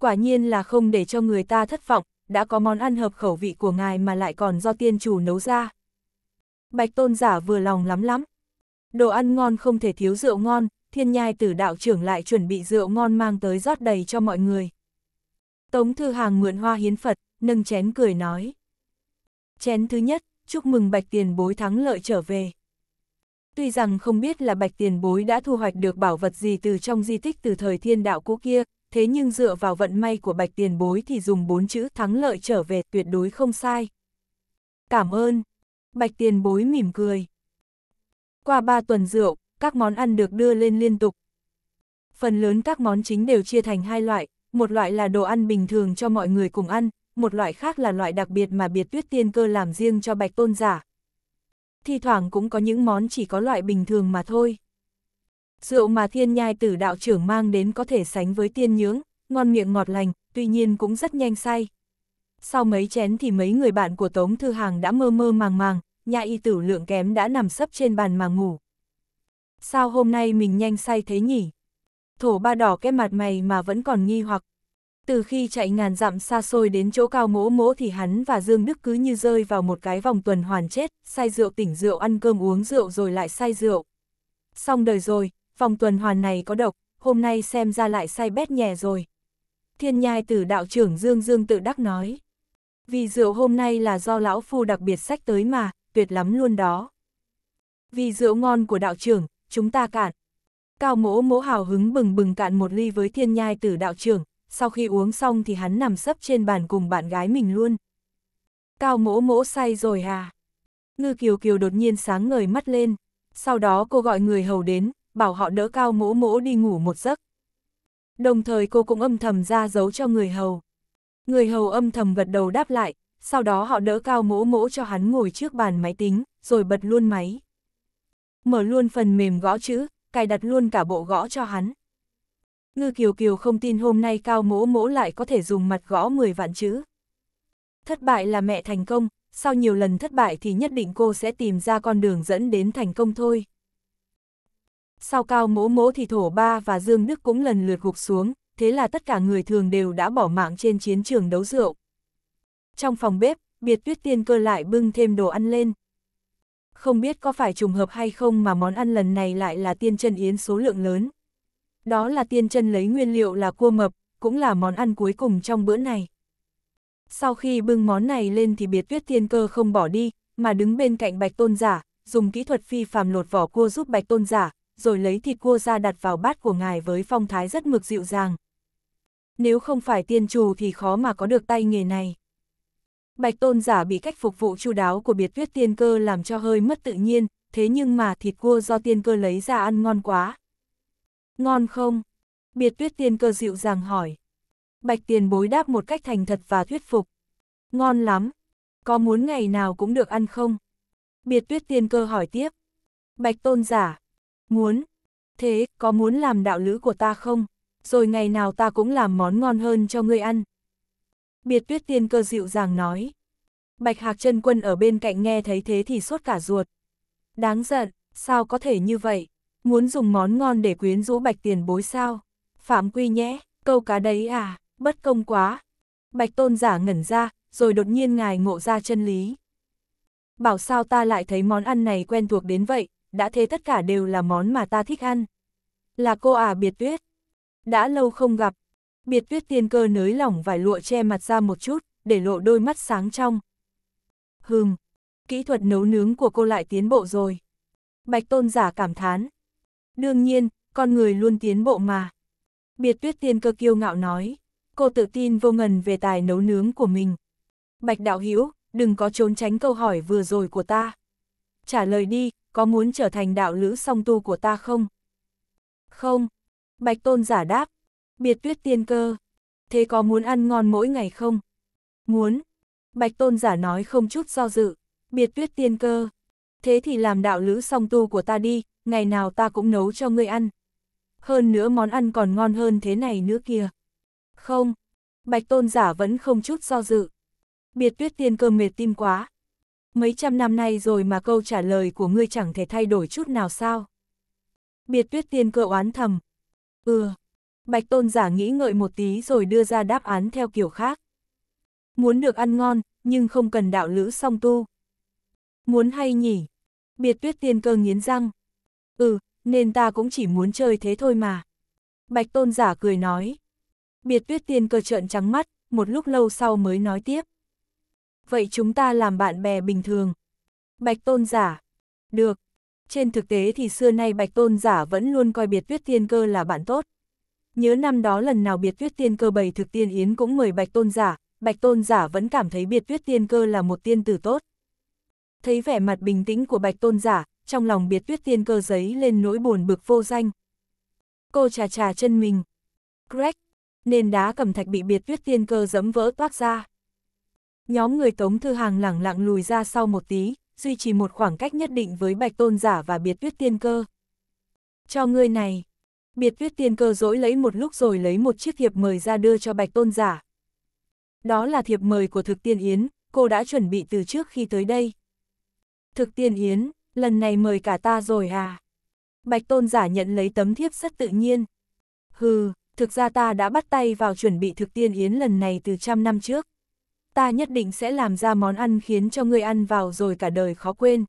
Quả nhiên là không để cho người ta thất vọng, đã có món ăn hợp khẩu vị của ngài mà lại còn do tiên chủ nấu ra. Bạch tôn giả vừa lòng lắm lắm. Đồ ăn ngon không thể thiếu rượu ngon, thiên nhai tử đạo trưởng lại chuẩn bị rượu ngon mang tới rót đầy cho mọi người. Tống thư hàng mượn hoa hiến Phật, nâng chén cười nói. Chén thứ nhất, chúc mừng bạch tiền bối thắng lợi trở về. Tuy rằng không biết là bạch tiền bối đã thu hoạch được bảo vật gì từ trong di tích từ thời thiên đạo cũ kia, thế nhưng dựa vào vận may của bạch tiền bối thì dùng bốn chữ thắng lợi trở về tuyệt đối không sai. Cảm ơn. Bạch tiền bối mỉm cười. Qua ba tuần rượu, các món ăn được đưa lên liên tục. Phần lớn các món chính đều chia thành hai loại, một loại là đồ ăn bình thường cho mọi người cùng ăn, một loại khác là loại đặc biệt mà biệt tuyết tiên cơ làm riêng cho bạch tôn giả. Thì thoảng cũng có những món chỉ có loại bình thường mà thôi. Rượu mà thiên nhai tử đạo trưởng mang đến có thể sánh với tiên nhưỡng, ngon miệng ngọt lành, tuy nhiên cũng rất nhanh say. Sau mấy chén thì mấy người bạn của Tống Thư Hàng đã mơ mơ màng màng, nhà y tử lượng kém đã nằm sấp trên bàn mà ngủ. Sao hôm nay mình nhanh say thế nhỉ? Thổ ba đỏ cái mặt mày mà vẫn còn nghi hoặc. Từ khi chạy ngàn dặm xa xôi đến chỗ cao mỗ mỗ thì hắn và Dương Đức cứ như rơi vào một cái vòng tuần hoàn chết, say rượu tỉnh rượu ăn cơm uống rượu rồi lại say rượu. Xong đời rồi, vòng tuần hoàn này có độc, hôm nay xem ra lại say bét nhẹ rồi. Thiên nhai tử đạo trưởng Dương Dương tự đắc nói. Vì rượu hôm nay là do lão phu đặc biệt sách tới mà, tuyệt lắm luôn đó. Vì rượu ngon của đạo trưởng, chúng ta cạn. Cao mỗ mỗ hào hứng bừng bừng cạn một ly với thiên nhai tử đạo trưởng, sau khi uống xong thì hắn nằm sấp trên bàn cùng bạn gái mình luôn. Cao mỗ mỗ say rồi à? Ngư Kiều Kiều đột nhiên sáng ngời mắt lên, sau đó cô gọi người hầu đến, bảo họ đỡ cao mỗ mỗ đi ngủ một giấc. Đồng thời cô cũng âm thầm ra dấu cho người hầu. Người hầu âm thầm gật đầu đáp lại, sau đó họ đỡ cao mỗ mỗ cho hắn ngồi trước bàn máy tính, rồi bật luôn máy. Mở luôn phần mềm gõ chữ, cài đặt luôn cả bộ gõ cho hắn. Ngư Kiều Kiều không tin hôm nay cao mỗ mỗ lại có thể dùng mặt gõ 10 vạn chữ. Thất bại là mẹ thành công, sau nhiều lần thất bại thì nhất định cô sẽ tìm ra con đường dẫn đến thành công thôi. Sau cao mỗ mỗ thì thổ ba và Dương Đức cũng lần lượt gục xuống, thế là tất cả người thường đều đã bỏ mạng trên chiến trường đấu rượu. Trong phòng bếp, biệt tuyết tiên cơ lại bưng thêm đồ ăn lên. Không biết có phải trùng hợp hay không mà món ăn lần này lại là tiên chân yến số lượng lớn. Đó là tiên chân lấy nguyên liệu là cua mập, cũng là món ăn cuối cùng trong bữa này. Sau khi bưng món này lên thì biệt tuyết tiên cơ không bỏ đi, mà đứng bên cạnh bạch tôn giả, dùng kỹ thuật phi phàm lột vỏ cua giúp bạch tôn giả, rồi lấy thịt cua ra đặt vào bát của ngài với phong thái rất mực dịu dàng. Nếu không phải tiên trù thì khó mà có được tay nghề này. Bạch tôn giả bị cách phục vụ chu đáo của biệt tuyết tiên cơ làm cho hơi mất tự nhiên, thế nhưng mà thịt cua do tiên cơ lấy ra ăn ngon quá. Ngon không? Biệt tuyết tiên cơ dịu dàng hỏi. Bạch tiền bối đáp một cách thành thật và thuyết phục. Ngon lắm. Có muốn ngày nào cũng được ăn không? Biệt tuyết tiên cơ hỏi tiếp. Bạch tôn giả, Muốn. Thế, có muốn làm đạo lữ của ta không? Rồi ngày nào ta cũng làm món ngon hơn cho ngươi ăn. Biệt tuyết tiên cơ dịu dàng nói. Bạch Hạc chân Quân ở bên cạnh nghe thấy thế thì sốt cả ruột. Đáng giận, sao có thể như vậy? Muốn dùng món ngon để quyến rũ bạch tiền bối sao? Phạm quy nhé, câu cá đấy à, bất công quá. Bạch tôn giả ngẩn ra, rồi đột nhiên ngài ngộ ra chân lý. Bảo sao ta lại thấy món ăn này quen thuộc đến vậy, đã thế tất cả đều là món mà ta thích ăn. Là cô à biệt tuyết. Đã lâu không gặp. Biệt tuyết tiên cơ nới lỏng vài lụa che mặt ra một chút, để lộ đôi mắt sáng trong. Hừm, kỹ thuật nấu nướng của cô lại tiến bộ rồi. Bạch tôn giả cảm thán. Đương nhiên, con người luôn tiến bộ mà. Biệt tuyết tiên cơ kiêu ngạo nói, cô tự tin vô ngần về tài nấu nướng của mình. Bạch đạo hữu đừng có trốn tránh câu hỏi vừa rồi của ta trả lời đi, có muốn trở thành đạo lữ song tu của ta không? Không. Bạch tôn giả đáp. Biệt tuyết tiên cơ. Thế có muốn ăn ngon mỗi ngày không? Muốn. Bạch tôn giả nói không chút do dự. Biệt tuyết tiên cơ. Thế thì làm đạo lữ song tu của ta đi, ngày nào ta cũng nấu cho ngươi ăn. Hơn nữa món ăn còn ngon hơn thế này nữa kìa. Không. Bạch tôn giả vẫn không chút do dự. Biệt tuyết tiên cơ mệt tim quá, mấy trăm năm nay rồi mà câu trả lời của ngươi chẳng thể thay đổi chút nào sao? Biệt tuyết tiên cơ oán thầm. Ừ, bạch tôn giả nghĩ ngợi một tí rồi đưa ra đáp án theo kiểu khác. Muốn được ăn ngon, nhưng không cần đạo lữ song tu. Muốn hay nhỉ? Biệt tuyết tiên cơ nghiến răng. Ừ, nên ta cũng chỉ muốn chơi thế thôi mà. Bạch tôn giả cười nói. Biệt tuyết tiên cơ trợn trắng mắt, một lúc lâu sau mới nói tiếp vậy chúng ta làm bạn bè bình thường. Bạch tôn giả. Được. Trên thực tế thì xưa nay bạch tôn giả vẫn luôn coi biệt tuyết tiên cơ là bạn tốt. Nhớ năm đó lần nào biệt tuyết tiên cơ bày thực tiên yến cũng mời bạch tôn giả, bạch tôn giả vẫn cảm thấy biệt tuyết tiên cơ là một tiên tử tốt. Thấy vẻ mặt bình tĩnh của bạch tôn giả, trong lòng biệt tuyết tiên cơ giấy lên nỗi buồn bực vô danh. Cô trà trà chân mình. Greg, nên đá cầm thạch bị biệt tuyết tiên cơ giấm vỡ toát ra. Nhóm người Tống Thư Hàng lẳng lặng lùi ra sau một tí, duy trì một khoảng cách nhất định với Bạch Tôn Giả và Biệt Tuyết Tiên Cơ. Cho ngươi này, Biệt Tuyết Tiên Cơ dỗi lấy một lúc rồi lấy một chiếc thiệp mời ra đưa cho Bạch Tôn Giả. Đó là thiệp mời của Thực Tiên Yến, cô đã chuẩn bị từ trước khi tới đây. Thực Tiên Yến, lần này mời cả ta rồi à? Bạch Tôn Giả nhận lấy tấm thiếp rất tự nhiên. Hừ, thực ra ta đã bắt tay vào chuẩn bị Thực Tiên Yến lần này từ trăm năm trước ta nhất định sẽ làm ra món ăn khiến cho ngươi ăn vào rồi cả đời khó quên.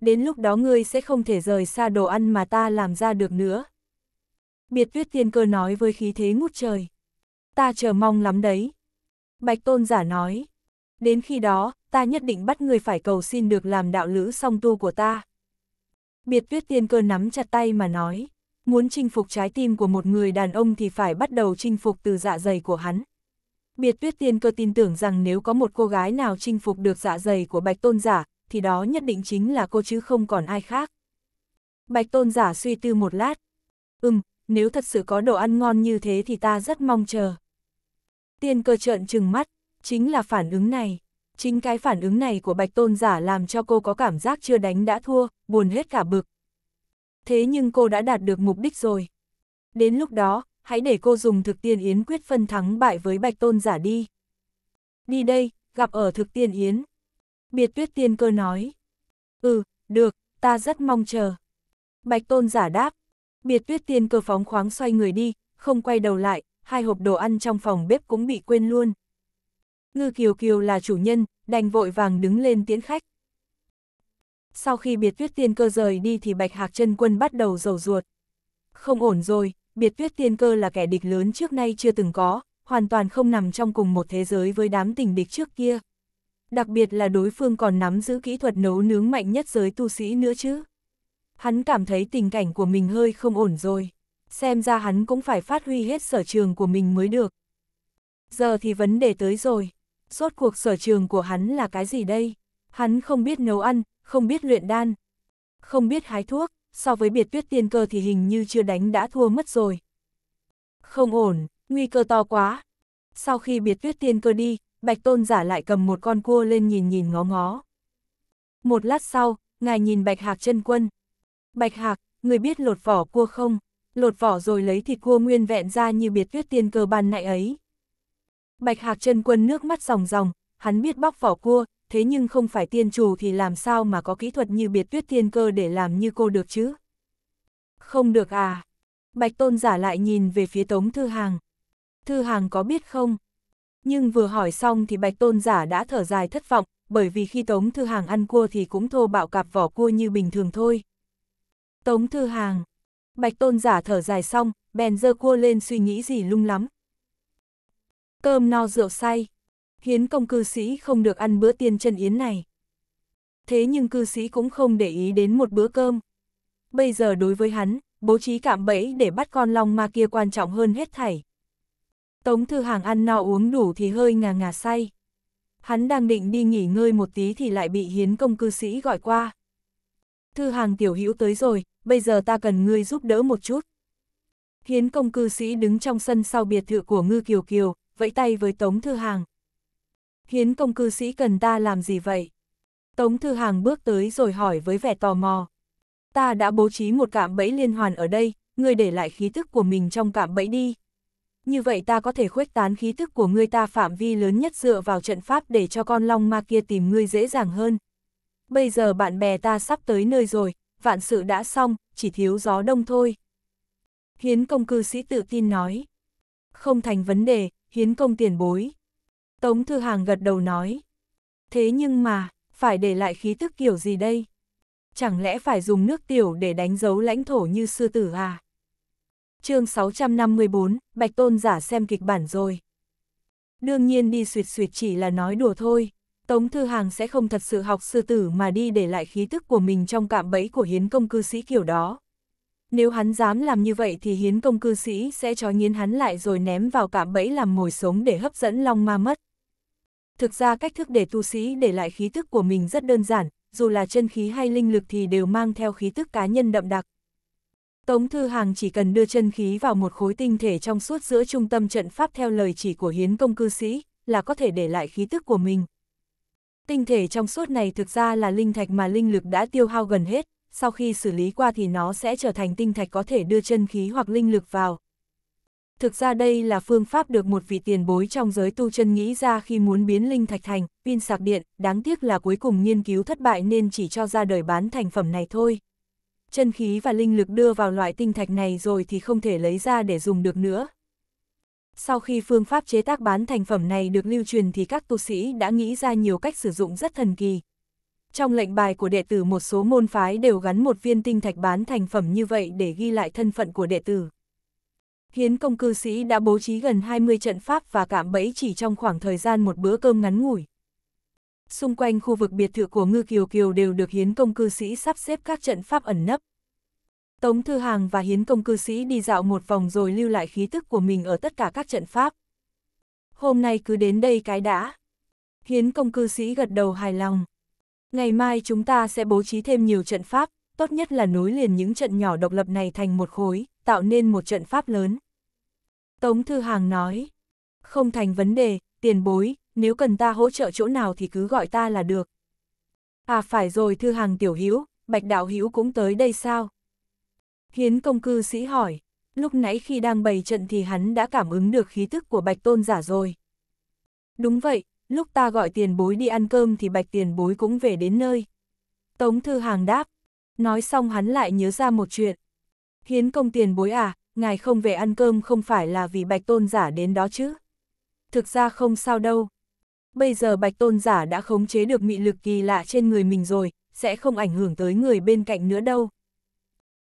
Đến lúc đó ngươi sẽ không thể rời xa đồ ăn mà ta làm ra được nữa. Biệt tuyết tiên cơ nói với khí thế ngút trời. Ta chờ mong lắm đấy. Bạch tôn giả nói. Đến khi đó, ta nhất định bắt ngươi phải cầu xin được làm đạo lữ song tu của ta. Biệt tuyết tiên cơ nắm chặt tay mà nói. Muốn chinh phục trái tim của một người đàn ông thì phải bắt đầu chinh phục từ dạ dày của hắn. Biệt tuyết tiên cơ tin tưởng rằng nếu có một cô gái nào chinh phục được dạ dày của bạch tôn giả, thì đó nhất định chính là cô chứ không còn ai khác. Bạch tôn giả suy tư một lát. Ừm, nếu thật sự có đồ ăn ngon như thế thì ta rất mong chờ. Tiên cơ trợn trừng mắt, chính là phản ứng này. Chính cái phản ứng này của bạch tôn giả làm cho cô có cảm giác chưa đánh đã thua, buồn hết cả bực. Thế nhưng cô đã đạt được mục đích rồi. Đến lúc đó, hãy để cô dùng thực tiên yến quyết phân thắng bại với bạch tôn giả đi. Đi đây, gặp ở thực tiên yến. Biệt tuyết tiên cơ nói. Ừ, được, ta rất mong chờ. Bạch tôn giả đáp. Biệt tuyết tiên cơ phóng khoáng xoay người đi, không quay đầu lại, hai hộp đồ ăn trong phòng bếp cũng bị quên luôn. Ngư Kiều Kiều là chủ nhân, đành vội vàng đứng lên tiễn khách. Sau khi biệt tuyết tiên cơ rời đi thì Bạch Hạc chân Quân bắt đầu dầu ruột. Không ổn rồi, biệt viết tiên cơ là kẻ địch lớn trước nay chưa từng có, hoàn toàn không nằm trong cùng một thế giới với đám tình địch trước kia. Đặc biệt là đối phương còn nắm giữ kỹ thuật nấu nướng mạnh nhất giới tu sĩ nữa chứ. Hắn cảm thấy tình cảnh của mình hơi không ổn rồi, xem ra hắn cũng phải phát huy hết sở trường của mình mới được. Giờ thì vấn đề tới rồi, rốt cuộc sở trường của hắn là cái gì đây? Hắn không biết nấu ăn, không biết luyện đan, không biết hái thuốc, so với biệt tuyết tiên cơ thì hình như chưa đánh đã thua mất rồi. Không ổn, nguy cơ to quá. Sau khi biệt tuyết tiên cơ đi, bạch tôn giả lại cầm một con cua lên nhìn nhìn ngó ngó. Một lát sau, ngài nhìn bạch hạc chân quân. Bạch hạc, người biết lột vỏ cua không? Lột vỏ rồi lấy thịt cua nguyên vẹn ra như biệt tuyết tiên cơ ban nãy ấy. Bạch hạc chân quân nước mắt ròng ròng, hắn biết bóc vỏ cua, thế nhưng không phải tiên chủ thì làm sao mà có kỹ thuật như biệt tuyết thiên cơ để làm như cô được chứ? Không được à? Bạch tôn giả lại nhìn về phía tống thư hàng. Thư hàng có biết không? Nhưng vừa hỏi xong thì bạch tôn giả đã thở dài thất vọng, bởi vì khi tống thư hàng ăn cua thì cũng thô bạo cạp vỏ cua như bình thường thôi. Tống thư hàng. Bạch tôn giả thở dài xong, bèn dơ cua lên suy nghĩ gì lung lắm. Cơm no rượu say hiến công cư sĩ không được ăn bữa tiên chân yến này. Thế nhưng cư sĩ cũng không để ý đến một bữa cơm. Bây giờ đối với hắn, bố trí cạm bẫy để bắt con long ma kia quan trọng hơn hết thảy. Tống Thư Hàng ăn no uống đủ thì hơi ngà ngà say. Hắn đang định đi nghỉ ngơi một tí thì lại bị hiến công cư sĩ gọi qua. Thư Hàng tiểu hữu tới rồi, bây giờ ta cần ngươi giúp đỡ một chút. Hiến công cư sĩ đứng trong sân sau biệt thự của Ngư Kiều Kiều, vẫy tay với Tống Thư Hàng. Hiến công cư sĩ cần ta làm gì vậy? Tống Thư Hàng bước tới rồi hỏi với vẻ tò mò. Ta đã bố trí một cạm bẫy liên hoàn ở đây, ngươi để lại khí thức của mình trong cạm bẫy đi. Như vậy ta có thể khuếch tán khí thức của ngươi ta phạm vi lớn nhất dựa vào trận pháp để cho con long ma kia tìm ngươi dễ dàng hơn. Bây giờ bạn bè ta sắp tới nơi rồi, vạn sự đã xong, chỉ thiếu gió đông thôi. Hiến công cư sĩ tự tin nói. Không thành vấn đề, hiến công tiền bối. Tống Thư Hàng gật đầu nói. Thế nhưng mà, phải để lại khí tức kiểu gì đây? Chẳng lẽ phải dùng nước tiểu để đánh dấu lãnh thổ như sư tử à? chương 654, Bạch Tôn giả xem kịch bản rồi. Đương nhiên đi suyệt suyệt chỉ là nói đùa thôi. Tống Thư Hàng sẽ không thật sự học sư tử mà đi để lại khí tức của mình trong cạm bẫy của hiến công cư sĩ kiểu đó. Nếu hắn dám làm như vậy thì hiến công cư sĩ sẽ trói nghiến hắn lại rồi ném vào cạm bẫy làm mồi sống để hấp dẫn long ma mất. Thực ra cách thức để tu sĩ để lại khí tức của mình rất đơn giản, dù là chân khí hay linh lực thì đều mang theo khí tức cá nhân đậm đặc. Tống Thư Hàng chỉ cần đưa chân khí vào một khối tinh thể trong suốt giữa trung tâm trận pháp theo lời chỉ của hiến công cư sĩ, là có thể để lại khí tức của mình. Tinh thể trong suốt này thực ra là linh thạch mà linh lực đã tiêu hao gần hết, sau khi xử lý qua thì nó sẽ trở thành tinh thạch có thể đưa chân khí hoặc linh lực vào. Thực ra đây là phương pháp được một vị tiền bối trong giới tu chân nghĩ ra khi muốn biến linh thạch thành, pin sạc điện, đáng tiếc là cuối cùng nghiên cứu thất bại nên chỉ cho ra đời bán thành phẩm này thôi. Chân khí và linh lực đưa vào loại tinh thạch này rồi thì không thể lấy ra để dùng được nữa. Sau khi phương pháp chế tác bán thành phẩm này được lưu truyền thì các tu sĩ đã nghĩ ra nhiều cách sử dụng rất thần kỳ. Trong lệnh bài của đệ tử một số môn phái đều gắn một viên tinh thạch bán thành phẩm như vậy để ghi lại thân phận của đệ tử hiến công cư sĩ đã bố trí gần 20 trận pháp và cạm bẫy chỉ trong khoảng thời gian một bữa cơm ngắn ngủi. Xung quanh khu vực biệt thự của Ngư Kiều Kiều đều được hiến công cư sĩ sắp xếp các trận pháp ẩn nấp. Tống Thư Hàng và hiến công cư sĩ đi dạo một vòng rồi lưu lại khí tức của mình ở tất cả các trận pháp. Hôm nay cứ đến đây cái đã. Hiến công cư sĩ gật đầu hài lòng. Ngày mai chúng ta sẽ bố trí thêm nhiều trận pháp, tốt nhất là nối liền những trận nhỏ độc lập này thành một khối tạo nên một trận pháp lớn. Tống Thư Hàng nói, không thành vấn đề, tiền bối, nếu cần ta hỗ trợ chỗ nào thì cứ gọi ta là được. À phải rồi Thư Hàng tiểu hữu Bạch Đạo hữu cũng tới đây sao? Hiến công cư sĩ hỏi, lúc nãy khi đang bày trận thì hắn đã cảm ứng được khí tức của Bạch Tôn giả rồi. Đúng vậy, lúc ta gọi tiền bối đi ăn cơm thì Bạch tiền bối cũng về đến nơi. Tống Thư Hàng đáp, nói xong hắn lại nhớ ra một chuyện, Hiến công tiền bối à, ngài không về ăn cơm không phải là vì bạch tôn giả đến đó chứ. Thực ra không sao đâu. Bây giờ bạch tôn giả đã khống chế được mị lực kỳ lạ trên người mình rồi, sẽ không ảnh hưởng tới người bên cạnh nữa đâu.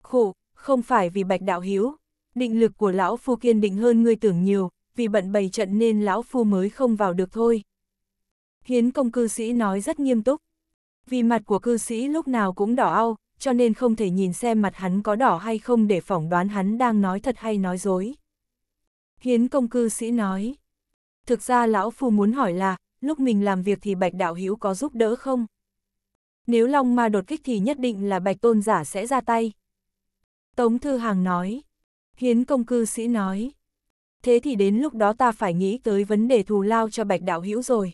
Khổ, không phải vì bạch đạo hiếu. Định lực của lão phu kiên định hơn ngươi tưởng nhiều, vì bận bày trận nên lão phu mới không vào được thôi. Hiến công cư sĩ nói rất nghiêm túc. Vì mặt của cư sĩ lúc nào cũng đỏ au, cho nên không thể nhìn xem mặt hắn có đỏ hay không để phỏng đoán hắn đang nói thật hay nói dối. Hiến công cư sĩ nói, thực ra lão phu muốn hỏi là, lúc mình làm việc thì bạch đạo hữu có giúp đỡ không? Nếu Long Ma đột kích thì nhất định là bạch tôn giả sẽ ra tay. Tống Thư Hàng nói, Hiến công cư sĩ nói, thế thì đến lúc đó ta phải nghĩ tới vấn đề thù lao cho bạch đạo hữu rồi.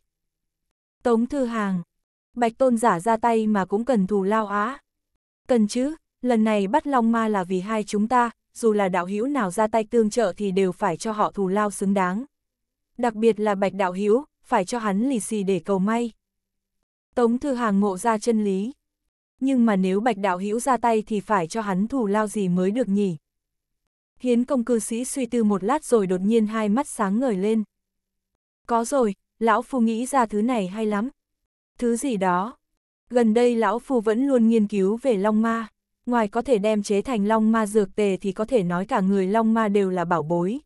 Tống Thư Hàng, bạch tôn giả ra tay mà cũng cần thù lao á. Cần chứ, lần này bắt Long Ma là vì hai chúng ta, dù là đạo hữu nào ra tay tương trợ thì đều phải cho họ thù lao xứng đáng. Đặc biệt là Bạch đạo hữu, phải cho hắn lì xì để cầu may. Tống Thư Hàng ngộ ra chân lý. Nhưng mà nếu Bạch đạo hữu ra tay thì phải cho hắn thù lao gì mới được nhỉ? Hiến công cư sĩ suy tư một lát rồi đột nhiên hai mắt sáng ngời lên. Có rồi, lão phu nghĩ ra thứ này hay lắm. Thứ gì đó? Gần đây lão phu vẫn luôn nghiên cứu về long ma, ngoài có thể đem chế thành long ma dược tề thì có thể nói cả người long ma đều là bảo bối.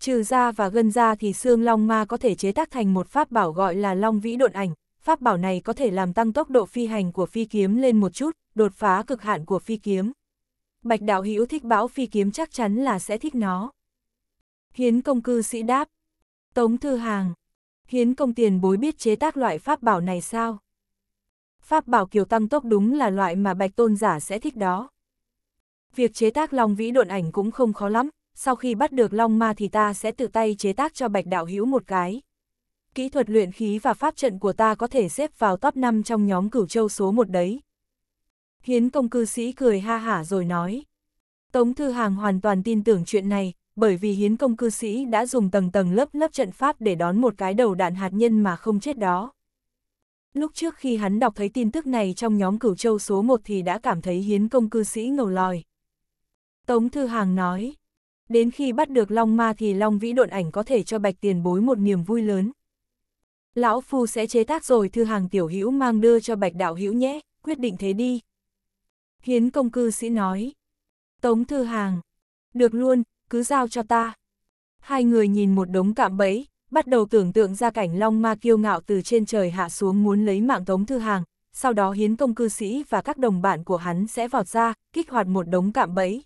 Trừ da và gân da thì xương long ma có thể chế tác thành một pháp bảo gọi là long vĩ độn ảnh, pháp bảo này có thể làm tăng tốc độ phi hành của phi kiếm lên một chút, đột phá cực hạn của phi kiếm. Bạch đạo hữu thích bão phi kiếm chắc chắn là sẽ thích nó. Hiến công cư sĩ đáp. Tống thư hàng. Hiến công tiền bối biết chế tác loại pháp bảo này sao? pháp bảo kiều tăng tốc đúng là loại mà bạch tôn giả sẽ thích đó. Việc chế tác long vĩ độn ảnh cũng không khó lắm, sau khi bắt được long ma thì ta sẽ tự tay chế tác cho bạch đạo hữu một cái. Kỹ thuật luyện khí và pháp trận của ta có thể xếp vào top 5 trong nhóm cửu châu số 1 đấy. Hiến công cư sĩ cười ha hả rồi nói. Tống Thư Hàng hoàn toàn tin tưởng chuyện này, bởi vì hiến công cư sĩ đã dùng tầng tầng lớp lớp trận pháp để đón một cái đầu đạn hạt nhân mà không chết đó. Lúc trước khi hắn đọc thấy tin tức này trong nhóm cửu châu số 1 thì đã cảm thấy hiến công cư sĩ ngầu lòi. Tống Thư Hàng nói, đến khi bắt được Long Ma thì Long Vĩ độn ảnh có thể cho bạch tiền bối một niềm vui lớn. Lão Phu sẽ chế tác rồi Thư Hàng tiểu hữu mang đưa cho bạch đạo hữu nhé, quyết định thế đi. Hiến công cư sĩ nói, Tống Thư Hàng, được luôn, cứ giao cho ta. Hai người nhìn một đống cạm bẫy, bắt đầu tưởng tượng ra cảnh Long Ma kiêu ngạo từ trên trời hạ xuống muốn lấy mạng Tống Thư Hàng, sau đó hiến công cư sĩ và các đồng bạn của hắn sẽ vọt ra, kích hoạt một đống cạm bẫy.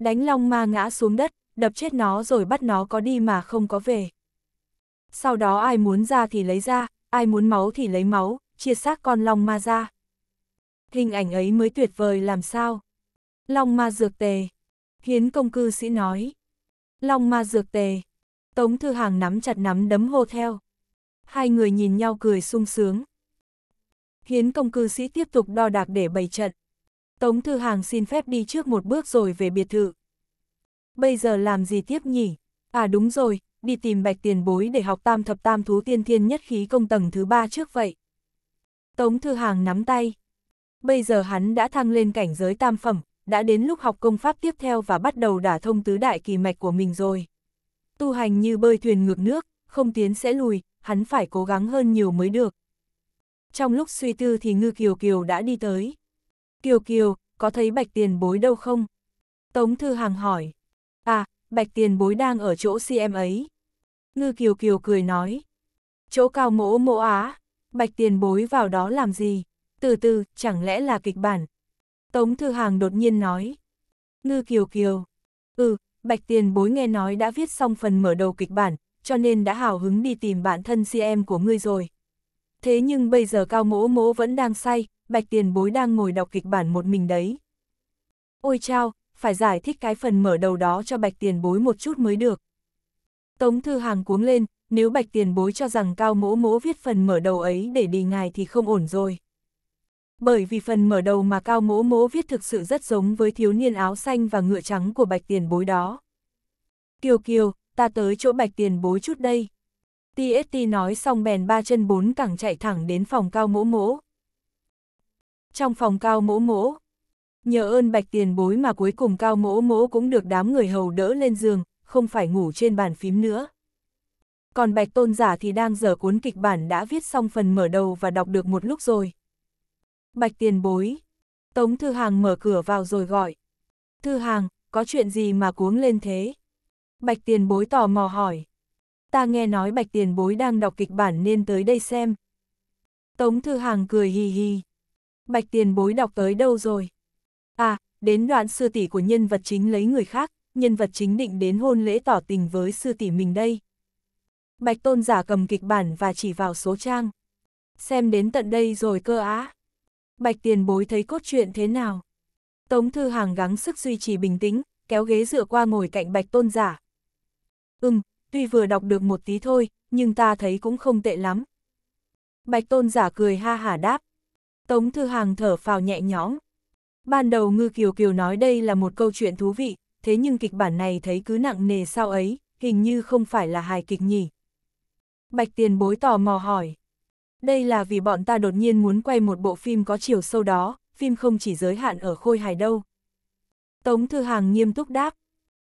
Đánh Long Ma ngã xuống đất, đập chết nó rồi bắt nó có đi mà không có về. Sau đó ai muốn ra thì lấy ra, ai muốn máu thì lấy máu, chia xác con Long Ma ra. Hình ảnh ấy mới tuyệt vời làm sao. Long Ma dược tề. Hiến công cư sĩ nói. Long Ma dược tề. Tống Thư Hàng nắm chặt nắm đấm hô theo. Hai người nhìn nhau cười sung sướng. Hiến công cư sĩ tiếp tục đo đạc để bày trận. Tống Thư Hàng xin phép đi trước một bước rồi về biệt thự. Bây giờ làm gì tiếp nhỉ? À đúng rồi, đi tìm bạch tiền bối để học tam thập tam thú tiên thiên nhất khí công tầng thứ ba trước vậy. Tống Thư Hàng nắm tay. Bây giờ hắn đã thăng lên cảnh giới tam phẩm, đã đến lúc học công pháp tiếp theo và bắt đầu đả thông tứ đại kỳ mạch của mình rồi. Tu hành như bơi thuyền ngược nước, không tiến sẽ lùi, hắn phải cố gắng hơn nhiều mới được. Trong lúc suy tư thì Ngư Kiều Kiều đã đi tới. Kiều Kiều, có thấy bạch tiền bối đâu không? Tống Thư Hàng hỏi. À, bạch tiền bối đang ở chỗ si em ấy. Ngư Kiều Kiều cười nói. Chỗ cao mỗ mỗ á, bạch tiền bối vào đó làm gì? Từ từ, chẳng lẽ là kịch bản? Tống Thư Hàng đột nhiên nói. Ngư Kiều Kiều. Ừ, Bạch tiền bối nghe nói đã viết xong phần mở đầu kịch bản, cho nên đã hào hứng đi tìm bản thân CM của ngươi rồi. Thế nhưng bây giờ cao mỗ mỗ vẫn đang say, bạch tiền bối đang ngồi đọc kịch bản một mình đấy. Ôi chao, phải giải thích cái phần mở đầu đó cho bạch tiền bối một chút mới được. Tống thư hàng cuống lên, nếu bạch tiền bối cho rằng cao mỗ mỗ viết phần mở đầu ấy để đi ngài thì không ổn rồi. Bởi vì phần mở đầu mà Cao Mỗ Mỗ viết thực sự rất giống với thiếu niên áo xanh và ngựa trắng của Bạch Tiền Bối đó. Kiều Kiều, ta tới chỗ Bạch Tiền Bối chút đây. TST nói xong bèn ba chân bốn cẳng chạy thẳng đến phòng Cao Mỗ Mỗ. Trong phòng Cao Mỗ Mỗ, nhờ ơn Bạch Tiền Bối mà cuối cùng Cao Mỗ Mỗ cũng được đám người hầu đỡ lên giường, không phải ngủ trên bàn phím nữa. Còn Bạch Tôn Giả thì đang dở cuốn kịch bản đã viết xong phần mở đầu và đọc được một lúc rồi. Bạch tiền bối. Tống Thư Hàng mở cửa vào rồi gọi. Thư Hàng, có chuyện gì mà cuống lên thế? Bạch tiền bối tò mò hỏi. Ta nghe nói bạch tiền bối đang đọc kịch bản nên tới đây xem. Tống Thư Hàng cười hì hì. Bạch tiền bối đọc tới đâu rồi? À, đến đoạn sư tỷ của nhân vật chính lấy người khác, nhân vật chính định đến hôn lễ tỏ tình với sư tỷ mình đây. Bạch tôn giả cầm kịch bản và chỉ vào số trang. Xem đến tận đây rồi cơ á. Bạch tiền bối thấy cốt truyện thế nào? Tống Thư Hàng gắng sức duy trì bình tĩnh, kéo ghế dựa qua ngồi cạnh bạch tôn giả. Ừm, tuy vừa đọc được một tí thôi, nhưng ta thấy cũng không tệ lắm. Bạch tôn giả cười ha hả đáp. Tống Thư Hàng thở phào nhẹ nhõm. Ban đầu Ngư Kiều Kiều nói đây là một câu chuyện thú vị, thế nhưng kịch bản này thấy cứ nặng nề sao ấy, hình như không phải là hài kịch nhỉ. Bạch tiền bối tò mò hỏi. Đây là vì bọn ta đột nhiên muốn quay một bộ phim có chiều sâu đó, phim không chỉ giới hạn ở khôi hài đâu. Tống Thư Hàng nghiêm túc đáp.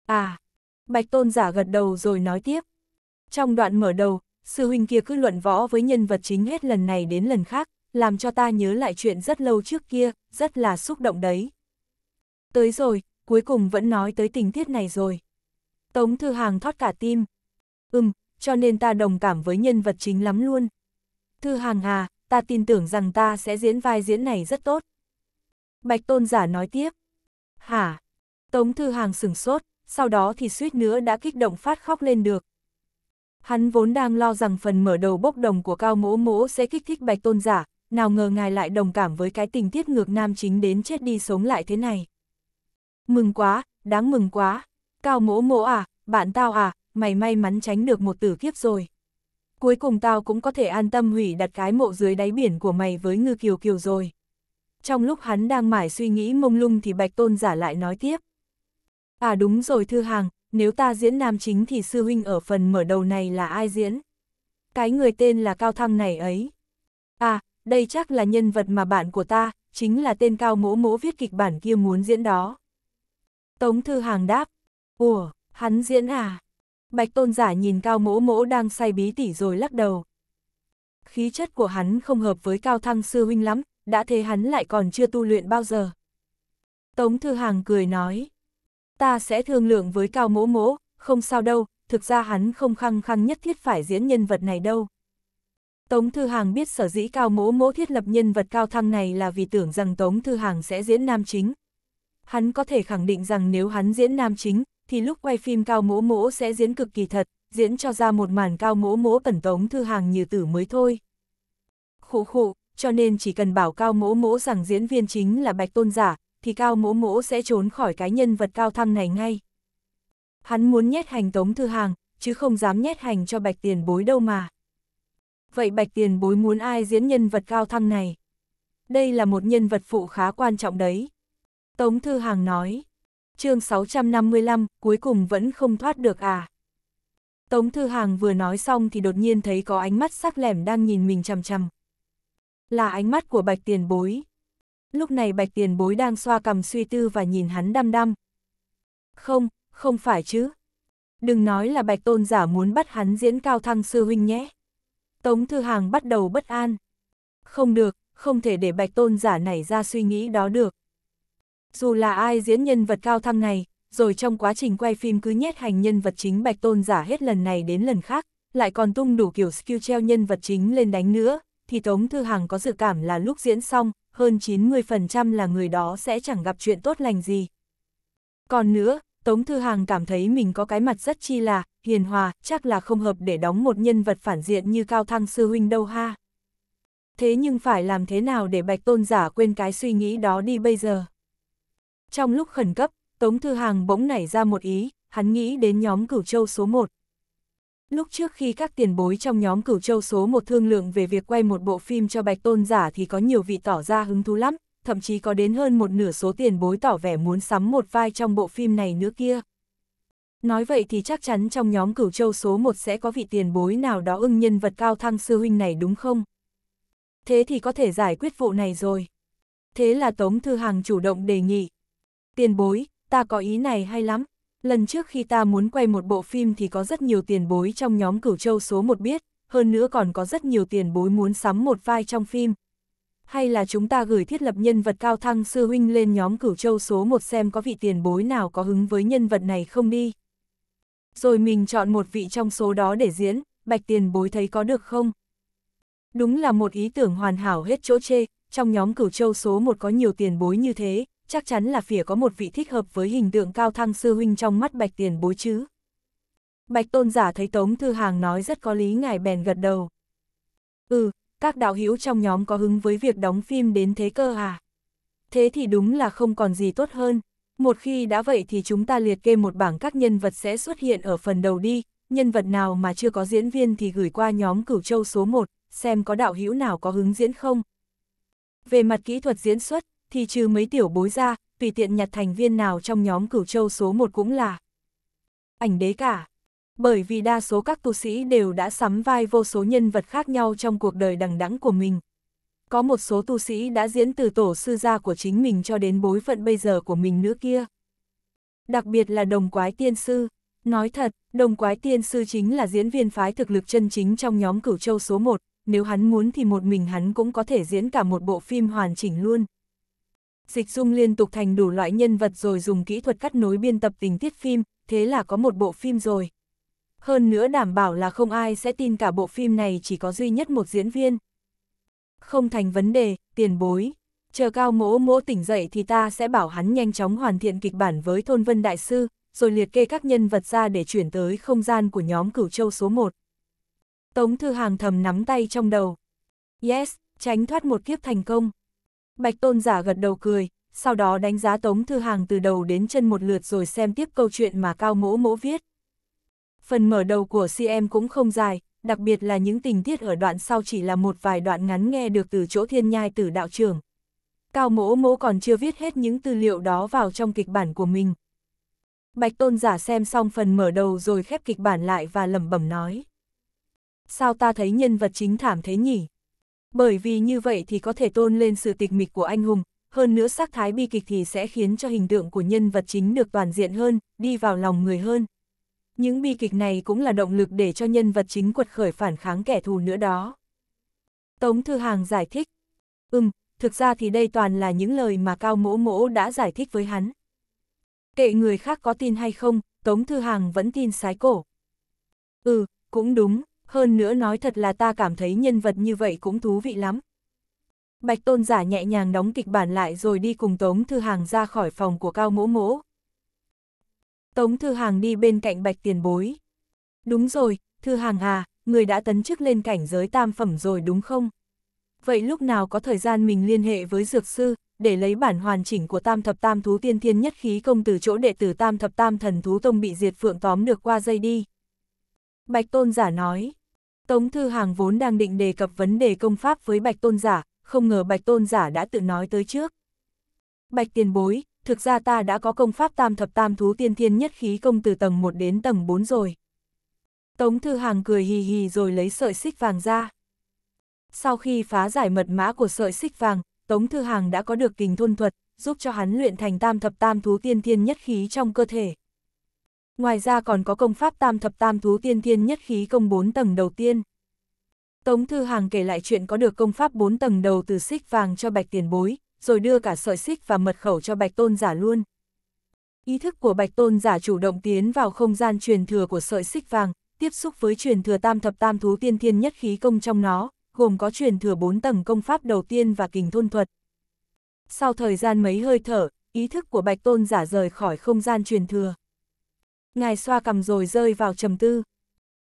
À, Bạch Tôn giả gật đầu rồi nói tiếp. Trong đoạn mở đầu, sư huynh kia cứ luận võ với nhân vật chính hết lần này đến lần khác, làm cho ta nhớ lại chuyện rất lâu trước kia, rất là xúc động đấy. Tới rồi, cuối cùng vẫn nói tới tình tiết này rồi. Tống Thư Hàng thoát cả tim. Ừm, cho nên ta đồng cảm với nhân vật chính lắm luôn, Thư Hàng hà, ta tin tưởng rằng ta sẽ diễn vai diễn này rất tốt. Bạch tôn giả nói tiếp. Hả? Tống Thư Hàng sửng sốt, sau đó thì suýt nữa đã kích động phát khóc lên được. Hắn vốn đang lo rằng phần mở đầu bốc đồng của Cao Mỗ Mỗ sẽ kích thích Bạch Tôn Giả, nào ngờ ngài lại đồng cảm với cái tình tiết ngược nam chính đến chết đi sống lại thế này. Mừng quá, đáng mừng quá. Cao Mỗ Mỗ à, bạn tao à, mày may mắn tránh được một tử kiếp rồi cuối cùng tao cũng có thể an tâm hủy đặt cái mộ dưới đáy biển của mày với ngư kiều kiều rồi. Trong lúc hắn đang mải suy nghĩ mông lung thì bạch tôn giả lại nói tiếp. À đúng rồi thư hàng, nếu ta diễn nam chính thì sư huynh ở phần mở đầu này là ai diễn? Cái người tên là Cao Thăng này ấy. À, đây chắc là nhân vật mà bạn của ta, chính là tên Cao Mỗ Mỗ viết kịch bản kia muốn diễn đó. Tống Thư Hàng đáp, ủa, hắn diễn à? Bạch tôn giả nhìn cao mỗ mỗ đang say bí tỉ rồi lắc đầu. Khí chất của hắn không hợp với cao thăng sư huynh lắm, đã thế hắn lại còn chưa tu luyện bao giờ. Tống Thư Hàng cười nói, ta sẽ thương lượng với cao mỗ mỗ, không sao đâu, thực ra hắn không khăng khăng nhất thiết phải diễn nhân vật này đâu. Tống Thư Hàng biết sở dĩ cao mỗ mỗ thiết lập nhân vật cao thăng này là vì tưởng rằng Tống Thư Hàng sẽ diễn nam chính. Hắn có thể khẳng định rằng nếu hắn diễn nam chính, thì lúc quay phim Cao Mỗ Mỗ sẽ diễn cực kỳ thật, diễn cho ra một màn Cao Mỗ Mỗ tẩn tống thư hàng như tử mới thôi. Khổ khụ, cho nên chỉ cần bảo Cao Mỗ Mỗ rằng diễn viên chính là Bạch Tôn Giả, thì Cao Mỗ Mỗ sẽ trốn khỏi cái nhân vật cao thăng này ngay. Hắn muốn nhét hành tống thư hàng, chứ không dám nhét hành cho Bạch Tiền Bối đâu mà. Vậy Bạch Tiền Bối muốn ai diễn nhân vật cao thăng này? Đây là một nhân vật phụ khá quan trọng đấy. Tống Thư Hàng nói, chương 655, cuối cùng vẫn không thoát được à. Tống Thư Hàng vừa nói xong thì đột nhiên thấy có ánh mắt sắc lẻm đang nhìn mình chằm chằm. Là ánh mắt của Bạch Tiền Bối. Lúc này Bạch Tiền Bối đang xoa cầm suy tư và nhìn hắn đăm đăm. Không, không phải chứ. Đừng nói là Bạch Tôn giả muốn bắt hắn diễn cao thăng sư huynh nhé. Tống Thư Hàng bắt đầu bất an. Không được, không thể để Bạch Tôn giả này ra suy nghĩ đó được. Dù là ai diễn nhân vật cao thăng này, rồi trong quá trình quay phim cứ nhét hành nhân vật chính Bạch Tôn giả hết lần này đến lần khác, lại còn tung đủ kiểu skill treo nhân vật chính lên đánh nữa, thì Tống Thư Hằng có dự cảm là lúc diễn xong, hơn 90% là người đó sẽ chẳng gặp chuyện tốt lành gì. Còn nữa, Tống Thư Hằng cảm thấy mình có cái mặt rất chi là, hiền hòa, chắc là không hợp để đóng một nhân vật phản diện như Cao Thăng Sư Huynh đâu ha. Thế nhưng phải làm thế nào để Bạch Tôn giả quên cái suy nghĩ đó đi bây giờ? Trong lúc khẩn cấp, Tống Thư Hàng bỗng nảy ra một ý, hắn nghĩ đến nhóm cửu châu số 1. Lúc trước khi các tiền bối trong nhóm cửu châu số 1 thương lượng về việc quay một bộ phim cho Bạch Tôn giả thì có nhiều vị tỏ ra hứng thú lắm, thậm chí có đến hơn một nửa số tiền bối tỏ vẻ muốn sắm một vai trong bộ phim này nữa kia. Nói vậy thì chắc chắn trong nhóm cửu châu số 1 sẽ có vị tiền bối nào đó ưng nhân vật cao thăng sư huynh này đúng không? Thế thì có thể giải quyết vụ này rồi. Thế là Tống Thư hàng chủ động đề nghị, Tiền bối, ta có ý này hay lắm. Lần trước khi ta muốn quay một bộ phim thì có rất nhiều tiền bối trong nhóm cửu châu số một biết, hơn nữa còn có rất nhiều tiền bối muốn sắm một vai trong phim. Hay là chúng ta gửi thiết lập nhân vật cao thăng sư huynh lên nhóm cửu châu số một xem có vị tiền bối nào có hứng với nhân vật này không đi. Rồi mình chọn một vị trong số đó để diễn, bạch tiền bối thấy có được không? Đúng là một ý tưởng hoàn hảo hết chỗ chê, trong nhóm cửu châu số một có nhiều tiền bối như thế, chắc chắn là phỉa có một vị thích hợp với hình tượng cao thăng sư huynh trong mắt bạch tiền bối chứ. Bạch tôn giả thấy Tống Thư Hàng nói rất có lý ngài bèn gật đầu. Ừ, các đạo hữu trong nhóm có hứng với việc đóng phim đến thế cơ à? Thế thì đúng là không còn gì tốt hơn. Một khi đã vậy thì chúng ta liệt kê một bảng các nhân vật sẽ xuất hiện ở phần đầu đi, nhân vật nào mà chưa có diễn viên thì gửi qua nhóm cửu châu số 1, xem có đạo hữu nào có hứng diễn không. Về mặt kỹ thuật diễn xuất, thì trừ mấy tiểu bối ra, tùy tiện nhặt thành viên nào trong nhóm cửu châu số 1 cũng là ảnh đế cả. Bởi vì đa số các tu sĩ đều đã sắm vai vô số nhân vật khác nhau trong cuộc đời đằng đẵng của mình. Có một số tu sĩ đã diễn từ tổ sư gia của chính mình cho đến bối phận bây giờ của mình nữa kia. Đặc biệt là đồng quái tiên sư. Nói thật, đồng quái tiên sư chính là diễn viên phái thực lực chân chính trong nhóm cửu châu số 1, nếu hắn muốn thì một mình hắn cũng có thể diễn cả một bộ phim hoàn chỉnh luôn dịch dung liên tục thành đủ loại nhân vật rồi dùng kỹ thuật cắt nối biên tập tình tiết phim, thế là có một bộ phim rồi. Hơn nữa đảm bảo là không ai sẽ tin cả bộ phim này chỉ có duy nhất một diễn viên. Không thành vấn đề, tiền bối. Chờ cao mỗ mỗ tỉnh dậy thì ta sẽ bảo hắn nhanh chóng hoàn thiện kịch bản với Thôn Vân Đại Sư, rồi liệt kê các nhân vật ra để chuyển tới không gian của nhóm cửu châu số 1. Tống Thư Hàng thầm nắm tay trong đầu. Yes, tránh thoát một kiếp thành công. Bạch Tôn giả gật đầu cười, sau đó đánh giá Tống Thư Hàng từ đầu đến chân một lượt rồi xem tiếp câu chuyện mà Cao Mỗ Mỗ viết. Phần mở đầu của CM cũng không dài, đặc biệt là những tình tiết ở đoạn sau chỉ là một vài đoạn ngắn nghe được từ chỗ thiên nhai tử đạo trưởng. Cao Mỗ Mỗ còn chưa viết hết những tư liệu đó vào trong kịch bản của mình. Bạch Tôn giả xem xong phần mở đầu rồi khép kịch bản lại và lẩm bẩm nói. Sao ta thấy nhân vật chính thảm thế nhỉ? Bởi vì như vậy thì có thể tôn lên sự tịch mịch của anh hùng, hơn nữa sắc thái bi kịch thì sẽ khiến cho hình tượng của nhân vật chính được toàn diện hơn, đi vào lòng người hơn. Những bi kịch này cũng là động lực để cho nhân vật chính quật khởi phản kháng kẻ thù nữa đó. Tống Thư Hàng giải thích. Ừm, thực ra thì đây toàn là những lời mà Cao Mỗ Mỗ đã giải thích với hắn. Kệ người khác có tin hay không, Tống Thư Hàng vẫn tin sái cổ. Ừ, cũng đúng, hơn nữa nói thật là ta cảm thấy nhân vật như vậy cũng thú vị lắm. Bạch tôn giả nhẹ nhàng đóng kịch bản lại rồi đi cùng Tống Thư Hàng ra khỏi phòng của Cao Mỗ Mỗ. Tống Thư Hàng đi bên cạnh Bạch tiền bối. Đúng rồi, Thư Hàng à, người đã tấn chức lên cảnh giới tam phẩm rồi đúng không? Vậy lúc nào có thời gian mình liên hệ với Dược Sư, để lấy bản hoàn chỉnh của tam thập tam thú tiên thiên nhất khí công từ chỗ đệ tử tam thập tam thần thú tông bị diệt phượng tóm được qua dây đi. Bạch tôn giả nói, Tống Thư Hàng vốn đang định đề cập vấn đề công pháp với Bạch Tôn Giả, không ngờ Bạch Tôn Giả đã tự nói tới trước. Bạch tiền bối, thực ra ta đã có công pháp tam thập tam thú tiên thiên nhất khí công từ tầng 1 đến tầng 4 rồi. Tống Thư Hàng cười hì hì rồi lấy sợi xích vàng ra. Sau khi phá giải mật mã của sợi xích vàng, Tống Thư Hàng đã có được kình thôn thuật, giúp cho hắn luyện thành tam thập tam thú tiên thiên nhất khí trong cơ thể. Ngoài ra còn có công pháp tam thập tam thú tiên thiên nhất khí công 4 tầng đầu tiên. Tống Thư Hàng kể lại chuyện có được công pháp 4 tầng đầu từ xích vàng cho bạch tiền bối, rồi đưa cả sợi xích và mật khẩu cho bạch tôn giả luôn. Ý thức của bạch tôn giả chủ động tiến vào không gian truyền thừa của sợi xích vàng, tiếp xúc với truyền thừa tam thập tam thú tiên thiên nhất khí công trong nó, gồm có truyền thừa 4 tầng công pháp đầu tiên và kình thôn thuật. Sau thời gian mấy hơi thở, ý thức của bạch tôn giả rời khỏi không gian truyền thừa ngài xoa cầm rồi rơi vào trầm tư.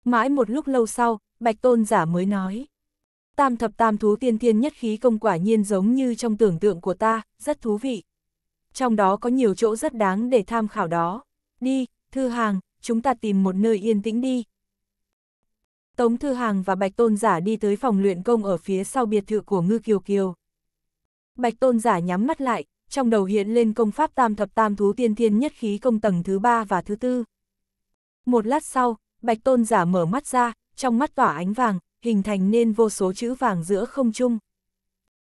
Mãi một lúc lâu sau, bạch tôn giả mới nói. Tam thập tam thú tiên tiên nhất khí công quả nhiên giống như trong tưởng tượng của ta, rất thú vị. Trong đó có nhiều chỗ rất đáng để tham khảo đó. Đi, Thư Hàng, chúng ta tìm một nơi yên tĩnh đi. Tống Thư Hàng và Bạch Tôn Giả đi tới phòng luyện công ở phía sau biệt thự của Ngư Kiều Kiều. Bạch Tôn Giả nhắm mắt lại, trong đầu hiện lên công pháp tam thập tam thú tiên thiên nhất khí công tầng thứ ba và thứ tư. Một lát sau, bạch tôn giả mở mắt ra, trong mắt tỏa ánh vàng, hình thành nên vô số chữ vàng giữa không trung.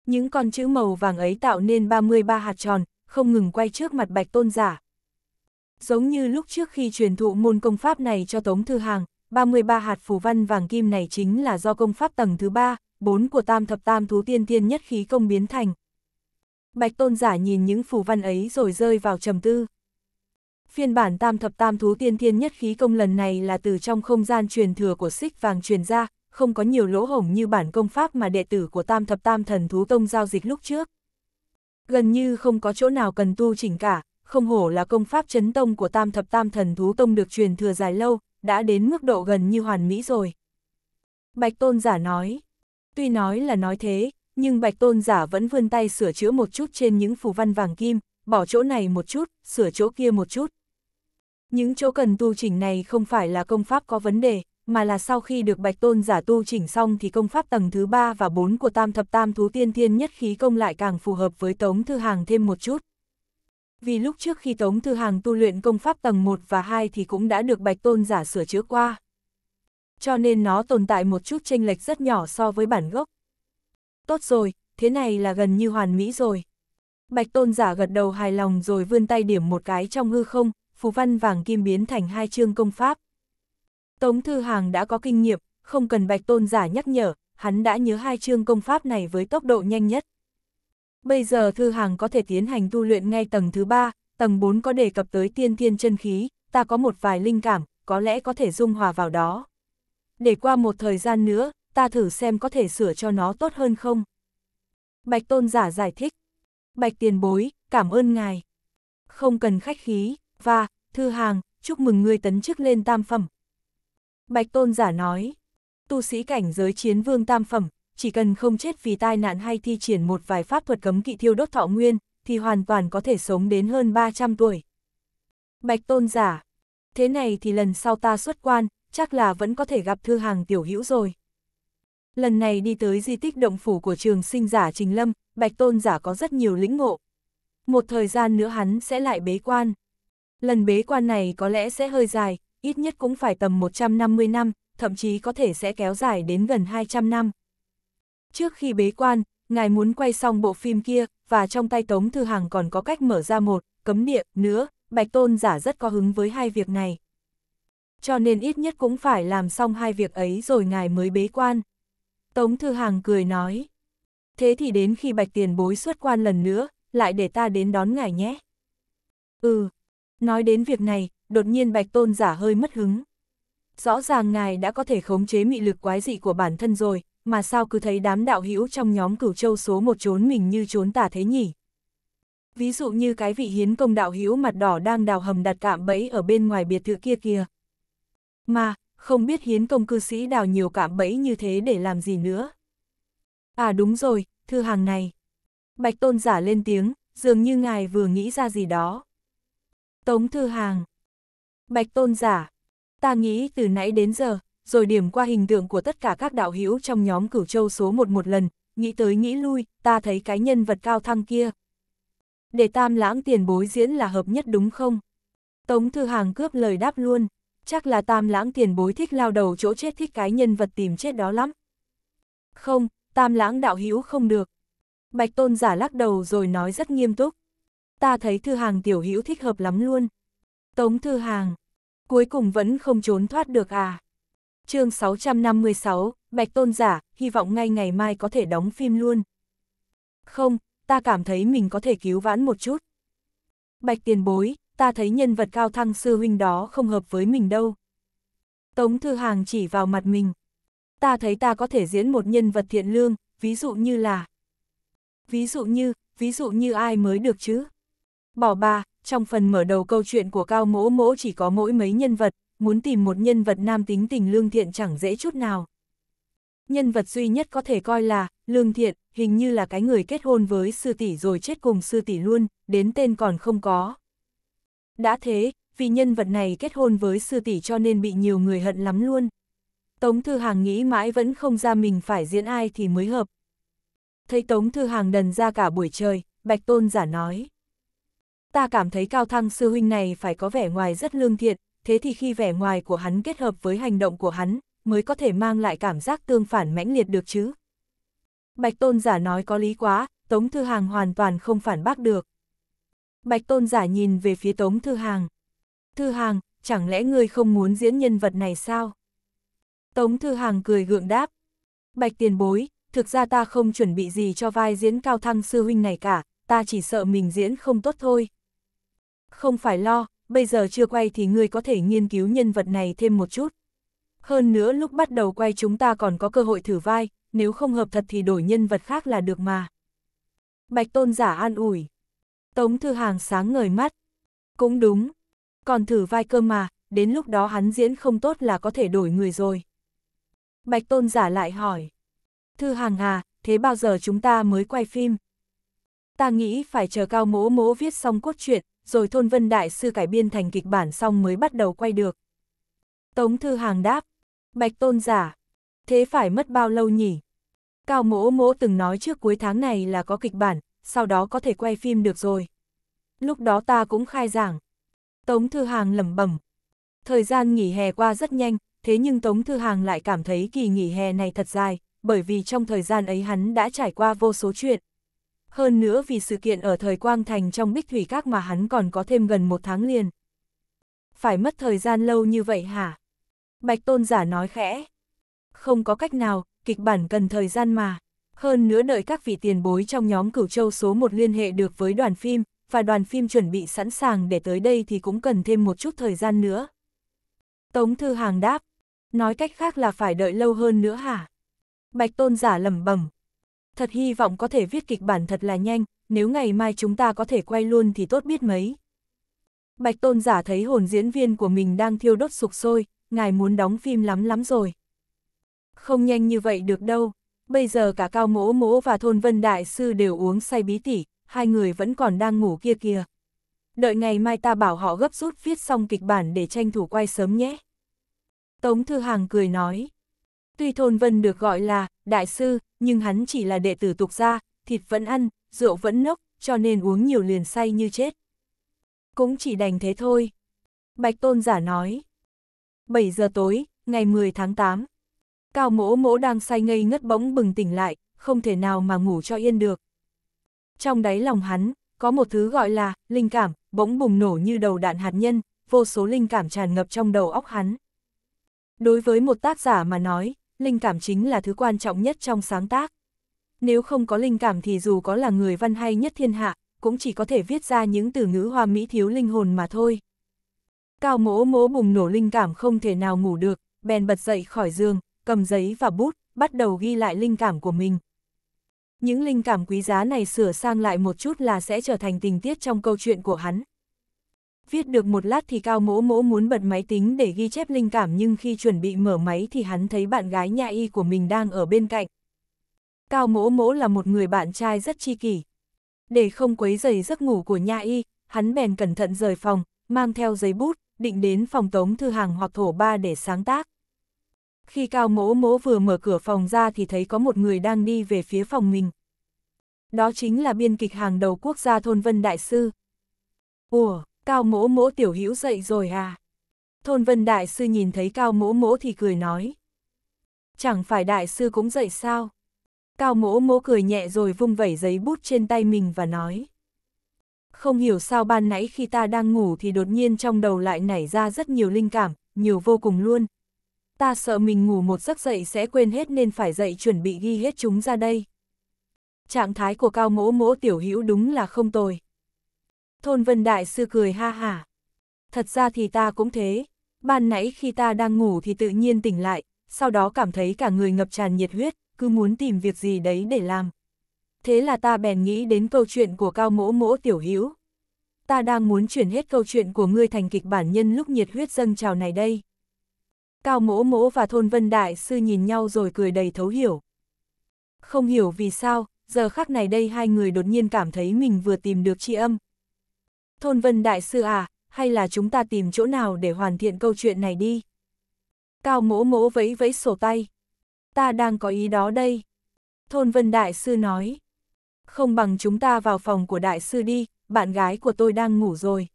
Những con chữ màu vàng ấy tạo nên 33 hạt tròn, không ngừng quay trước mặt bạch tôn giả. Giống như lúc trước khi truyền thụ môn công pháp này cho Tống Thư Hàng, 33 hạt phù văn vàng kim này chính là do công pháp tầng thứ 3, 4 của tam thập tam thú tiên tiên nhất khí công biến thành. Bạch tôn giả nhìn những phù văn ấy rồi rơi vào trầm tư phiên bản tam thập tam thú tiên thiên nhất khí công lần này là từ trong không gian truyền thừa của xích vàng truyền ra, không có nhiều lỗ hổng như bản công pháp mà đệ tử của tam thập tam thần thú tông giao dịch lúc trước. Gần như không có chỗ nào cần tu chỉnh cả, không hổ là công pháp chấn tông của tam thập tam thần thú tông được truyền thừa dài lâu, đã đến mức độ gần như hoàn mỹ rồi. Bạch tôn giả nói, tuy nói là nói thế, nhưng bạch tôn giả vẫn vươn tay sửa chữa một chút trên những phù văn vàng kim, bỏ chỗ này một chút, sửa chỗ kia một chút. Những chỗ cần tu chỉnh này không phải là công pháp có vấn đề, mà là sau khi được Bạch Tôn giả tu chỉnh xong thì công pháp tầng thứ 3 và 4 của Tam Thập Tam Thú Tiên Thiên Nhất Khí Công lại càng phù hợp với Tống Thư Hàng thêm một chút. Vì lúc trước khi Tống Thư Hàng tu luyện công pháp tầng 1 và 2 thì cũng đã được Bạch Tôn giả sửa chữa qua. Cho nên nó tồn tại một chút chênh lệch rất nhỏ so với bản gốc. Tốt rồi, thế này là gần như hoàn mỹ rồi. Bạch Tôn giả gật đầu hài lòng rồi vươn tay điểm một cái trong hư không, phù văn vàng kim biến thành hai chương công pháp. Tống Thư Hàng đã có kinh nghiệm, không cần bạch tôn giả nhắc nhở, hắn đã nhớ hai chương công pháp này với tốc độ nhanh nhất. Bây giờ Thư Hàng có thể tiến hành tu luyện ngay tầng thứ ba, tầng 4 có đề cập tới tiên thiên chân khí, ta có một vài linh cảm, có lẽ có thể dung hòa vào đó. Để qua một thời gian nữa, ta thử xem có thể sửa cho nó tốt hơn không. Bạch tôn giả giải thích. Bạch tiền bối, cảm ơn ngài. Không cần khách khí, và, thư hàng, chúc mừng ngươi tấn chức lên tam phẩm. Bạch tôn giả nói, tu sĩ cảnh giới chiến vương tam phẩm, chỉ cần không chết vì tai nạn hay thi triển một vài pháp thuật cấm kỵ thiêu đốt thọ nguyên, thì hoàn toàn có thể sống đến hơn 300 tuổi. Bạch tôn giả, thế này thì lần sau ta xuất quan, chắc là vẫn có thể gặp thư hàng tiểu hữu rồi. Lần này đi tới di tích động phủ của trường sinh giả Trình Lâm, Bạch Tôn giả có rất nhiều lĩnh ngộ. Một thời gian nữa hắn sẽ lại bế quan. Lần bế quan này có lẽ sẽ hơi dài, ít nhất cũng phải tầm 150 năm, thậm chí có thể sẽ kéo dài đến gần 200 năm. Trước khi bế quan, ngài muốn quay xong bộ phim kia, và trong tay Tống Thư Hằng còn có cách mở ra một, cấm địa, nữa, Bạch Tôn giả rất có hứng với hai việc này. Cho nên ít nhất cũng phải làm xong hai việc ấy rồi ngài mới bế quan. Tống Thư Hằng cười nói. Thế thì đến khi Bạch Tiền bối xuất quan lần nữa, lại để ta đến đón ngài nhé. Ừ, Nói đến việc này, đột nhiên bạch tôn giả hơi mất hứng. Rõ ràng ngài đã có thể khống chế mị lực quái dị của bản thân rồi, mà sao cứ thấy đám đạo hữu trong nhóm cửu châu số một trốn mình như trốn tả thế nhỉ? Ví dụ như cái vị hiến công đạo hữu mặt đỏ đang đào hầm đặt cạm bẫy ở bên ngoài biệt thự kia kia, Mà, không biết hiến công cư sĩ đào nhiều cạm bẫy như thế để làm gì nữa. À đúng rồi, thư hàng này. Bạch tôn giả lên tiếng, dường như ngài vừa nghĩ ra gì đó. Tống Thư Hàng. Bạch Tôn Giả. Ta nghĩ từ nãy đến giờ, rồi điểm qua hình tượng của tất cả các đạo hữu trong nhóm cửu châu số một một lần, nghĩ tới nghĩ lui, ta thấy cái nhân vật cao thăng kia. Để tam lãng tiền bối diễn là hợp nhất đúng không? Tống Thư Hàng cướp lời đáp luôn, chắc là tam lãng tiền bối thích lao đầu chỗ chết thích cái nhân vật tìm chết đó lắm. Không, tam lãng đạo hữu không được. Bạch Tôn giả lắc đầu rồi nói rất nghiêm túc ta thấy thư hàng tiểu hữu thích hợp lắm luôn. Tống thư hàng, cuối cùng vẫn không trốn thoát được à. chương 656, Bạch Tôn Giả, hy vọng ngay ngày mai có thể đóng phim luôn. Không, ta cảm thấy mình có thể cứu vãn một chút. Bạch tiền bối, ta thấy nhân vật cao thăng sư huynh đó không hợp với mình đâu. Tống Thư Hàng chỉ vào mặt mình. Ta thấy ta có thể diễn một nhân vật thiện lương, ví dụ như là... Ví dụ như, ví dụ như ai mới được chứ? Bỏ ba, trong phần mở đầu câu chuyện của Cao Mỗ Mỗ chỉ có mỗi mấy nhân vật, muốn tìm một nhân vật nam tính tình lương thiện chẳng dễ chút nào. Nhân vật duy nhất có thể coi là, lương thiện, hình như là cái người kết hôn với sư tỷ rồi chết cùng sư tỷ luôn, đến tên còn không có. Đã thế, vì nhân vật này kết hôn với sư tỷ cho nên bị nhiều người hận lắm luôn. Tống Thư Hàng nghĩ mãi vẫn không ra mình phải diễn ai thì mới hợp. Thấy Tống Thư Hàng đần ra cả buổi trời, Bạch Tôn giả nói ta cảm thấy cao thăng sư huynh này phải có vẻ ngoài rất lương thiện, thế thì khi vẻ ngoài của hắn kết hợp với hành động của hắn, mới có thể mang lại cảm giác tương phản mãnh liệt được chứ. Bạch tôn giả nói có lý quá, Tống Thư Hàng hoàn toàn không phản bác được. Bạch tôn giả nhìn về phía Tống Thư Hàng. Thư Hàng, chẳng lẽ ngươi không muốn diễn nhân vật này sao? Tống Thư Hàng cười gượng đáp. Bạch tiền bối, thực ra ta không chuẩn bị gì cho vai diễn cao thăng sư huynh này cả, ta chỉ sợ mình diễn không tốt thôi, không phải lo, bây giờ chưa quay thì ngươi có thể nghiên cứu nhân vật này thêm một chút. Hơn nữa lúc bắt đầu quay chúng ta còn có cơ hội thử vai, nếu không hợp thật thì đổi nhân vật khác là được mà. Bạch tôn giả an ủi. Tống thư hàng sáng ngời mắt. Cũng đúng. Còn thử vai cơ mà, đến lúc đó hắn diễn không tốt là có thể đổi người rồi. Bạch tôn giả lại hỏi. Thư hàng à, thế bao giờ chúng ta mới quay phim? Ta nghĩ phải chờ cao mỗ mỗ viết xong cốt truyện, rồi thôn vân đại sư cải biên thành kịch bản xong mới bắt đầu quay được. Tống Thư Hàng đáp, Bạch Tôn giả, thế phải mất bao lâu nhỉ? Cao mỗ mỗ từng nói trước cuối tháng này là có kịch bản, sau đó có thể quay phim được rồi. Lúc đó ta cũng khai giảng. Tống Thư Hàng lẩm bẩm. Thời gian nghỉ hè qua rất nhanh, thế nhưng Tống Thư Hàng lại cảm thấy kỳ nghỉ hè này thật dài, bởi vì trong thời gian ấy hắn đã trải qua vô số chuyện, hơn nữa vì sự kiện ở thời Quang Thành trong Bích Thủy Các mà hắn còn có thêm gần một tháng liền. Phải mất thời gian lâu như vậy hả? Bạch Tôn giả nói khẽ. Không có cách nào, kịch bản cần thời gian mà. Hơn nữa đợi các vị tiền bối trong nhóm cửu châu số 1 liên hệ được với đoàn phim, và đoàn phim chuẩn bị sẵn sàng để tới đây thì cũng cần thêm một chút thời gian nữa. Tống Thư Hàng đáp, nói cách khác là phải đợi lâu hơn nữa hả? Bạch Tôn giả lẩm bẩm, thật hy vọng có thể viết kịch bản thật là nhanh, nếu ngày mai chúng ta có thể quay luôn thì tốt biết mấy. Bạch Tôn giả thấy hồn diễn viên của mình đang thiêu đốt sục sôi, ngài muốn đóng phim lắm lắm rồi. Không nhanh như vậy được đâu, bây giờ cả Cao Mỗ Mỗ và Thôn Vân Đại Sư đều uống say bí tỉ, hai người vẫn còn đang ngủ kia kìa. Đợi ngày mai ta bảo họ gấp rút viết xong kịch bản để tranh thủ quay sớm nhé. Tống Thư Hàng cười nói. Tuy Thôn Vân được gọi là đại sư, nhưng hắn chỉ là đệ tử tục gia, thịt vẫn ăn, rượu vẫn nốc, cho nên uống nhiều liền say như chết. Cũng chỉ đành thế thôi. Bạch Tôn giả nói. 7 giờ tối, ngày 10 tháng 8. Cao mỗ mỗ đang say ngây ngất bỗng bừng tỉnh lại, không thể nào mà ngủ cho yên được. Trong đáy lòng hắn, có một thứ gọi là linh cảm, bỗng bùng nổ như đầu đạn hạt nhân, vô số linh cảm tràn ngập trong đầu óc hắn. Đối với một tác giả mà nói, linh cảm chính là thứ quan trọng nhất trong sáng tác. Nếu không có linh cảm thì dù có là người văn hay nhất thiên hạ, cũng chỉ có thể viết ra những từ ngữ hoa mỹ thiếu linh hồn mà thôi. Cao mỗ mỗ bùng nổ linh cảm không thể nào ngủ được, bèn bật dậy khỏi giường, cầm giấy và bút, bắt đầu ghi lại linh cảm của mình. Những linh cảm quý giá này sửa sang lại một chút là sẽ trở thành tình tiết trong câu chuyện của hắn. Viết được một lát thì Cao Mỗ Mỗ muốn bật máy tính để ghi chép linh cảm nhưng khi chuẩn bị mở máy thì hắn thấy bạn gái nhà y của mình đang ở bên cạnh. Cao Mỗ Mỗ là một người bạn trai rất chi kỷ. Để không quấy rầy giấc ngủ của nhà y, hắn bèn cẩn thận rời phòng, mang theo giấy bút, định đến phòng tống thư hàng hoặc thổ ba để sáng tác. Khi Cao Mỗ Mỗ vừa mở cửa phòng ra thì thấy có một người đang đi về phía phòng mình. Đó chính là biên kịch hàng đầu quốc gia Thôn Vân Đại Sư. Ủa? Cao mỗ mỗ tiểu hữu dậy rồi à? Thôn vân đại sư nhìn thấy cao mỗ mỗ thì cười nói. Chẳng phải đại sư cũng dậy sao? Cao mỗ mỗ cười nhẹ rồi vung vẩy giấy bút trên tay mình và nói. Không hiểu sao ban nãy khi ta đang ngủ thì đột nhiên trong đầu lại nảy ra rất nhiều linh cảm, nhiều vô cùng luôn. Ta sợ mình ngủ một giấc dậy sẽ quên hết nên phải dậy chuẩn bị ghi hết chúng ra đây. Trạng thái của cao mỗ mỗ tiểu hữu đúng là không tồi. Thôn Vân Đại Sư cười ha hả. Thật ra thì ta cũng thế, ban nãy khi ta đang ngủ thì tự nhiên tỉnh lại, sau đó cảm thấy cả người ngập tràn nhiệt huyết, cứ muốn tìm việc gì đấy để làm. Thế là ta bèn nghĩ đến câu chuyện của cao mỗ mỗ tiểu hữu. Ta đang muốn chuyển hết câu chuyện của ngươi thành kịch bản nhân lúc nhiệt huyết dâng trào này đây. Cao mỗ mỗ và thôn vân đại sư nhìn nhau rồi cười đầy thấu hiểu. Không hiểu vì sao, giờ khắc này đây hai người đột nhiên cảm thấy mình vừa tìm được tri âm, Thôn Vân Đại Sư à, hay là chúng ta tìm chỗ nào để hoàn thiện câu chuyện này đi? Cao mỗ mỗ vẫy vẫy sổ tay. Ta đang có ý đó đây. Thôn Vân Đại Sư nói. Không bằng chúng ta vào phòng của Đại Sư đi, bạn gái của tôi đang ngủ rồi.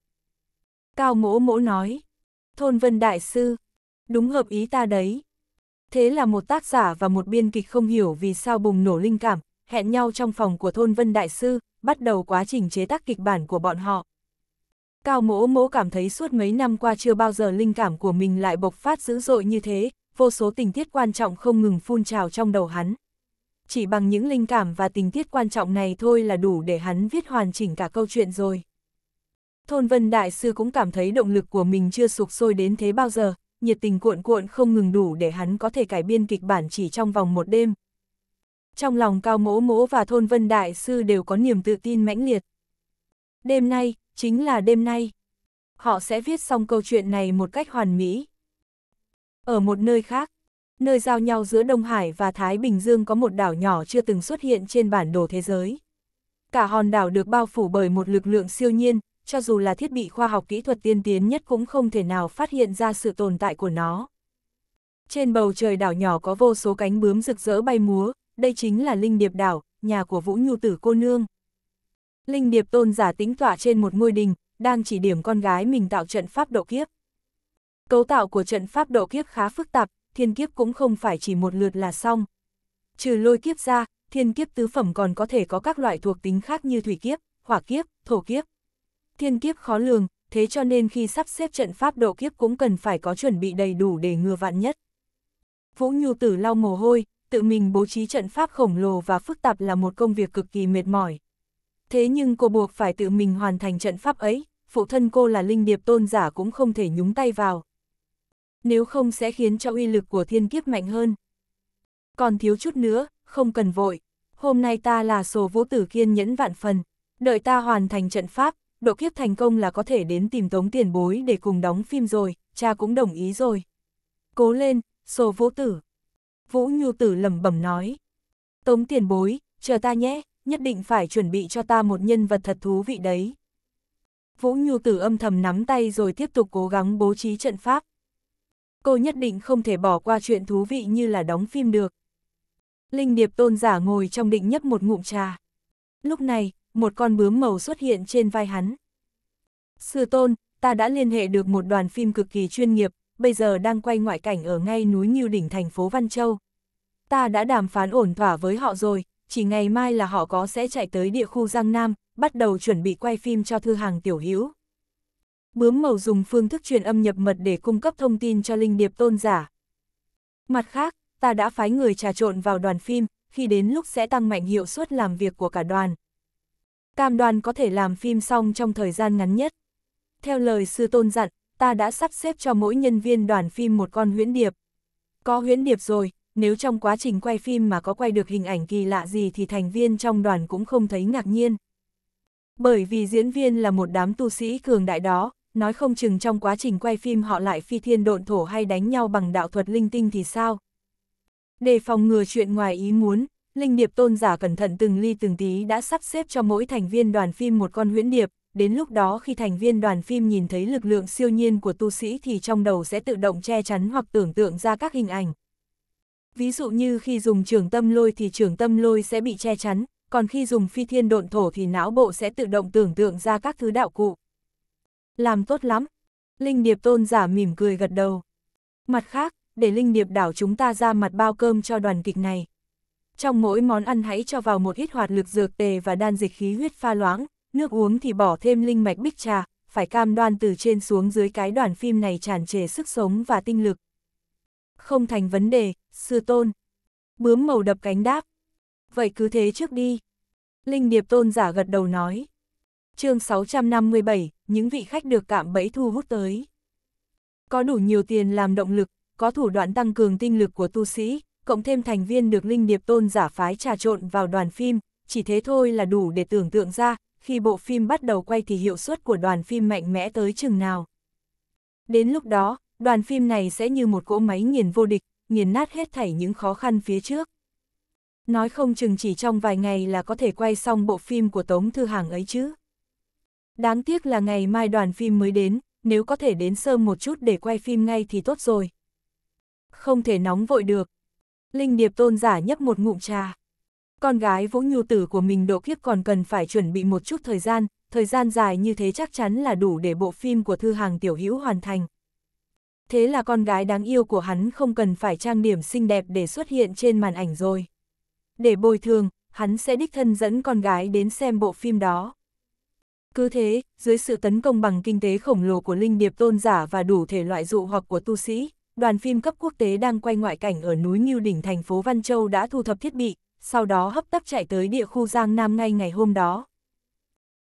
Cao mỗ mỗ nói. Thôn Vân Đại Sư. Đúng hợp ý ta đấy. Thế là một tác giả và một biên kịch không hiểu vì sao bùng nổ linh cảm, hẹn nhau trong phòng của thôn Vân Đại Sư, bắt đầu quá trình chế tác kịch bản của bọn họ. Cao mỗ mỗ cảm thấy suốt mấy năm qua chưa bao giờ linh cảm của mình lại bộc phát dữ dội như thế, vô số tình tiết quan trọng không ngừng phun trào trong đầu hắn. Chỉ bằng những linh cảm và tình tiết quan trọng này thôi là đủ để hắn viết hoàn chỉnh cả câu chuyện rồi. Thôn Vân Đại Sư cũng cảm thấy động lực của mình chưa sụp sôi đến thế bao giờ, nhiệt tình cuộn cuộn không ngừng đủ để hắn có thể cải biên kịch bản chỉ trong vòng một đêm. Trong lòng Cao Mỗ Mỗ và Thôn Vân Đại Sư đều có niềm tự tin mãnh liệt. Đêm nay, chính là đêm nay. Họ sẽ viết xong câu chuyện này một cách hoàn mỹ. Ở một nơi khác, nơi giao nhau giữa Đông Hải và Thái Bình Dương có một đảo nhỏ chưa từng xuất hiện trên bản đồ thế giới. Cả hòn đảo được bao phủ bởi một lực lượng siêu nhiên, cho dù là thiết bị khoa học kỹ thuật tiên tiến nhất cũng không thể nào phát hiện ra sự tồn tại của nó. Trên bầu trời đảo nhỏ có vô số cánh bướm rực rỡ bay múa, đây chính là Linh Điệp Đảo, nhà của Vũ Nhu Tử cô nương. Linh Điệp Tôn giả tính tỏa trên một ngôi đình, đang chỉ điểm con gái mình tạo trận pháp độ kiếp. Cấu tạo của trận pháp độ kiếp khá phức tạp, thiên kiếp cũng không phải chỉ một lượt là xong. Trừ lôi kiếp ra, thiên kiếp tứ phẩm còn có thể có các loại thuộc tính khác như thủy kiếp, hỏa kiếp, thổ kiếp. Thiên kiếp khó lường, thế cho nên khi sắp xếp trận pháp độ kiếp cũng cần phải có chuẩn bị đầy đủ để ngừa vạn nhất. Vũ Nhu Tử lau mồ hôi, tự mình bố trí trận pháp khổng lồ và phức tạp là một công việc cực kỳ mệt mỏi thế nhưng cô buộc phải tự mình hoàn thành trận pháp ấy, phụ thân cô là linh điệp tôn giả cũng không thể nhúng tay vào. Nếu không sẽ khiến cho uy lực của thiên kiếp mạnh hơn. Còn thiếu chút nữa, không cần vội. Hôm nay ta là sổ vũ tử kiên nhẫn vạn phần. Đợi ta hoàn thành trận pháp, độ kiếp thành công là có thể đến tìm tống tiền bối để cùng đóng phim rồi, cha cũng đồng ý rồi. Cố lên, sổ vũ tử. Vũ nhu tử lẩm bẩm nói. Tống tiền bối, chờ ta nhé, nhất định phải chuẩn bị cho ta một nhân vật thật thú vị đấy. Vũ Nhu Tử âm thầm nắm tay rồi tiếp tục cố gắng bố trí trận pháp. Cô nhất định không thể bỏ qua chuyện thú vị như là đóng phim được. Linh Điệp Tôn giả ngồi trong định nhấp một ngụm trà. Lúc này, một con bướm màu xuất hiện trên vai hắn. Sư Tôn, ta đã liên hệ được một đoàn phim cực kỳ chuyên nghiệp, bây giờ đang quay ngoại cảnh ở ngay núi Nhiêu Đỉnh thành phố Văn Châu. Ta đã đàm phán ổn thỏa với họ rồi, chỉ ngày mai là họ có sẽ chạy tới địa khu Giang Nam, bắt đầu chuẩn bị quay phim cho Thư Hàng Tiểu Hữu. Bướm màu dùng phương thức truyền âm nhập mật để cung cấp thông tin cho linh điệp tôn giả. Mặt khác, ta đã phái người trà trộn vào đoàn phim, khi đến lúc sẽ tăng mạnh hiệu suất làm việc của cả đoàn. Cam đoàn có thể làm phim xong trong thời gian ngắn nhất. Theo lời sư tôn dặn, ta đã sắp xếp cho mỗi nhân viên đoàn phim một con huyễn điệp. Có huyễn điệp rồi, nếu trong quá trình quay phim mà có quay được hình ảnh kỳ lạ gì thì thành viên trong đoàn cũng không thấy ngạc nhiên. Bởi vì diễn viên là một đám tu sĩ cường đại đó, nói không chừng trong quá trình quay phim họ lại phi thiên độn thổ hay đánh nhau bằng đạo thuật linh tinh thì sao. Để phòng ngừa chuyện ngoài ý muốn, Linh Điệp tôn giả cẩn thận từng ly từng tí đã sắp xếp cho mỗi thành viên đoàn phim một con huyễn điệp, đến lúc đó khi thành viên đoàn phim nhìn thấy lực lượng siêu nhiên của tu sĩ thì trong đầu sẽ tự động che chắn hoặc tưởng tượng ra các hình ảnh. Ví dụ như khi dùng trường tâm lôi thì trường tâm lôi sẽ bị che chắn, còn khi dùng phi thiên độn thổ thì não bộ sẽ tự động tưởng tượng ra các thứ đạo cụ. Làm tốt lắm. Linh Điệp tôn giả mỉm cười gật đầu. Mặt khác, để Linh Điệp đảo chúng ta ra mặt bao cơm cho đoàn kịch này. Trong mỗi món ăn hãy cho vào một ít hoạt lực dược tề và đan dịch khí huyết pha loãng, nước uống thì bỏ thêm linh mạch bích trà, phải cam đoan từ trên xuống dưới cái đoàn phim này tràn trề sức sống và tinh lực. Không thành vấn đề, sư tôn. Bướm màu đập cánh đáp. Vậy cứ thế trước đi. Linh điệp tôn giả gật đầu nói. chương 657, những vị khách được cạm bẫy thu hút tới. Có đủ nhiều tiền làm động lực, có thủ đoạn tăng cường tinh lực của tu sĩ, cộng thêm thành viên được Linh Điệp Tôn giả phái trà trộn vào đoàn phim, chỉ thế thôi là đủ để tưởng tượng ra, khi bộ phim bắt đầu quay thì hiệu suất của đoàn phim mạnh mẽ tới chừng nào. Đến lúc đó, đoàn phim này sẽ như một cỗ máy nghiền vô địch, nghiền nát hết thảy những khó khăn phía trước. Nói không chừng chỉ trong vài ngày là có thể quay xong bộ phim của Tống Thư Hàng ấy chứ. Đáng tiếc là ngày mai đoàn phim mới đến, nếu có thể đến sớm một chút để quay phim ngay thì tốt rồi. Không thể nóng vội được. Linh Điệp tôn giả nhấp một ngụm trà. Con gái Vũ Nhu Tử của mình độ kiếp còn cần phải chuẩn bị một chút thời gian, thời gian dài như thế chắc chắn là đủ để bộ phim của Thư Hàng Tiểu Hữu hoàn thành thế là con gái đáng yêu của hắn không cần phải trang điểm xinh đẹp để xuất hiện trên màn ảnh rồi. Để bồi thường, hắn sẽ đích thân dẫn con gái đến xem bộ phim đó. Cứ thế, dưới sự tấn công bằng kinh tế khổng lồ của linh điệp tôn giả và đủ thể loại dụ hoặc của tu sĩ, đoàn phim cấp quốc tế đang quay ngoại cảnh ở núi Nghiêu Đỉnh thành phố Văn Châu đã thu thập thiết bị, sau đó hấp tấp chạy tới địa khu Giang Nam ngay ngày hôm đó.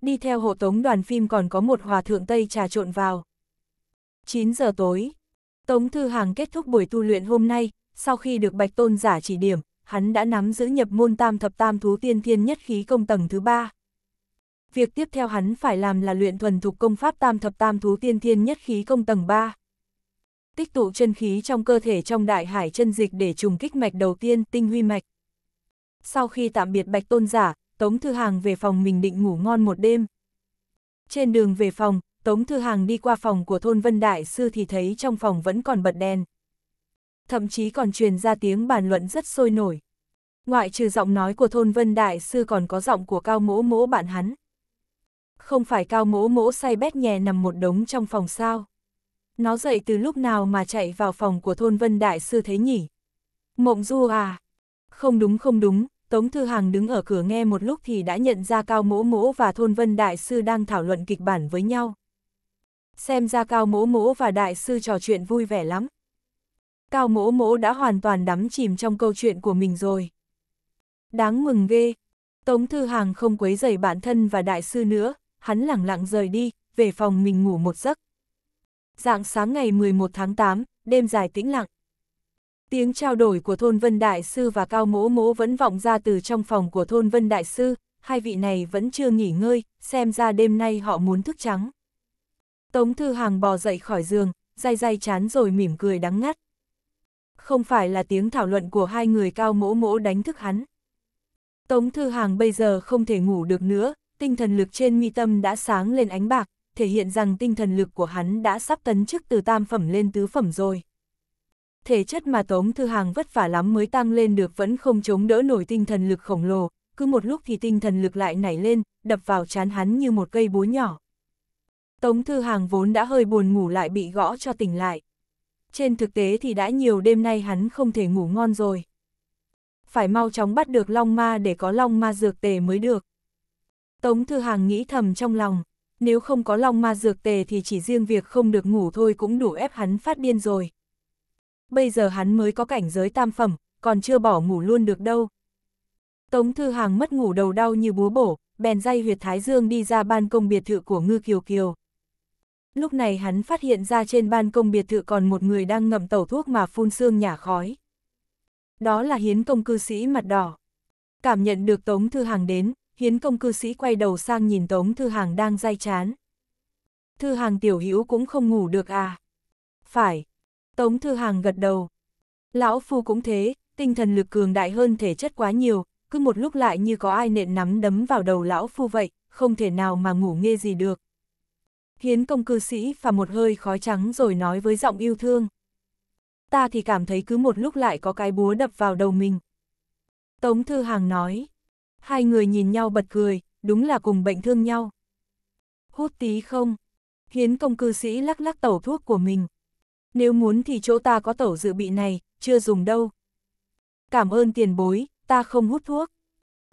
Đi theo hộ tống đoàn phim còn có một hòa thượng Tây trà trộn vào. 9 giờ tối, Tống Thư Hàng kết thúc buổi tu luyện hôm nay, sau khi được Bạch Tôn giả chỉ điểm, hắn đã nắm giữ nhập môn tam thập tam thú tiên thiên nhất khí công tầng thứ ba. Việc tiếp theo hắn phải làm là luyện thuần thục công pháp tam thập tam thú tiên thiên nhất khí công tầng 3. Tích tụ chân khí trong cơ thể trong đại hải chân dịch để trùng kích mạch đầu tiên tinh huy mạch. Sau khi tạm biệt bạch tôn giả, Tống Thư Hàng về phòng mình định ngủ ngon một đêm. Trên đường về phòng, Tống Thư Hàng đi qua phòng của thôn Vân Đại Sư thì thấy trong phòng vẫn còn bật đèn. Thậm chí còn truyền ra tiếng bàn luận rất sôi nổi. Ngoại trừ giọng nói của thôn Vân Đại Sư còn có giọng của Cao Mỗ Mỗ bạn hắn. Không phải Cao Mỗ Mỗ say bét nhè nằm một đống trong phòng sao. Nó dậy từ lúc nào mà chạy vào phòng của thôn Vân Đại Sư thế nhỉ? Mộng Du à? Không đúng không đúng, Tống Thư Hàng đứng ở cửa nghe một lúc thì đã nhận ra Cao Mỗ Mỗ và Thôn Vân Đại Sư đang thảo luận kịch bản với nhau xem ra Cao Mỗ Mỗ và Đại Sư trò chuyện vui vẻ lắm. Cao Mỗ Mỗ đã hoàn toàn đắm chìm trong câu chuyện của mình rồi. Đáng mừng ghê, Tống Thư Hàng không quấy rầy bản thân và Đại Sư nữa, hắn lẳng lặng rời đi, về phòng mình ngủ một giấc. Dạng sáng ngày 11 tháng 8, đêm dài tĩnh lặng. Tiếng trao đổi của Thôn Vân Đại Sư và Cao Mỗ Mỗ vẫn vọng ra từ trong phòng của Thôn Vân Đại Sư, hai vị này vẫn chưa nghỉ ngơi, xem ra đêm nay họ muốn thức trắng. Tống Thư Hàng bò dậy khỏi giường, dai dai chán rồi mỉm cười đắng ngắt. Không phải là tiếng thảo luận của hai người cao mỗ mỗ đánh thức hắn. Tống Thư Hàng bây giờ không thể ngủ được nữa, tinh thần lực trên mi tâm đã sáng lên ánh bạc, thể hiện rằng tinh thần lực của hắn đã sắp tấn chức từ tam phẩm lên tứ phẩm rồi. Thể chất mà Tống Thư Hàng vất vả lắm mới tăng lên được vẫn không chống đỡ nổi tinh thần lực khổng lồ, cứ một lúc thì tinh thần lực lại nảy lên, đập vào chán hắn như một cây búa nhỏ. Tống Thư Hàng vốn đã hơi buồn ngủ lại bị gõ cho tỉnh lại. Trên thực tế thì đã nhiều đêm nay hắn không thể ngủ ngon rồi. Phải mau chóng bắt được Long Ma để có Long Ma dược tề mới được. Tống Thư Hàng nghĩ thầm trong lòng, nếu không có Long Ma dược tề thì chỉ riêng việc không được ngủ thôi cũng đủ ép hắn phát điên rồi. Bây giờ hắn mới có cảnh giới tam phẩm, còn chưa bỏ ngủ luôn được đâu. Tống Thư Hàng mất ngủ đầu đau như búa bổ, bèn dây huyệt Thái Dương đi ra ban công biệt thự của Ngư Kiều Kiều. Lúc này hắn phát hiện ra trên ban công biệt thự còn một người đang ngậm tẩu thuốc mà phun xương nhả khói. Đó là hiến công cư sĩ mặt đỏ. Cảm nhận được Tống Thư Hàng đến, hiến công cư sĩ quay đầu sang nhìn Tống Thư Hàng đang dai chán. Thư Hàng tiểu hữu cũng không ngủ được à? Phải. Tống Thư Hàng gật đầu. Lão Phu cũng thế, tinh thần lực cường đại hơn thể chất quá nhiều, cứ một lúc lại như có ai nện nắm đấm vào đầu Lão Phu vậy, không thể nào mà ngủ nghe gì được. Hiến công cư sĩ phà một hơi khói trắng rồi nói với giọng yêu thương. Ta thì cảm thấy cứ một lúc lại có cái búa đập vào đầu mình. Tống Thư Hàng nói. Hai người nhìn nhau bật cười, đúng là cùng bệnh thương nhau. Hút tí không? Hiến công cư sĩ lắc lắc tẩu thuốc của mình. Nếu muốn thì chỗ ta có tẩu dự bị này, chưa dùng đâu. Cảm ơn tiền bối, ta không hút thuốc.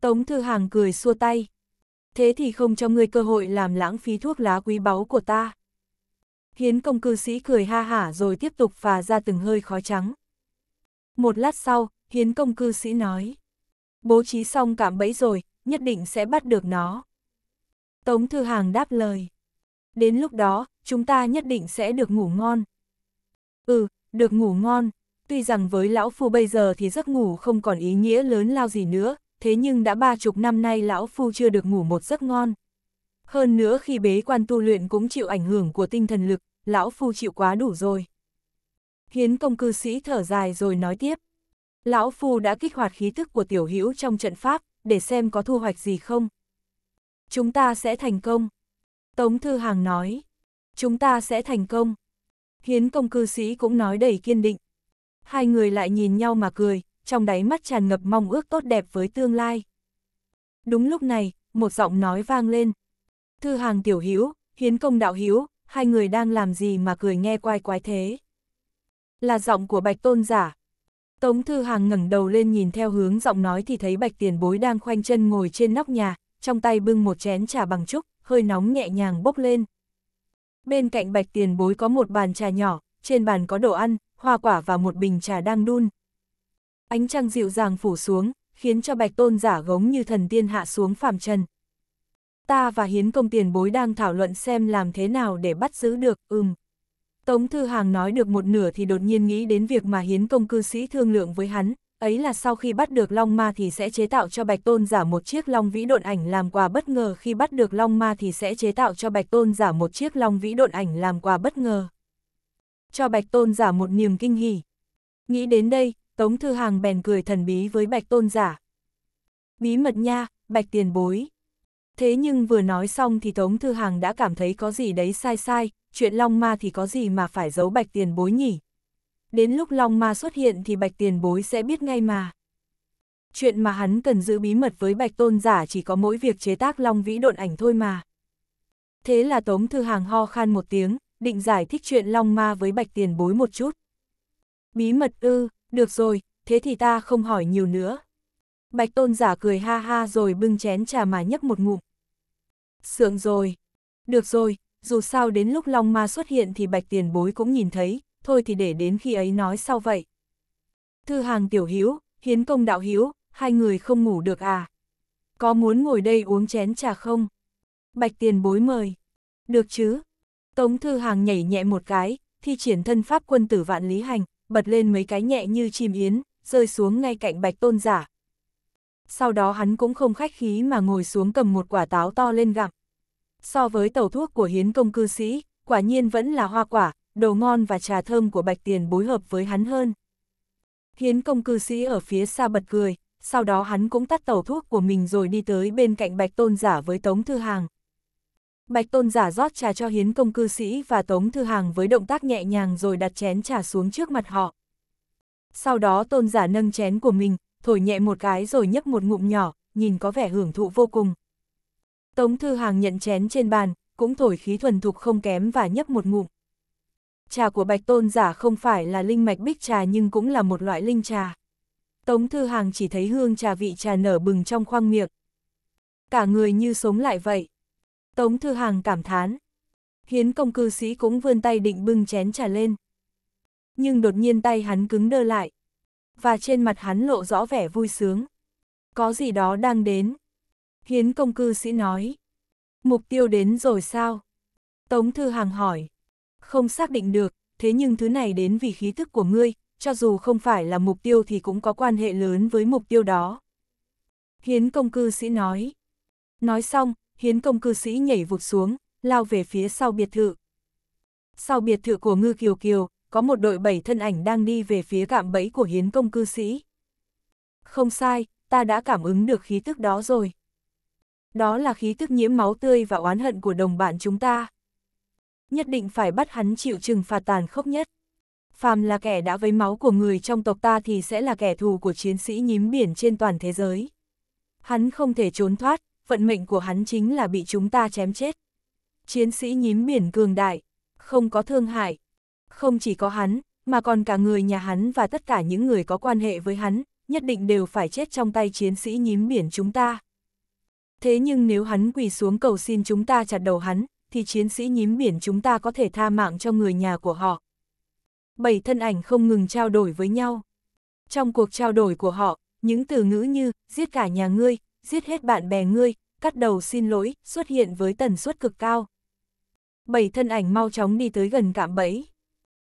Tống Thư Hàng cười xua tay thế thì không cho ngươi cơ hội làm lãng phí thuốc lá quý báu của ta. Hiến công cư sĩ cười ha hả rồi tiếp tục phà ra từng hơi khói trắng. Một lát sau, hiến công cư sĩ nói. Bố trí xong cảm bẫy rồi, nhất định sẽ bắt được nó. Tống Thư Hàng đáp lời. Đến lúc đó, chúng ta nhất định sẽ được ngủ ngon. Ừ, được ngủ ngon. Tuy rằng với lão phu bây giờ thì giấc ngủ không còn ý nghĩa lớn lao gì nữa, thế nhưng đã ba chục năm nay lão phu chưa được ngủ một giấc ngon. Hơn nữa khi bế quan tu luyện cũng chịu ảnh hưởng của tinh thần lực, lão phu chịu quá đủ rồi. Hiến công cư sĩ thở dài rồi nói tiếp. Lão phu đã kích hoạt khí thức của tiểu hữu trong trận pháp, để xem có thu hoạch gì không. Chúng ta sẽ thành công. Tống Thư Hàng nói. Chúng ta sẽ thành công. Hiến công cư sĩ cũng nói đầy kiên định. Hai người lại nhìn nhau mà cười, trong đáy mắt tràn ngập mong ước tốt đẹp với tương lai. Đúng lúc này, một giọng nói vang lên. Thư hàng tiểu hữu hiến công đạo hữu hai người đang làm gì mà cười nghe quai quái thế? Là giọng của bạch tôn giả. Tống thư hàng ngẩng đầu lên nhìn theo hướng giọng nói thì thấy bạch tiền bối đang khoanh chân ngồi trên nóc nhà, trong tay bưng một chén trà bằng trúc, hơi nóng nhẹ nhàng bốc lên. Bên cạnh bạch tiền bối có một bàn trà nhỏ, trên bàn có đồ ăn, hoa quả và một bình trà đang đun, Ánh trăng dịu dàng phủ xuống, khiến cho bạch tôn giả gống như thần tiên hạ xuống phàm trần. Ta và hiến công tiền bối đang thảo luận xem làm thế nào để bắt giữ được, ừm. Tống Thư Hàng nói được một nửa thì đột nhiên nghĩ đến việc mà hiến công cư sĩ thương lượng với hắn, ấy là sau khi bắt được Long Ma thì sẽ chế tạo cho Bạch Tôn giả một chiếc Long Vĩ Độn Ảnh làm quà bất ngờ, khi bắt được Long Ma thì sẽ chế tạo cho Bạch Tôn giả một chiếc Long Vĩ Độn Ảnh làm quà bất ngờ. Cho Bạch Tôn giả một niềm kinh hỉ. Nghĩ đến đây, Tống Thư Hàng bèn cười thần bí với Bạch Tôn giả. Bí mật nha, Bạch tiền bối. Thế nhưng vừa nói xong thì Tống Thư Hàng đã cảm thấy có gì đấy sai sai, chuyện Long Ma thì có gì mà phải giấu Bạch tiền bối nhỉ. Đến lúc Long Ma xuất hiện thì Bạch tiền bối sẽ biết ngay mà. Chuyện mà hắn cần giữ bí mật với Bạch Tôn giả chỉ có mỗi việc chế tác Long Vĩ độn ảnh thôi mà. Thế là Tống Thư Hàng ho khan một tiếng, định giải thích chuyện Long Ma với Bạch Tiền Bối một chút. Bí mật ư, được rồi, thế thì ta không hỏi nhiều nữa. Bạch tôn giả cười ha ha rồi bưng chén trà mà nhấp một ngụm. Sượng rồi. Được rồi, dù sao đến lúc Long Ma xuất hiện thì bạch tiền bối cũng nhìn thấy, thôi thì để đến khi ấy nói sau vậy. Thư hàng tiểu hiếu, hiến công đạo hiếu, hai người không ngủ được à? Có muốn ngồi đây uống chén trà không? Bạch tiền bối mời. Được chứ? Tống thư hàng nhảy nhẹ một cái, thi triển thân pháp quân tử vạn lý hành, bật lên mấy cái nhẹ như chim yến, rơi xuống ngay cạnh bạch tôn giả. Sau đó hắn cũng không khách khí mà ngồi xuống cầm một quả táo to lên gặm. So với tàu thuốc của hiến công cư sĩ, quả nhiên vẫn là hoa quả, đồ ngon và trà thơm của bạch tiền bối hợp với hắn hơn. Hiến công cư sĩ ở phía xa bật cười, sau đó hắn cũng tắt tàu thuốc của mình rồi đi tới bên cạnh bạch tôn giả với tống thư hàng. Bạch Tôn giả rót trà cho hiến công cư sĩ và Tống Thư Hàng với động tác nhẹ nhàng rồi đặt chén trà xuống trước mặt họ. Sau đó tôn giả nâng chén của mình, thổi nhẹ một cái rồi nhấp một ngụm nhỏ, nhìn có vẻ hưởng thụ vô cùng. Tống Thư Hàng nhận chén trên bàn, cũng thổi khí thuần thục không kém và nhấp một ngụm. Trà của Bạch Tôn giả không phải là linh mạch bích trà nhưng cũng là một loại linh trà. Tống Thư Hàng chỉ thấy hương trà vị trà nở bừng trong khoang miệng. Cả người như sống lại vậy. Tống Thư Hàng cảm thán. Hiến công cư sĩ cũng vươn tay định bưng chén trà lên. Nhưng đột nhiên tay hắn cứng đơ lại. Và trên mặt hắn lộ rõ vẻ vui sướng. Có gì đó đang đến. Hiến công cư sĩ nói. Mục tiêu đến rồi sao? Tống Thư Hàng hỏi. Không xác định được, thế nhưng thứ này đến vì khí thức của ngươi, cho dù không phải là mục tiêu thì cũng có quan hệ lớn với mục tiêu đó. Hiến công cư sĩ nói. Nói xong, hiến công cư sĩ nhảy vụt xuống, lao về phía sau biệt thự. Sau biệt thự của Ngư Kiều Kiều, có một đội bảy thân ảnh đang đi về phía cạm bẫy của hiến công cư sĩ. Không sai, ta đã cảm ứng được khí tức đó rồi. Đó là khí tức nhiễm máu tươi và oán hận của đồng bạn chúng ta. Nhất định phải bắt hắn chịu trừng phạt tàn khốc nhất. Phàm là kẻ đã với máu của người trong tộc ta thì sẽ là kẻ thù của chiến sĩ nhím biển trên toàn thế giới. Hắn không thể trốn thoát, vận mệnh của hắn chính là bị chúng ta chém chết. Chiến sĩ nhím biển cường đại, không có thương hại. Không chỉ có hắn, mà còn cả người nhà hắn và tất cả những người có quan hệ với hắn, nhất định đều phải chết trong tay chiến sĩ nhím biển chúng ta. Thế nhưng nếu hắn quỳ xuống cầu xin chúng ta chặt đầu hắn, thì chiến sĩ nhím biển chúng ta có thể tha mạng cho người nhà của họ. Bảy thân ảnh không ngừng trao đổi với nhau. Trong cuộc trao đổi của họ, những từ ngữ như giết cả nhà ngươi, giết hết bạn bè ngươi, cắt đầu xin lỗi, xuất hiện với tần suất cực cao. Bảy thân ảnh mau chóng đi tới gần cạm bẫy.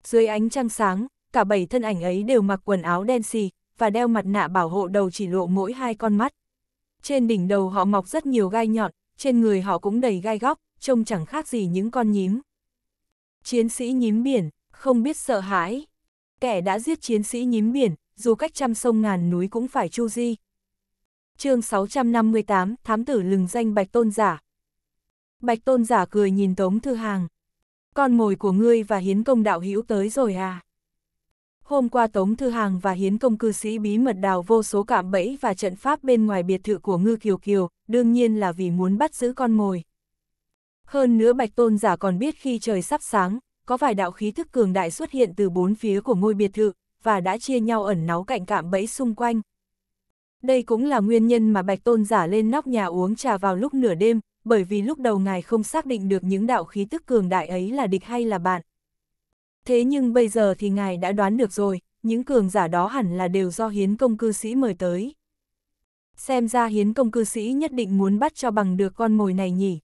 Dưới ánh trăng sáng, cả bảy thân ảnh ấy đều mặc quần áo đen xì, và đeo mặt nạ bảo hộ đầu chỉ lộ mỗi hai con mắt. Trên đỉnh đầu họ mọc rất nhiều gai nhọn, trên người họ cũng đầy gai góc, trông chẳng khác gì những con nhím. Chiến sĩ nhím biển, không biết sợ hãi. Kẻ đã giết chiến sĩ nhím biển, dù cách trăm sông ngàn núi cũng phải chu di, chương 658, thám tử lừng danh Bạch Tôn Giả. Bạch Tôn Giả cười nhìn Tống Thư Hàng. Con mồi của ngươi và hiến công đạo hữu tới rồi à? Hôm qua Tống Thư Hàng và hiến công cư sĩ bí mật đào vô số cạm bẫy và trận pháp bên ngoài biệt thự của Ngư Kiều Kiều, đương nhiên là vì muốn bắt giữ con mồi. Hơn nữa Bạch Tôn Giả còn biết khi trời sắp sáng, có vài đạo khí thức cường đại xuất hiện từ bốn phía của ngôi biệt thự, và đã chia nhau ẩn náu cạnh cạm bẫy xung quanh, đây cũng là nguyên nhân mà Bạch Tôn giả lên nóc nhà uống trà vào lúc nửa đêm, bởi vì lúc đầu ngài không xác định được những đạo khí tức cường đại ấy là địch hay là bạn. Thế nhưng bây giờ thì ngài đã đoán được rồi, những cường giả đó hẳn là đều do hiến công cư sĩ mời tới. Xem ra hiến công cư sĩ nhất định muốn bắt cho bằng được con mồi này nhỉ.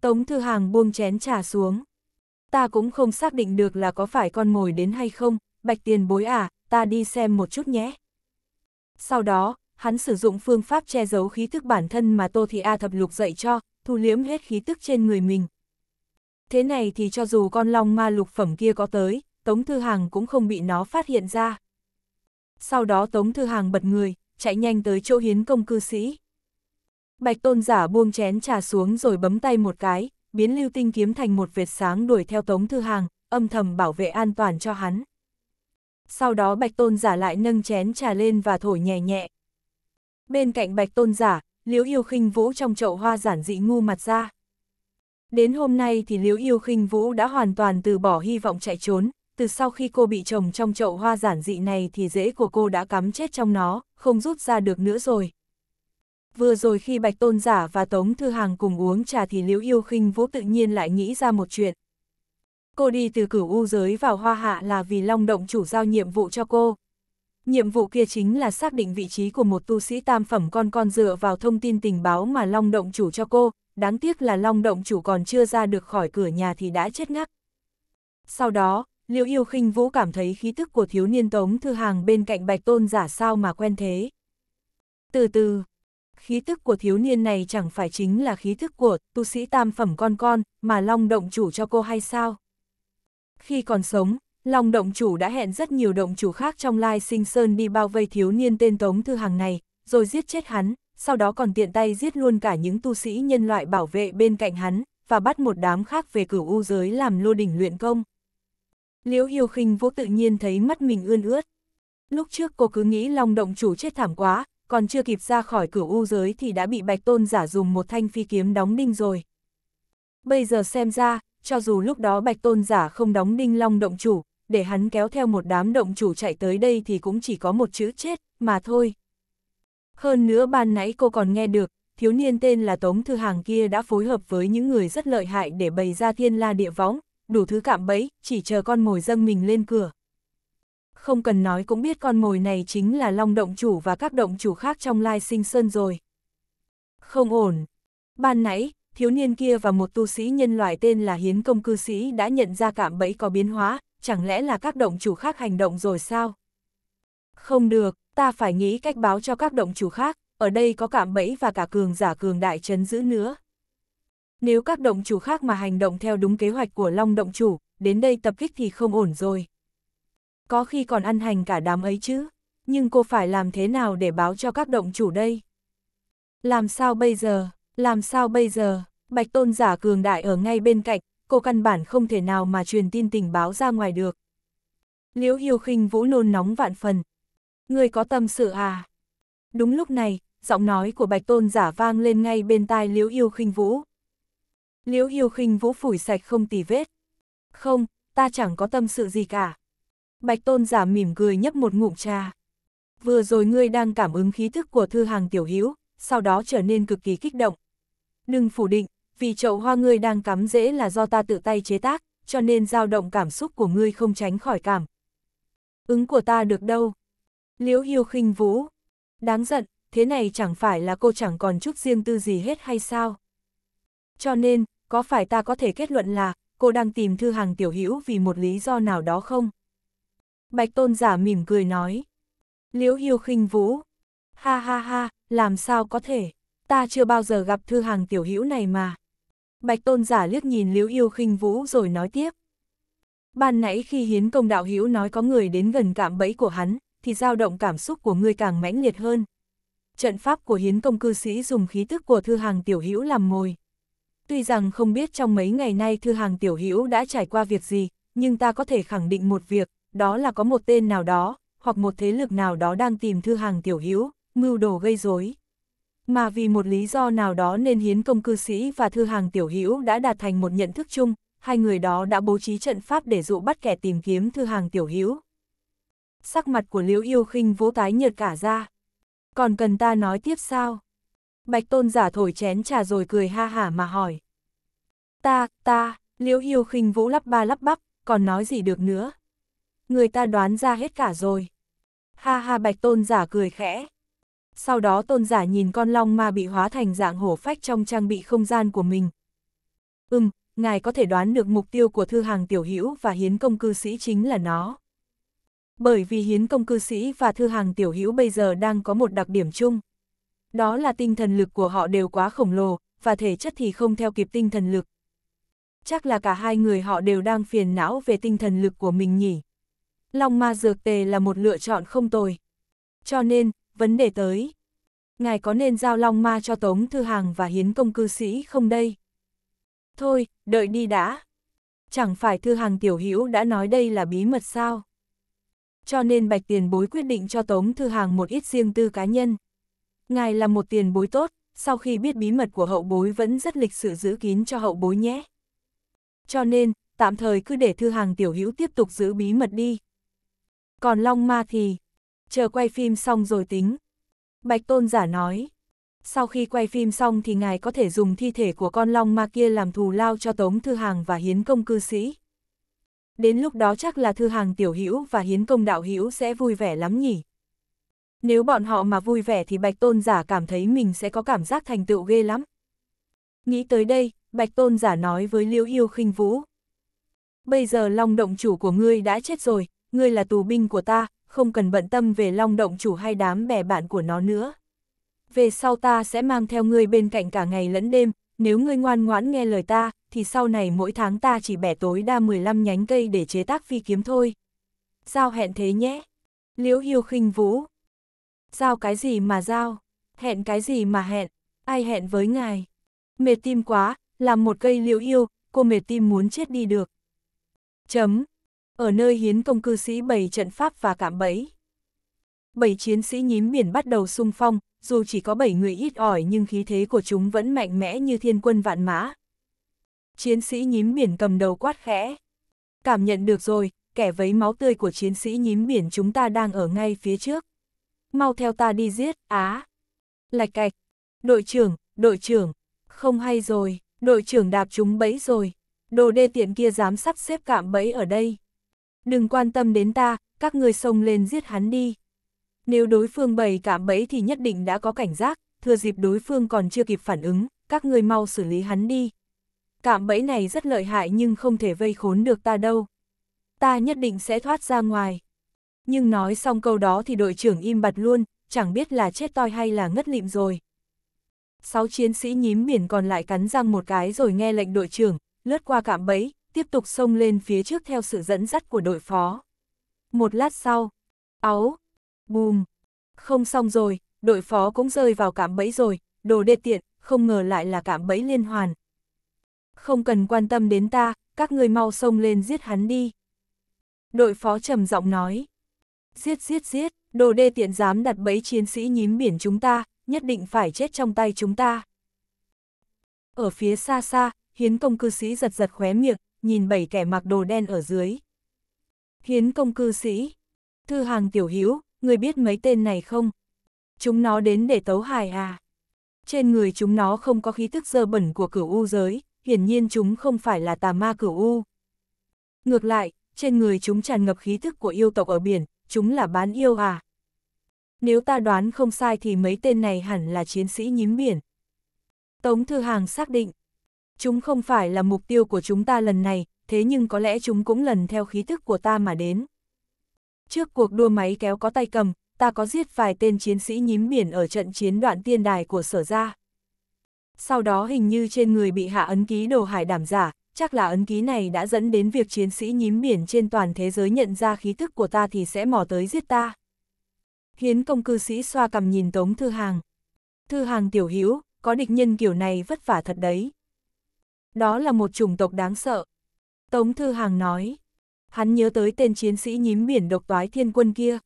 Tống Thư Hàng buông chén trà xuống. Ta cũng không xác định được là có phải con mồi đến hay không, bạch tiền bối à, ta đi xem một chút nhé. Sau đó, hắn sử dụng phương pháp che giấu khí thức bản thân mà Tô Thị A thập lục dạy cho, thu liếm hết khí tức trên người mình. Thế này thì cho dù con long ma lục phẩm kia có tới, Tống Thư Hàng cũng không bị nó phát hiện ra. Sau đó Tống Thư Hàng bật người, chạy nhanh tới chỗ hiến công cư sĩ. Bạch tôn giả buông chén trà xuống rồi bấm tay một cái, biến lưu tinh kiếm thành một vệt sáng đuổi theo Tống Thư Hàng, âm thầm bảo vệ an toàn cho hắn. Sau đó bạch tôn giả lại nâng chén trà lên và thổi nhẹ nhẹ. Bên cạnh bạch tôn giả, liễu yêu khinh vũ trong chậu hoa giản dị ngu mặt ra. Đến hôm nay thì liễu yêu khinh vũ đã hoàn toàn từ bỏ hy vọng chạy trốn, từ sau khi cô bị trồng trong chậu hoa giản dị này thì rễ của cô đã cắm chết trong nó, không rút ra được nữa rồi. Vừa rồi khi Bạch Tôn Giả và Tống Thư Hàng cùng uống trà thì Liễu Yêu khinh Vũ tự nhiên lại nghĩ ra một chuyện, cô đi từ cửu u giới vào hoa hạ là vì long động chủ giao nhiệm vụ cho cô. Nhiệm vụ kia chính là xác định vị trí của một tu sĩ tam phẩm con con dựa vào thông tin tình báo mà long động chủ cho cô, đáng tiếc là long động chủ còn chưa ra được khỏi cửa nhà thì đã chết ngắc. Sau đó, Liễu Yêu khinh Vũ cảm thấy khí tức của thiếu niên Tống Thư Hàng bên cạnh Bạch Tôn giả sao mà quen thế. Từ từ, khí tức của thiếu niên này chẳng phải chính là khí tức của tu sĩ tam phẩm con con mà Long Động chủ cho cô hay sao? Khi còn sống, Long động chủ đã hẹn rất nhiều động chủ khác trong Lai Sinh Sơn đi bao vây thiếu niên tên Tống Thư Hằng này, rồi giết chết hắn, sau đó còn tiện tay giết luôn cả những tu sĩ nhân loại bảo vệ bên cạnh hắn, và bắt một đám khác về cửu u giới làm lô đỉnh luyện công. Liễu Hiều Khinh vô tự nhiên thấy mắt mình ươn ướt. Lúc trước cô cứ nghĩ Long động chủ chết thảm quá, còn chưa kịp ra khỏi cửu u giới thì đã bị Bạch Tôn giả dùng một thanh phi kiếm đóng đinh rồi. Bây giờ xem ra, cho dù lúc đó bạch tôn giả không đóng đinh long động chủ, để hắn kéo theo một đám động chủ chạy tới đây thì cũng chỉ có một chữ chết, mà thôi. Hơn nữa ban nãy cô còn nghe được, thiếu niên tên là Tống Thư Hàng kia đã phối hợp với những người rất lợi hại để bày ra thiên la địa võng, đủ thứ cạm bẫy, chỉ chờ con mồi dâng mình lên cửa. Không cần nói cũng biết con mồi này chính là Long Động Chủ và các động chủ khác trong Lai Sinh Sơn rồi. Không ổn. Ban nãy, thiếu niên kia và một tu sĩ nhân loại tên là Hiến Công Cư Sĩ đã nhận ra cảm bẫy có biến hóa, chẳng lẽ là các động chủ khác hành động rồi sao? Không được, ta phải nghĩ cách báo cho các động chủ khác, ở đây có cảm bẫy và cả cường giả cường đại chấn giữ nữa. Nếu các động chủ khác mà hành động theo đúng kế hoạch của Long động chủ, đến đây tập kích thì không ổn rồi. Có khi còn ăn hành cả đám ấy chứ, nhưng cô phải làm thế nào để báo cho các động chủ đây? Làm sao bây giờ? Làm sao bây giờ, bạch tôn giả cường đại ở ngay bên cạnh, cô căn bản không thể nào mà truyền tin tình báo ra ngoài được. Liễu Hiêu khinh vũ nôn nóng vạn phần. Người có tâm sự à? Đúng lúc này, giọng nói của bạch tôn giả vang lên ngay bên tai Liễu Hiêu khinh vũ. Liễu Hiêu khinh vũ phủi sạch không tì vết. Không, ta chẳng có tâm sự gì cả. Bạch tôn giả mỉm cười nhấp một ngụm trà. Vừa rồi ngươi đang cảm ứng khí thức của thư hàng tiểu hữu, sau đó trở nên cực kỳ kích động đừng phủ định, vì chậu hoa ngươi đang cắm dễ là do ta tự tay chế tác, cho nên dao động cảm xúc của ngươi không tránh khỏi cảm. Ứng của ta được đâu? Liễu Hiêu khinh vũ. Đáng giận, thế này chẳng phải là cô chẳng còn chút riêng tư gì hết hay sao? Cho nên, có phải ta có thể kết luận là, cô đang tìm thư hàng tiểu hữu vì một lý do nào đó không? Bạch tôn giả mỉm cười nói. Liễu Hiêu khinh vũ. Ha ha ha, làm sao có thể? ta chưa bao giờ gặp thư hàng tiểu hữu này mà. Bạch tôn giả liếc nhìn liễu yêu khinh vũ rồi nói tiếp. Ban nãy khi hiến công đạo hữu nói có người đến gần cạm bẫy của hắn, thì dao động cảm xúc của ngươi càng mãnh liệt hơn. Trận pháp của hiến công cư sĩ dùng khí tức của thư hàng tiểu hữu làm mồi. Tuy rằng không biết trong mấy ngày nay thư hàng tiểu hữu đã trải qua việc gì, nhưng ta có thể khẳng định một việc, đó là có một tên nào đó, hoặc một thế lực nào đó đang tìm thư hàng tiểu hữu, mưu đồ gây rối mà vì một lý do nào đó nên hiến công cư sĩ và thư hàng tiểu hữu đã đạt thành một nhận thức chung, hai người đó đã bố trí trận pháp để dụ bắt kẻ tìm kiếm thư hàng tiểu hữu. Sắc mặt của Liễu Yêu khinh vỗ tái nhợt cả ra. Còn cần ta nói tiếp sao? Bạch tôn giả thổi chén trà rồi cười ha hả mà hỏi. Ta, ta, Liễu Yêu khinh vũ lắp ba lắp bắp, còn nói gì được nữa? Người ta đoán ra hết cả rồi. Ha ha bạch tôn giả cười khẽ sau đó tôn giả nhìn con long ma bị hóa thành dạng hổ phách trong trang bị không gian của mình. Ừm, ngài có thể đoán được mục tiêu của thư hàng tiểu hữu và hiến công cư sĩ chính là nó. Bởi vì hiến công cư sĩ và thư hàng tiểu hữu bây giờ đang có một đặc điểm chung. Đó là tinh thần lực của họ đều quá khổng lồ, và thể chất thì không theo kịp tinh thần lực. Chắc là cả hai người họ đều đang phiền não về tinh thần lực của mình nhỉ. Long ma dược tề là một lựa chọn không tồi. Cho nên, vấn đề tới. Ngài có nên giao long ma cho Tống Thư Hàng và hiến công cư sĩ không đây? Thôi, đợi đi đã. Chẳng phải Thư Hàng Tiểu Hữu đã nói đây là bí mật sao? Cho nên Bạch Tiền Bối quyết định cho Tống Thư Hàng một ít riêng tư cá nhân. Ngài là một tiền bối tốt, sau khi biết bí mật của hậu bối vẫn rất lịch sự giữ kín cho hậu bối nhé. Cho nên, tạm thời cứ để Thư Hàng Tiểu Hữu tiếp tục giữ bí mật đi. Còn Long Ma thì, chờ quay phim xong rồi tính. Bạch tôn giả nói, sau khi quay phim xong thì ngài có thể dùng thi thể của con long ma kia làm thù lao cho Tống Thư Hàng và Hiến Công cư sĩ. Đến lúc đó chắc là Thư Hàng tiểu hữu và Hiến Công đạo hữu sẽ vui vẻ lắm nhỉ. Nếu bọn họ mà vui vẻ thì Bạch Tôn giả cảm thấy mình sẽ có cảm giác thành tựu ghê lắm. Nghĩ tới đây, Bạch Tôn giả nói với Liễu Yêu khinh Vũ. Bây giờ Long động chủ của ngươi đã chết rồi, ngươi là tù binh của ta, không cần bận tâm về long động chủ hay đám bè bạn của nó nữa. Về sau ta sẽ mang theo ngươi bên cạnh cả ngày lẫn đêm, nếu ngươi ngoan ngoãn nghe lời ta, thì sau này mỗi tháng ta chỉ bẻ tối đa 15 nhánh cây để chế tác phi kiếm thôi. Giao hẹn thế nhé. Liễu Hiêu khinh vũ. Giao cái gì mà giao? Hẹn cái gì mà hẹn? Ai hẹn với ngài? Mệt tim quá, làm một cây liễu yêu, cô mệt tim muốn chết đi được. Chấm. Ở nơi hiến công cư sĩ bày trận pháp và cạm bẫy. Bảy chiến sĩ nhím biển bắt đầu sung phong, dù chỉ có bảy người ít ỏi nhưng khí thế của chúng vẫn mạnh mẽ như thiên quân vạn mã. Chiến sĩ nhím biển cầm đầu quát khẽ. Cảm nhận được rồi, kẻ vấy máu tươi của chiến sĩ nhím biển chúng ta đang ở ngay phía trước. Mau theo ta đi giết, á. Lạch cạch. Đội trưởng, đội trưởng. Không hay rồi, đội trưởng đạp chúng bẫy rồi. Đồ đê tiện kia dám sắp xếp cạm bẫy ở đây đừng quan tâm đến ta, các người xông lên giết hắn đi. Nếu đối phương bày cảm bẫy thì nhất định đã có cảnh giác, thừa dịp đối phương còn chưa kịp phản ứng, các người mau xử lý hắn đi. Cảm bẫy này rất lợi hại nhưng không thể vây khốn được ta đâu. Ta nhất định sẽ thoát ra ngoài. Nhưng nói xong câu đó thì đội trưởng im bặt luôn, chẳng biết là chết toi hay là ngất lịm rồi. Sáu chiến sĩ nhím miền còn lại cắn răng một cái rồi nghe lệnh đội trưởng, lướt qua cạm bẫy, tiếp tục xông lên phía trước theo sự dẫn dắt của đội phó. Một lát sau, áu, bùm, không xong rồi, đội phó cũng rơi vào cạm bẫy rồi, đồ đê tiện, không ngờ lại là cạm bẫy liên hoàn. Không cần quan tâm đến ta, các người mau xông lên giết hắn đi. Đội phó trầm giọng nói. Giết giết giết, đồ đê tiện dám đặt bẫy chiến sĩ nhím biển chúng ta, nhất định phải chết trong tay chúng ta. Ở phía xa xa, hiến công cư sĩ giật giật khóe miệng, nhìn bảy kẻ mặc đồ đen ở dưới. Hiến công cư sĩ, thư hàng tiểu hữu người biết mấy tên này không? Chúng nó đến để tấu hài à? Trên người chúng nó không có khí thức dơ bẩn của cửu u giới, hiển nhiên chúng không phải là tà ma cửu u. Ngược lại, trên người chúng tràn ngập khí thức của yêu tộc ở biển, chúng là bán yêu à? Nếu ta đoán không sai thì mấy tên này hẳn là chiến sĩ nhím biển. Tống Thư Hàng xác định, Chúng không phải là mục tiêu của chúng ta lần này, thế nhưng có lẽ chúng cũng lần theo khí thức của ta mà đến. Trước cuộc đua máy kéo có tay cầm, ta có giết vài tên chiến sĩ nhím biển ở trận chiến đoạn tiên đài của sở ra. Sau đó hình như trên người bị hạ ấn ký đồ hải đảm giả, chắc là ấn ký này đã dẫn đến việc chiến sĩ nhím biển trên toàn thế giới nhận ra khí thức của ta thì sẽ mò tới giết ta. Hiến công cư sĩ xoa cầm nhìn Tống Thư Hàng. Thư Hàng tiểu hữu có địch nhân kiểu này vất vả thật đấy đó là một chủng tộc đáng sợ. Tống Thư Hàng nói, hắn nhớ tới tên chiến sĩ nhím biển độc toái thiên quân kia.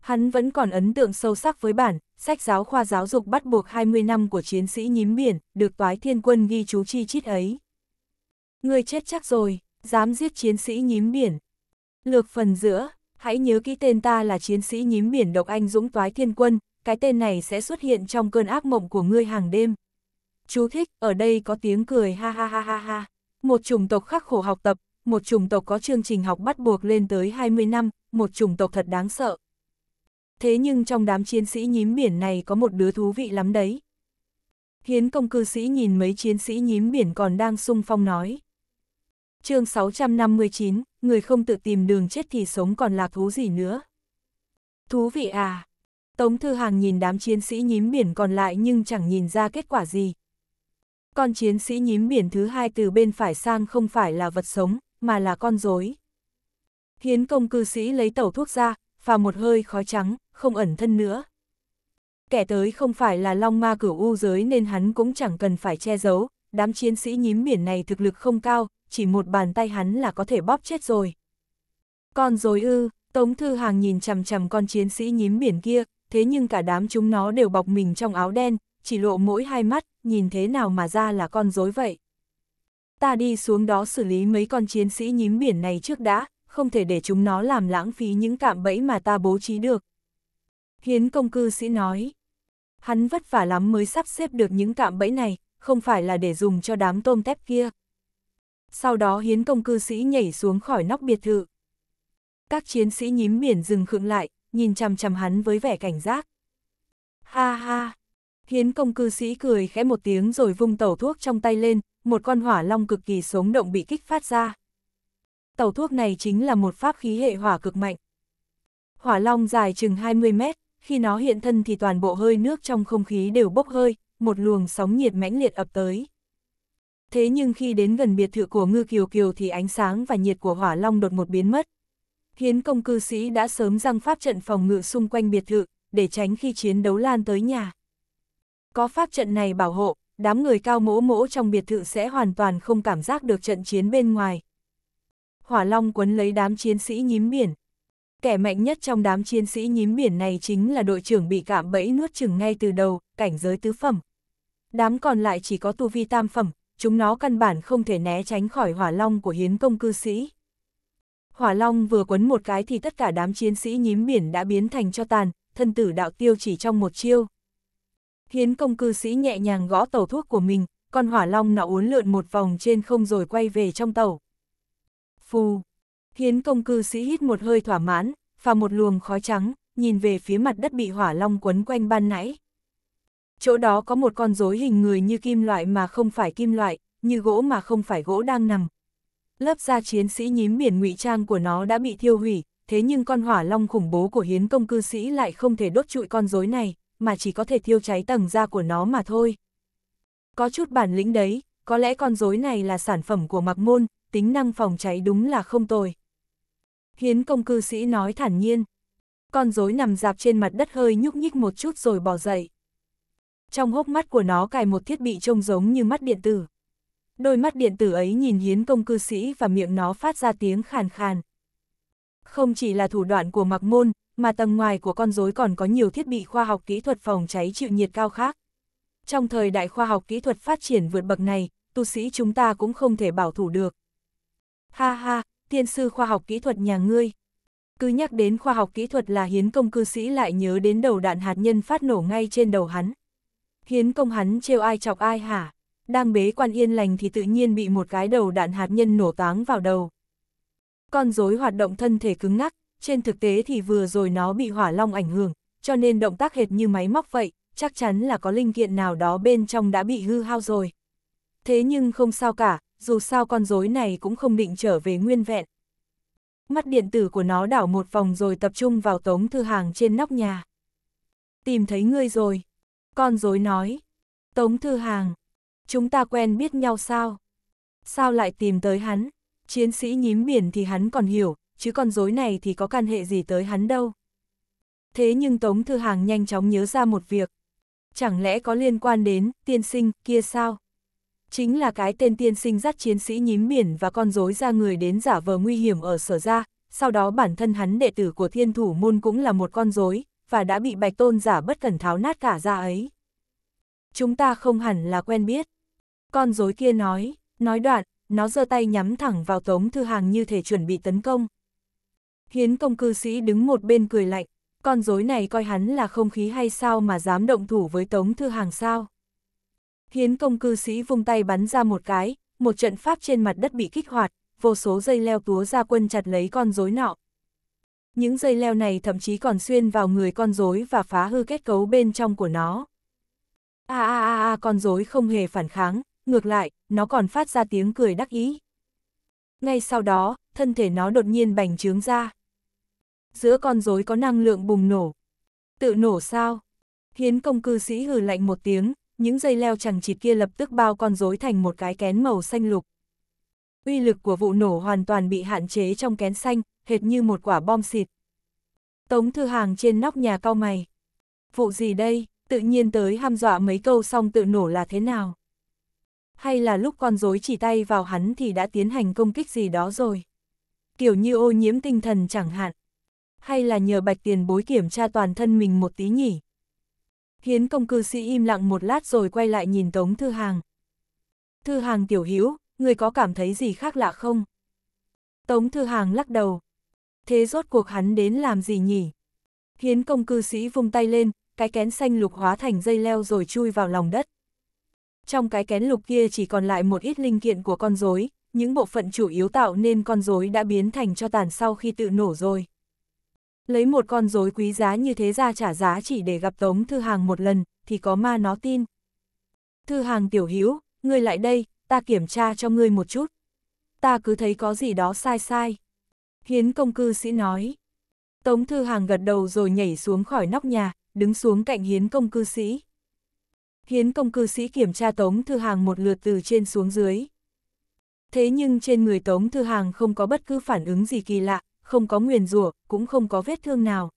Hắn vẫn còn ấn tượng sâu sắc với bản, sách giáo khoa giáo dục bắt buộc 20 năm của chiến sĩ nhím biển, được toái thiên quân ghi chú chi chít ấy. Người chết chắc rồi, dám giết chiến sĩ nhím biển. Lược phần giữa, hãy nhớ kỹ tên ta là chiến sĩ nhím biển độc anh dũng toái thiên quân, cái tên này sẽ xuất hiện trong cơn ác mộng của ngươi hàng đêm. Chú thích, ở đây có tiếng cười ha ha ha ha ha. Một chủng tộc khắc khổ học tập, một chủng tộc có chương trình học bắt buộc lên tới 20 năm, một chủng tộc thật đáng sợ. Thế nhưng trong đám chiến sĩ nhím biển này có một đứa thú vị lắm đấy. Hiến công cư sĩ nhìn mấy chiến sĩ nhím biển còn đang sung phong nói. chương 659, người không tự tìm đường chết thì sống còn là thú gì nữa. Thú vị à! Tống Thư Hàng nhìn đám chiến sĩ nhím biển còn lại nhưng chẳng nhìn ra kết quả gì, con chiến sĩ nhím biển thứ hai từ bên phải sang không phải là vật sống, mà là con rối. Hiến công cư sĩ lấy tẩu thuốc ra, và một hơi khói trắng, không ẩn thân nữa. Kẻ tới không phải là long ma cửu u giới nên hắn cũng chẳng cần phải che giấu, đám chiến sĩ nhím biển này thực lực không cao, chỉ một bàn tay hắn là có thể bóp chết rồi. Con rối ư, Tống Thư Hàng nhìn chằm chằm con chiến sĩ nhím biển kia, thế nhưng cả đám chúng nó đều bọc mình trong áo đen, chỉ lộ mỗi hai mắt, nhìn thế nào mà ra là con dối vậy. Ta đi xuống đó xử lý mấy con chiến sĩ nhím biển này trước đã, không thể để chúng nó làm lãng phí những cạm bẫy mà ta bố trí được. Hiến công cư sĩ nói, hắn vất vả lắm mới sắp xếp được những cạm bẫy này, không phải là để dùng cho đám tôm tép kia. Sau đó hiến công cư sĩ nhảy xuống khỏi nóc biệt thự. Các chiến sĩ nhím biển dừng khựng lại, nhìn chằm chằm hắn với vẻ cảnh giác. Ha ha, Hiến công cư sĩ cười khẽ một tiếng rồi vung tàu thuốc trong tay lên, một con hỏa long cực kỳ sống động bị kích phát ra. tàu thuốc này chính là một pháp khí hệ hỏa cực mạnh. Hỏa long dài chừng 20 mét, khi nó hiện thân thì toàn bộ hơi nước trong không khí đều bốc hơi, một luồng sóng nhiệt mãnh liệt ập tới. Thế nhưng khi đến gần biệt thự của Ngư Kiều Kiều thì ánh sáng và nhiệt của hỏa long đột một biến mất. Hiến công cư sĩ đã sớm răng pháp trận phòng ngự xung quanh biệt thự, để tránh khi chiến đấu lan tới nhà. Có pháp trận này bảo hộ, đám người cao mỗ mỗ trong biệt thự sẽ hoàn toàn không cảm giác được trận chiến bên ngoài. Hỏa Long quấn lấy đám chiến sĩ nhím biển. Kẻ mạnh nhất trong đám chiến sĩ nhím biển này chính là đội trưởng bị cạm bẫy nuốt chừng ngay từ đầu, cảnh giới tứ phẩm. Đám còn lại chỉ có tu vi tam phẩm, chúng nó căn bản không thể né tránh khỏi hỏa long của hiến công cư sĩ. Hỏa long vừa quấn một cái thì tất cả đám chiến sĩ nhím biển đã biến thành cho tàn, thân tử đạo tiêu chỉ trong một chiêu. Hiến công cư sĩ nhẹ nhàng gõ tàu thuốc của mình, con hỏa long nó uốn lượn một vòng trên không rồi quay về trong tàu. Phù! Hiến công cư sĩ hít một hơi thỏa mãn, và một luồng khói trắng, nhìn về phía mặt đất bị hỏa long quấn quanh ban nãy. Chỗ đó có một con rối hình người như kim loại mà không phải kim loại, như gỗ mà không phải gỗ đang nằm. Lớp da chiến sĩ nhím biển ngụy trang của nó đã bị thiêu hủy, thế nhưng con hỏa long khủng bố của hiến công cư sĩ lại không thể đốt trụi con rối này, mà chỉ có thể thiêu cháy tầng da của nó mà thôi. Có chút bản lĩnh đấy, có lẽ con rối này là sản phẩm của mặc môn, tính năng phòng cháy đúng là không tồi. Hiến công cư sĩ nói thản nhiên. Con rối nằm dạp trên mặt đất hơi nhúc nhích một chút rồi bỏ dậy. Trong hốc mắt của nó cài một thiết bị trông giống như mắt điện tử. Đôi mắt điện tử ấy nhìn hiến công cư sĩ và miệng nó phát ra tiếng khàn khàn. Không chỉ là thủ đoạn của mặc môn, mà tầng ngoài của con rối còn có nhiều thiết bị khoa học kỹ thuật phòng cháy chịu nhiệt cao khác. Trong thời đại khoa học kỹ thuật phát triển vượt bậc này, tu sĩ chúng ta cũng không thể bảo thủ được. Ha ha, tiên sư khoa học kỹ thuật nhà ngươi. Cứ nhắc đến khoa học kỹ thuật là hiến công cư sĩ lại nhớ đến đầu đạn hạt nhân phát nổ ngay trên đầu hắn. Hiến công hắn trêu ai chọc ai hả? Đang bế quan yên lành thì tự nhiên bị một cái đầu đạn hạt nhân nổ táng vào đầu. Con rối hoạt động thân thể cứng ngắc, trên thực tế thì vừa rồi nó bị hỏa long ảnh hưởng, cho nên động tác hệt như máy móc vậy, chắc chắn là có linh kiện nào đó bên trong đã bị hư hao rồi. Thế nhưng không sao cả, dù sao con rối này cũng không định trở về nguyên vẹn. Mắt điện tử của nó đảo một vòng rồi tập trung vào tống thư hàng trên nóc nhà. Tìm thấy ngươi rồi. Con rối nói. Tống thư hàng. Chúng ta quen biết nhau sao? Sao lại tìm tới hắn? Chiến sĩ nhím biển thì hắn còn hiểu, chứ con rối này thì có can hệ gì tới hắn đâu. Thế nhưng Tống Thư Hàng nhanh chóng nhớ ra một việc. Chẳng lẽ có liên quan đến tiên sinh kia sao? Chính là cái tên tiên sinh dắt chiến sĩ nhím biển và con rối ra người đến giả vờ nguy hiểm ở sở ra, sau đó bản thân hắn đệ tử của thiên thủ môn cũng là một con rối và đã bị bạch tôn giả bất cẩn tháo nát cả ra ấy. Chúng ta không hẳn là quen biết. Con rối kia nói, nói đoạn, nó giơ tay nhắm thẳng vào Tống Thư Hàng như thể chuẩn bị tấn công. Hiến công cư sĩ đứng một bên cười lạnh, con rối này coi hắn là không khí hay sao mà dám động thủ với Tống Thư Hàng sao. Hiến công cư sĩ vung tay bắn ra một cái, một trận pháp trên mặt đất bị kích hoạt, vô số dây leo túa ra quân chặt lấy con rối nọ. Những dây leo này thậm chí còn xuyên vào người con rối và phá hư kết cấu bên trong của nó. A a a a con rối không hề phản kháng, ngược lại, nó còn phát ra tiếng cười đắc ý. Ngay sau đó, thân thể nó đột nhiên bành trướng ra giữa con rối có năng lượng bùng nổ. Tự nổ sao? Hiến công cư sĩ hừ lạnh một tiếng, những dây leo chẳng chịt kia lập tức bao con rối thành một cái kén màu xanh lục. Uy lực của vụ nổ hoàn toàn bị hạn chế trong kén xanh, hệt như một quả bom xịt. Tống thư hàng trên nóc nhà cao mày. Vụ gì đây, tự nhiên tới ham dọa mấy câu xong tự nổ là thế nào? Hay là lúc con rối chỉ tay vào hắn thì đã tiến hành công kích gì đó rồi? Kiểu như ô nhiễm tinh thần chẳng hạn hay là nhờ bạch tiền bối kiểm tra toàn thân mình một tí nhỉ? Hiến công cư sĩ im lặng một lát rồi quay lại nhìn Tống Thư Hàng. Thư Hàng tiểu hữu người có cảm thấy gì khác lạ không? Tống Thư Hàng lắc đầu. Thế rốt cuộc hắn đến làm gì nhỉ? Hiến công cư sĩ vung tay lên, cái kén xanh lục hóa thành dây leo rồi chui vào lòng đất. Trong cái kén lục kia chỉ còn lại một ít linh kiện của con rối, những bộ phận chủ yếu tạo nên con rối đã biến thành cho tàn sau khi tự nổ rồi. Lấy một con rối quý giá như thế ra trả giá chỉ để gặp Tống Thư Hàng một lần, thì có ma nó tin. Thư Hàng tiểu hiếu ngươi lại đây, ta kiểm tra cho ngươi một chút. Ta cứ thấy có gì đó sai sai. Hiến công cư sĩ nói. Tống Thư Hàng gật đầu rồi nhảy xuống khỏi nóc nhà, đứng xuống cạnh hiến công cư sĩ. Hiến công cư sĩ kiểm tra Tống Thư Hàng một lượt từ trên xuống dưới. Thế nhưng trên người Tống Thư Hàng không có bất cứ phản ứng gì kỳ lạ, không có nguyền rủa, cũng không có vết thương nào.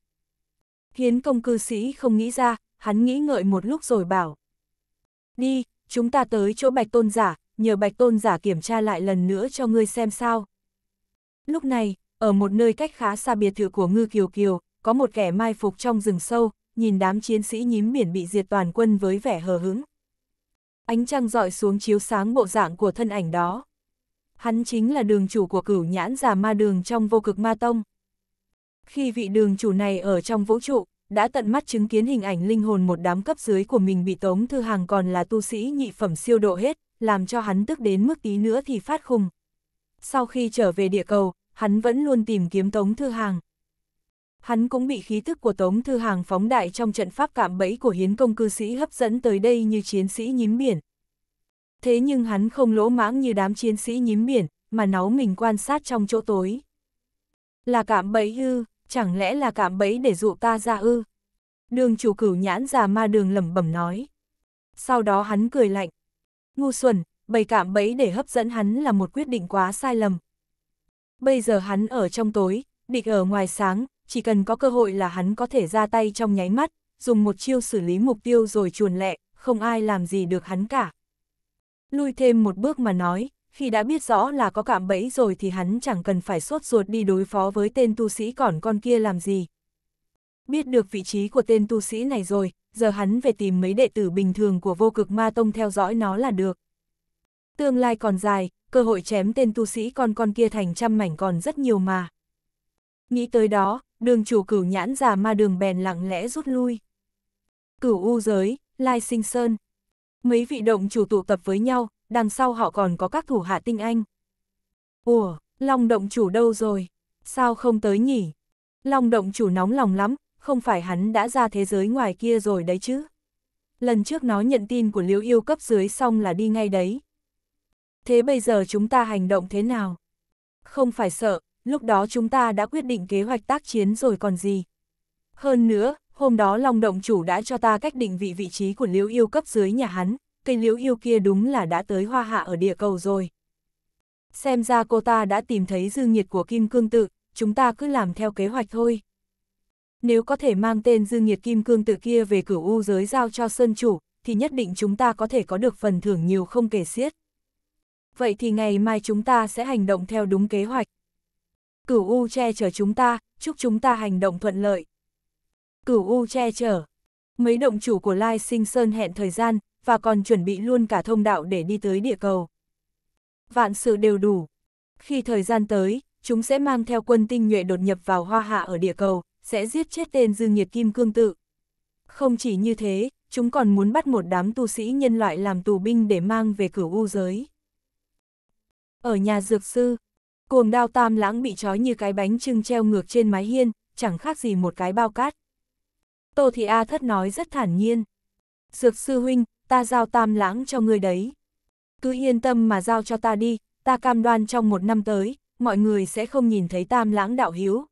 Hiến công cư sĩ không nghĩ ra, hắn nghĩ ngợi một lúc rồi bảo. Đi, chúng ta tới chỗ bạch tôn giả, nhờ bạch tôn giả kiểm tra lại lần nữa cho ngươi xem sao. Lúc này, ở một nơi cách khá xa biệt thự của ngư kiều kiều, có một kẻ mai phục trong rừng sâu, nhìn đám chiến sĩ nhím miển bị diệt toàn quân với vẻ hờ hứng. Ánh trăng dọi xuống chiếu sáng bộ dạng của thân ảnh đó hắn chính là đường chủ của cửu nhãn già ma đường trong vô cực ma tông. Khi vị đường chủ này ở trong vũ trụ, đã tận mắt chứng kiến hình ảnh linh hồn một đám cấp dưới của mình bị Tống Thư Hàng còn là tu sĩ nhị phẩm siêu độ hết, làm cho hắn tức đến mức tí nữa thì phát khùng. Sau khi trở về địa cầu, hắn vẫn luôn tìm kiếm Tống Thư Hàng. Hắn cũng bị khí thức của Tống Thư Hàng phóng đại trong trận pháp cạm bẫy của hiến công cư sĩ hấp dẫn tới đây như chiến sĩ nhím biển, thế nhưng hắn không lỗ mãng như đám chiến sĩ nhím biển, mà náu mình quan sát trong chỗ tối. Là cạm bẫy ư, chẳng lẽ là cạm bẫy để dụ ta ra ư? Đường chủ cửu nhãn già ma đường lẩm bẩm nói. Sau đó hắn cười lạnh. Ngu xuẩn, bày cạm bẫy để hấp dẫn hắn là một quyết định quá sai lầm. Bây giờ hắn ở trong tối, địch ở ngoài sáng, chỉ cần có cơ hội là hắn có thể ra tay trong nháy mắt, dùng một chiêu xử lý mục tiêu rồi chuồn lẹ, không ai làm gì được hắn cả. Lui thêm một bước mà nói, khi đã biết rõ là có cạm bẫy rồi thì hắn chẳng cần phải sốt ruột đi đối phó với tên tu sĩ còn con kia làm gì. Biết được vị trí của tên tu sĩ này rồi, giờ hắn về tìm mấy đệ tử bình thường của vô cực ma tông theo dõi nó là được. Tương lai còn dài, cơ hội chém tên tu sĩ con con kia thành trăm mảnh còn rất nhiều mà. Nghĩ tới đó, đường chủ cửu nhãn già ma đường bèn lặng lẽ rút lui. Cửu u giới, Lai Sinh Sơn, Mấy vị động chủ tụ tập với nhau, đằng sau họ còn có các thủ hạ tinh anh. Ủa, Long động chủ đâu rồi? Sao không tới nhỉ? Long động chủ nóng lòng lắm, không phải hắn đã ra thế giới ngoài kia rồi đấy chứ? Lần trước nó nhận tin của liễu yêu cấp dưới xong là đi ngay đấy. Thế bây giờ chúng ta hành động thế nào? Không phải sợ, lúc đó chúng ta đã quyết định kế hoạch tác chiến rồi còn gì. Hơn nữa, hôm đó Long Động Chủ đã cho ta cách định vị vị trí của liễu yêu cấp dưới nhà hắn, cây liễu yêu kia đúng là đã tới hoa hạ ở địa cầu rồi. Xem ra cô ta đã tìm thấy dư Nhiệt của Kim Cương Tự, chúng ta cứ làm theo kế hoạch thôi. Nếu có thể mang tên dư Nhiệt Kim Cương Tự kia về cửu u giới giao cho Sơn Chủ, thì nhất định chúng ta có thể có được phần thưởng nhiều không kể xiết. Vậy thì ngày mai chúng ta sẽ hành động theo đúng kế hoạch. Cửu U che chở chúng ta, chúc chúng ta hành động thuận lợi cửu U che chở. Mấy động chủ của Lai Sinh Sơn hẹn thời gian, và còn chuẩn bị luôn cả thông đạo để đi tới địa cầu. Vạn sự đều đủ. Khi thời gian tới, chúng sẽ mang theo quân tinh nhuệ đột nhập vào hoa hạ ở địa cầu, sẽ giết chết tên dư Nhiệt kim cương tự. Không chỉ như thế, chúng còn muốn bắt một đám tu sĩ nhân loại làm tù binh để mang về cửu u giới. Ở nhà dược sư, cuồng đao tam lãng bị trói như cái bánh trưng treo ngược trên mái hiên, chẳng khác gì một cái bao cát. Tô Thị A thất nói rất thản nhiên. Dược sư huynh, ta giao tam lãng cho người đấy. Cứ yên tâm mà giao cho ta đi, ta cam đoan trong một năm tới, mọi người sẽ không nhìn thấy tam lãng đạo hiếu.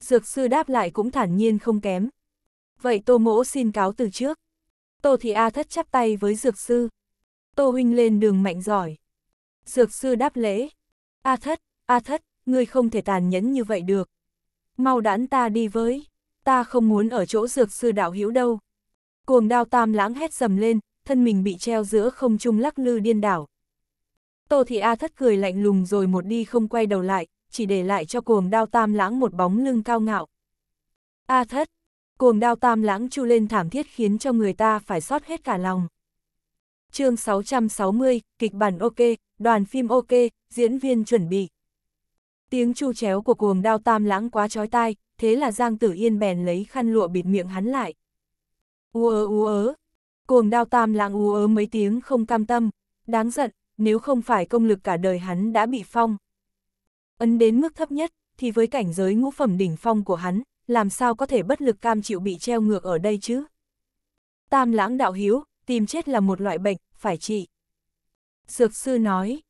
Dược sư đáp lại cũng thản nhiên không kém. Vậy tô mỗ xin cáo từ trước. Tô Thị A thất chắp tay với dược sư. Tô huynh lên đường mạnh giỏi. Dược sư đáp lễ. A thất, A thất, ngươi không thể tàn nhẫn như vậy được. Mau đãn ta đi với ta không muốn ở chỗ dược sư đạo hữu đâu. Cuồng đao tam lãng hét dầm lên, thân mình bị treo giữa không trung lắc lư điên đảo. Tô Thị A thất cười lạnh lùng rồi một đi không quay đầu lại, chỉ để lại cho cuồng đao tam lãng một bóng lưng cao ngạo. A thất, cuồng đao tam lãng chu lên thảm thiết khiến cho người ta phải sót hết cả lòng. chương 660, kịch bản ok, đoàn phim ok, diễn viên chuẩn bị. Tiếng chu chéo của cuồng đao tam lãng quá chói tai, thế là Giang Tử Yên bèn lấy khăn lụa bịt miệng hắn lại. U ớ u ớ, cuồng đao tam lạng u ớ mấy tiếng không cam tâm, đáng giận, nếu không phải công lực cả đời hắn đã bị phong. Ấn đến mức thấp nhất, thì với cảnh giới ngũ phẩm đỉnh phong của hắn, làm sao có thể bất lực cam chịu bị treo ngược ở đây chứ? Tam lãng đạo hiếu, tìm chết là một loại bệnh, phải trị. Dược sư nói,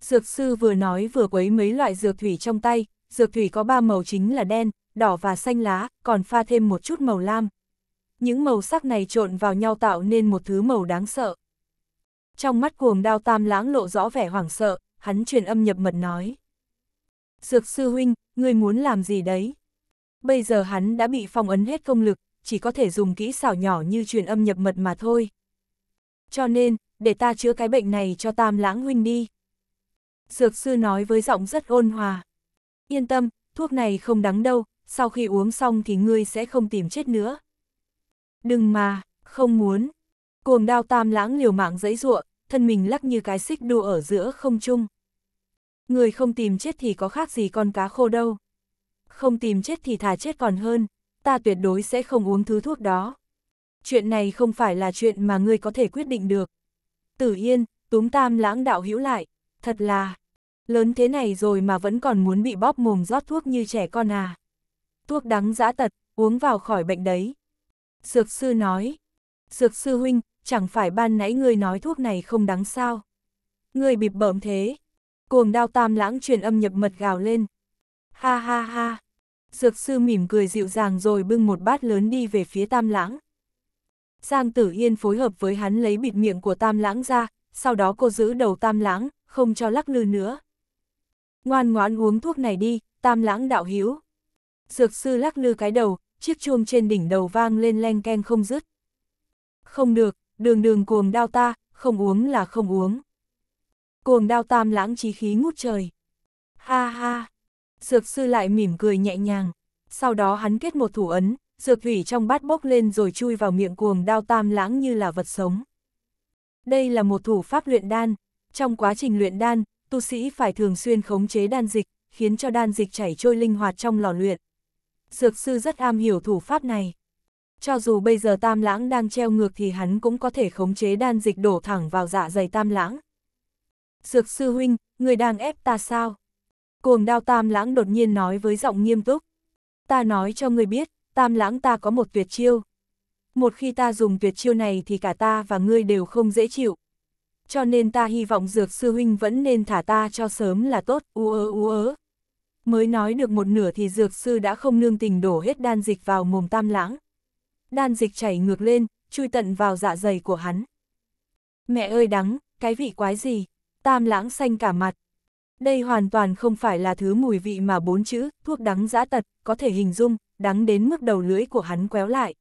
dược sư vừa nói vừa quấy mấy loại dược thủy trong tay, dược thủy có ba màu chính là đen, đỏ và xanh lá, còn pha thêm một chút màu lam. Những màu sắc này trộn vào nhau tạo nên một thứ màu đáng sợ. Trong mắt cuồng đao tam lãng lộ rõ vẻ hoảng sợ, hắn truyền âm nhập mật nói. Dược sư huynh, ngươi muốn làm gì đấy? Bây giờ hắn đã bị phong ấn hết công lực, chỉ có thể dùng kỹ xảo nhỏ như truyền âm nhập mật mà thôi. Cho nên, để ta chữa cái bệnh này cho tam lãng huynh đi. Dược sư nói với giọng rất ôn hòa. Yên tâm, thuốc này không đắng đâu, sau khi uống xong thì ngươi sẽ không tìm chết nữa. Đừng mà, không muốn. Cuồng đao tam lãng liều mạng giấy ruộng, thân mình lắc như cái xích đu ở giữa không chung. Người không tìm chết thì có khác gì con cá khô đâu. Không tìm chết thì thà chết còn hơn, ta tuyệt đối sẽ không uống thứ thuốc đó. Chuyện này không phải là chuyện mà ngươi có thể quyết định được. Tử Yên, túm tam lãng đạo hữu lại, thật là, lớn thế này rồi mà vẫn còn muốn bị bóp mồm rót thuốc như trẻ con à thuốc đắng giã tật, uống vào khỏi bệnh đấy. Dược sư nói, dược sư huynh, chẳng phải ban nãy ngươi nói thuốc này không đáng sao. Ngươi bịp bợm thế, cuồng đao tam lãng truyền âm nhập mật gào lên. Ha ha ha, dược sư mỉm cười dịu dàng rồi bưng một bát lớn đi về phía tam lãng. Giang tử yên phối hợp với hắn lấy bịt miệng của tam lãng ra, sau đó cô giữ đầu tam lãng, không cho lắc lư nữa. Ngoan ngoãn uống thuốc này đi, tam lãng đạo hiếu. Dược sư lắc lư cái đầu, chiếc chuông trên đỉnh đầu vang lên len keng không dứt. Không được, đường đường cuồng đao ta, không uống là không uống. Cuồng đao tam lãng chí khí ngút trời. Ha ha, dược sư lại mỉm cười nhẹ nhàng. Sau đó hắn kết một thủ ấn, dược thủy trong bát bốc lên rồi chui vào miệng cuồng đao tam lãng như là vật sống. Đây là một thủ pháp luyện đan. Trong quá trình luyện đan, tu sĩ phải thường xuyên khống chế đan dịch, khiến cho đan dịch chảy trôi linh hoạt trong lò luyện dược sư rất am hiểu thủ pháp này. Cho dù bây giờ tam lãng đang treo ngược thì hắn cũng có thể khống chế đan dịch đổ thẳng vào dạ dày tam lãng. Dược sư huynh, người đang ép ta sao? Cuồng đao tam lãng đột nhiên nói với giọng nghiêm túc. Ta nói cho người biết, tam lãng ta có một tuyệt chiêu. Một khi ta dùng tuyệt chiêu này thì cả ta và ngươi đều không dễ chịu. Cho nên ta hy vọng dược sư huynh vẫn nên thả ta cho sớm là tốt, u ớ u ớ mới nói được một nửa thì dược sư đã không nương tình đổ hết đan dịch vào mồm tam lãng. Đan dịch chảy ngược lên, chui tận vào dạ dày của hắn. Mẹ ơi đắng, cái vị quái gì? Tam lãng xanh cả mặt. Đây hoàn toàn không phải là thứ mùi vị mà bốn chữ, thuốc đắng dã tật, có thể hình dung, đắng đến mức đầu lưỡi của hắn quéo lại.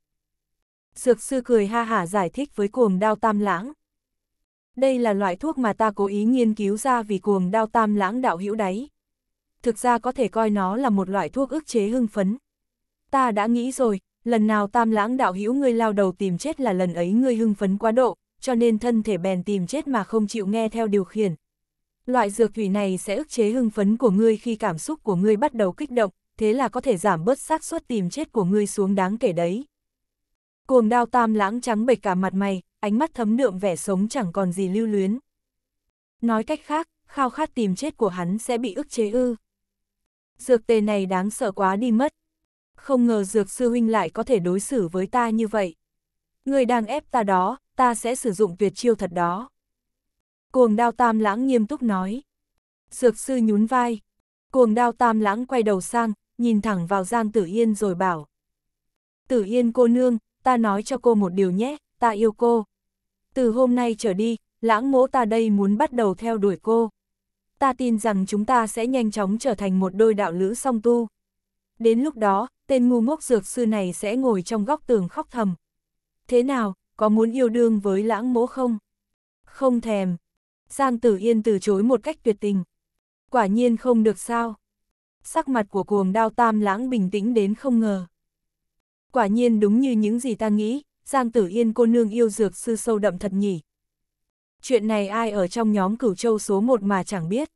Dược sư cười ha hả giải thích với cuồng đao tam lãng. Đây là loại thuốc mà ta cố ý nghiên cứu ra vì cuồng đao tam lãng đạo hữu đáy thực ra có thể coi nó là một loại thuốc ức chế hưng phấn. Ta đã nghĩ rồi, lần nào tam lãng đạo hữu ngươi lao đầu tìm chết là lần ấy ngươi hưng phấn quá độ, cho nên thân thể bèn tìm chết mà không chịu nghe theo điều khiển. Loại dược thủy này sẽ ức chế hưng phấn của ngươi khi cảm xúc của ngươi bắt đầu kích động, thế là có thể giảm bớt xác suất tìm chết của ngươi xuống đáng kể đấy. Cuồng đao tam lãng trắng bệch cả mặt mày, ánh mắt thấm đượm vẻ sống chẳng còn gì lưu luyến. Nói cách khác, khao khát tìm chết của hắn sẽ bị ức chế ư. Dược tề này đáng sợ quá đi mất. Không ngờ dược sư huynh lại có thể đối xử với ta như vậy. Người đang ép ta đó, ta sẽ sử dụng tuyệt chiêu thật đó. Cuồng đao tam lãng nghiêm túc nói. Dược sư nhún vai. Cuồng đao tam lãng quay đầu sang, nhìn thẳng vào Giang Tử Yên rồi bảo. Tử Yên cô nương, ta nói cho cô một điều nhé, ta yêu cô. Từ hôm nay trở đi, lãng mỗ ta đây muốn bắt đầu theo đuổi cô ta tin rằng chúng ta sẽ nhanh chóng trở thành một đôi đạo lữ song tu. Đến lúc đó, tên ngu ngốc dược sư này sẽ ngồi trong góc tường khóc thầm. Thế nào, có muốn yêu đương với lãng mỗ không? Không thèm. Giang Tử Yên từ chối một cách tuyệt tình. Quả nhiên không được sao. Sắc mặt của cuồng đao tam lãng bình tĩnh đến không ngờ. Quả nhiên đúng như những gì ta nghĩ, Giang Tử Yên cô nương yêu dược sư sâu đậm thật nhỉ, chuyện này ai ở trong nhóm cửu châu số một mà chẳng biết.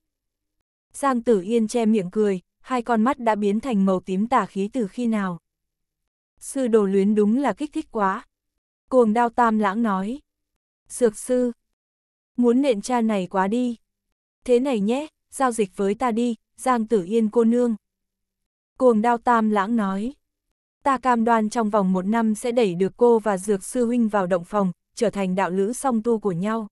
Giang Tử Yên che miệng cười, hai con mắt đã biến thành màu tím tà khí từ khi nào. Sư đồ luyến đúng là kích thích quá. Cuồng đao tam lãng nói. Dược sư, muốn nện cha này quá đi. Thế này nhé, giao dịch với ta đi, Giang Tử Yên cô nương. Cuồng đao tam lãng nói. Ta cam đoan trong vòng một năm sẽ đẩy được cô và dược sư huynh vào động phòng, trở thành đạo lữ song tu của nhau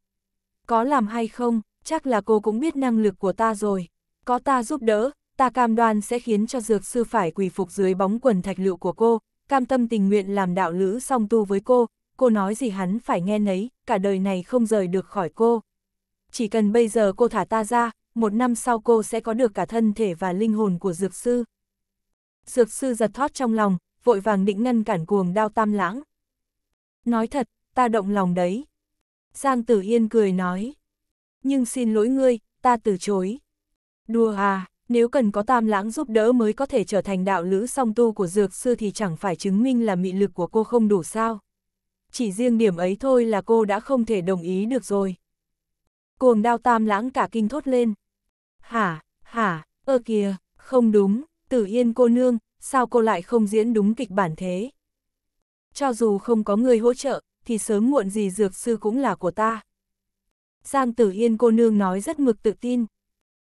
có làm hay không, chắc là cô cũng biết năng lực của ta rồi. Có ta giúp đỡ, ta cam đoan sẽ khiến cho dược sư phải quỳ phục dưới bóng quần thạch lựu của cô, cam tâm tình nguyện làm đạo lữ song tu với cô, cô nói gì hắn phải nghe nấy, cả đời này không rời được khỏi cô. Chỉ cần bây giờ cô thả ta ra, một năm sau cô sẽ có được cả thân thể và linh hồn của dược sư. Dược sư giật thoát trong lòng, vội vàng định ngăn cản cuồng đao tam lãng. Nói thật, ta động lòng đấy, Giang Tử Yên cười nói. Nhưng xin lỗi ngươi, ta từ chối. Đùa à, nếu cần có tam lãng giúp đỡ mới có thể trở thành đạo lữ song tu của dược sư thì chẳng phải chứng minh là mị lực của cô không đủ sao. Chỉ riêng điểm ấy thôi là cô đã không thể đồng ý được rồi. Cuồng đao tam lãng cả kinh thốt lên. Hả, hả, ơ kìa, không đúng, tử yên cô nương, sao cô lại không diễn đúng kịch bản thế? Cho dù không có người hỗ trợ, thì sớm muộn gì dược sư cũng là của ta. Giang Tử Yên cô nương nói rất mực tự tin.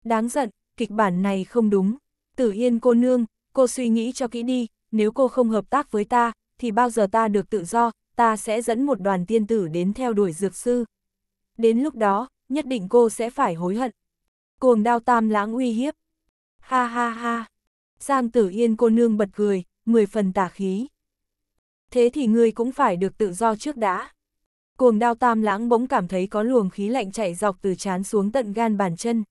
Đáng giận, kịch bản này không đúng. Tử Yên cô nương, cô suy nghĩ cho kỹ đi, nếu cô không hợp tác với ta, thì bao giờ ta được tự do, ta sẽ dẫn một đoàn tiên tử đến theo đuổi dược sư. Đến lúc đó, nhất định cô sẽ phải hối hận. Cuồng đao tam lãng uy hiếp. Ha ha ha. Giang Tử Yên cô nương bật cười, mười phần tả khí thế thì ngươi cũng phải được tự do trước đã. Cuồng đao tam lãng bỗng cảm thấy có luồng khí lạnh chạy dọc từ chán xuống tận gan bàn chân.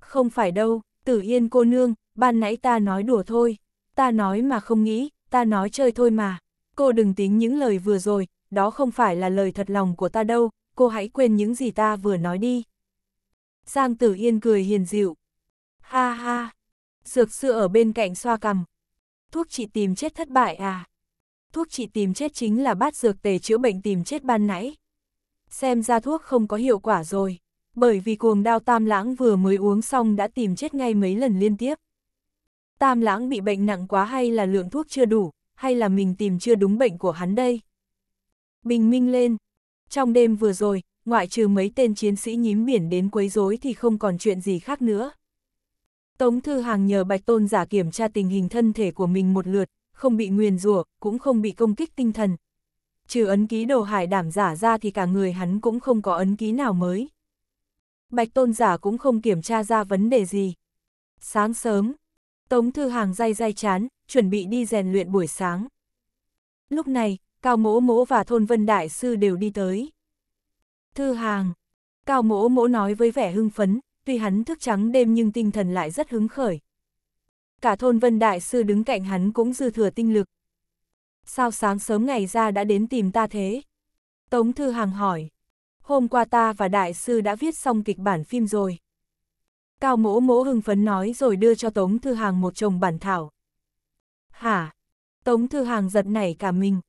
Không phải đâu, tử yên cô nương, ban nãy ta nói đùa thôi, ta nói mà không nghĩ, ta nói chơi thôi mà. Cô đừng tính những lời vừa rồi, đó không phải là lời thật lòng của ta đâu, cô hãy quên những gì ta vừa nói đi. Giang tử yên cười hiền dịu. Ha ha, dược sư ở bên cạnh xoa cằm. Thuốc chị tìm chết thất bại à? thuốc trị tìm chết chính là bát dược tề chữa bệnh tìm chết ban nãy. Xem ra thuốc không có hiệu quả rồi, bởi vì cuồng đao tam lãng vừa mới uống xong đã tìm chết ngay mấy lần liên tiếp. Tam lãng bị bệnh nặng quá hay là lượng thuốc chưa đủ, hay là mình tìm chưa đúng bệnh của hắn đây. Bình minh lên. Trong đêm vừa rồi, ngoại trừ mấy tên chiến sĩ nhím biển đến quấy rối thì không còn chuyện gì khác nữa. Tống Thư Hàng nhờ Bạch Tôn giả kiểm tra tình hình thân thể của mình một lượt, không bị nguyền rủa, cũng không bị công kích tinh thần. Trừ ấn ký đồ hải đảm giả ra thì cả người hắn cũng không có ấn ký nào mới. Bạch tôn giả cũng không kiểm tra ra vấn đề gì. Sáng sớm, Tống Thư Hàng day day chán, chuẩn bị đi rèn luyện buổi sáng. Lúc này, Cao Mỗ Mỗ và Thôn Vân Đại Sư đều đi tới. Thư Hàng, Cao Mỗ Mỗ nói với vẻ hưng phấn, tuy hắn thức trắng đêm nhưng tinh thần lại rất hứng khởi cả thôn Vân Đại Sư đứng cạnh hắn cũng dư thừa tinh lực. Sao sáng sớm ngày ra đã đến tìm ta thế? Tống Thư Hàng hỏi. Hôm qua ta và Đại Sư đã viết xong kịch bản phim rồi. Cao mỗ mỗ hưng phấn nói rồi đưa cho Tống Thư Hàng một chồng bản thảo. Hả? Tống Thư Hàng giật nảy cả mình.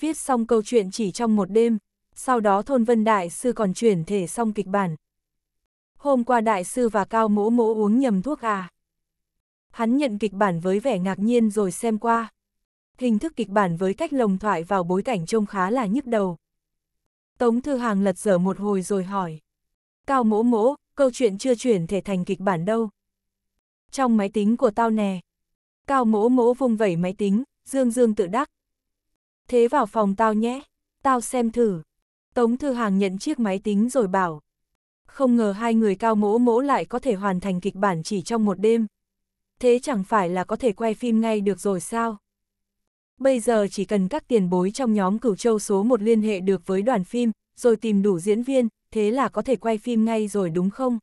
Viết xong câu chuyện chỉ trong một đêm, sau đó thôn Vân Đại Sư còn chuyển thể xong kịch bản. Hôm qua Đại Sư và Cao mỗ mỗ uống nhầm thuốc à? Hắn nhận kịch bản với vẻ ngạc nhiên rồi xem qua. Hình thức kịch bản với cách lồng thoại vào bối cảnh trông khá là nhức đầu. Tống Thư Hàng lật dở một hồi rồi hỏi. Cao mỗ mỗ, câu chuyện chưa chuyển thể thành kịch bản đâu. Trong máy tính của tao nè. Cao mỗ mỗ vùng vẩy máy tính, dương dương tự đắc. Thế vào phòng tao nhé, tao xem thử. Tống Thư Hàng nhận chiếc máy tính rồi bảo. Không ngờ hai người cao mỗ mỗ lại có thể hoàn thành kịch bản chỉ trong một đêm thế chẳng phải là có thể quay phim ngay được rồi sao? Bây giờ chỉ cần các tiền bối trong nhóm cửu châu số một liên hệ được với đoàn phim, rồi tìm đủ diễn viên, thế là có thể quay phim ngay rồi đúng không?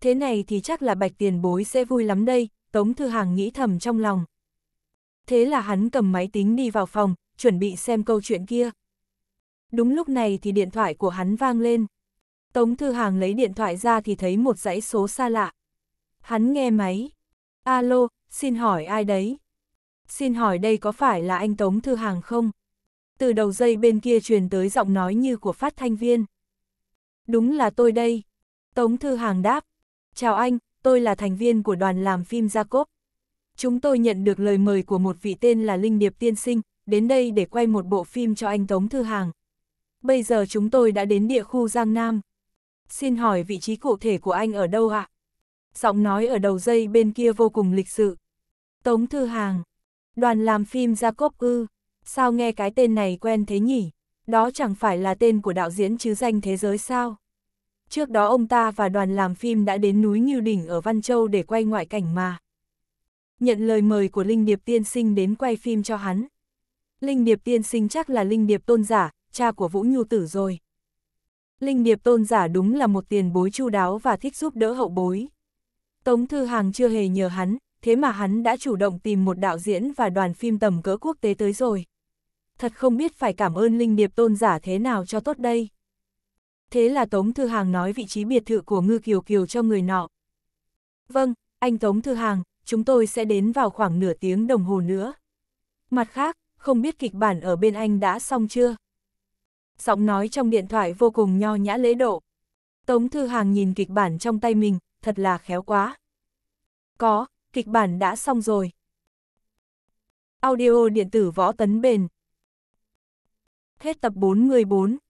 Thế này thì chắc là bạch tiền bối sẽ vui lắm đây, Tống Thư Hàng nghĩ thầm trong lòng. Thế là hắn cầm máy tính đi vào phòng, chuẩn bị xem câu chuyện kia. Đúng lúc này thì điện thoại của hắn vang lên. Tống Thư Hàng lấy điện thoại ra thì thấy một dãy số xa lạ. Hắn nghe máy, Alo, xin hỏi ai đấy? Xin hỏi đây có phải là anh Tống Thư Hàng không? Từ đầu dây bên kia truyền tới giọng nói như của phát thanh viên. Đúng là tôi đây. Tống Thư Hàng đáp. Chào anh, tôi là thành viên của đoàn làm phim Jacob. Chúng tôi nhận được lời mời của một vị tên là Linh Điệp Tiên Sinh, đến đây để quay một bộ phim cho anh Tống Thư Hàng. Bây giờ chúng tôi đã đến địa khu Giang Nam. Xin hỏi vị trí cụ thể của anh ở đâu ạ? À? giọng nói ở đầu dây bên kia vô cùng lịch sự. Tống Thư Hàng, đoàn làm phim Jacob ư, sao nghe cái tên này quen thế nhỉ? Đó chẳng phải là tên của đạo diễn chứ danh thế giới sao? Trước đó ông ta và đoàn làm phim đã đến núi Như Đỉnh ở Văn Châu để quay ngoại cảnh mà. Nhận lời mời của Linh Điệp Tiên Sinh đến quay phim cho hắn. Linh Điệp Tiên Sinh chắc là Linh Điệp Tôn Giả, cha của Vũ Nhu Tử rồi. Linh Điệp Tôn Giả đúng là một tiền bối chu đáo và thích giúp đỡ hậu bối. Tống Thư Hàng chưa hề nhờ hắn, thế mà hắn đã chủ động tìm một đạo diễn và đoàn phim tầm cỡ quốc tế tới rồi. Thật không biết phải cảm ơn Linh Điệp tôn giả thế nào cho tốt đây. Thế là Tống Thư Hàng nói vị trí biệt thự của Ngư Kiều Kiều cho người nọ. Vâng, anh Tống Thư Hàng, chúng tôi sẽ đến vào khoảng nửa tiếng đồng hồ nữa. Mặt khác, không biết kịch bản ở bên anh đã xong chưa? Giọng nói trong điện thoại vô cùng nho nhã lễ độ. Tống Thư Hàng nhìn kịch bản trong tay mình, thật là khéo quá. Có, kịch bản đã xong rồi. Audio điện tử võ tấn bền. Hết tập 4 người 4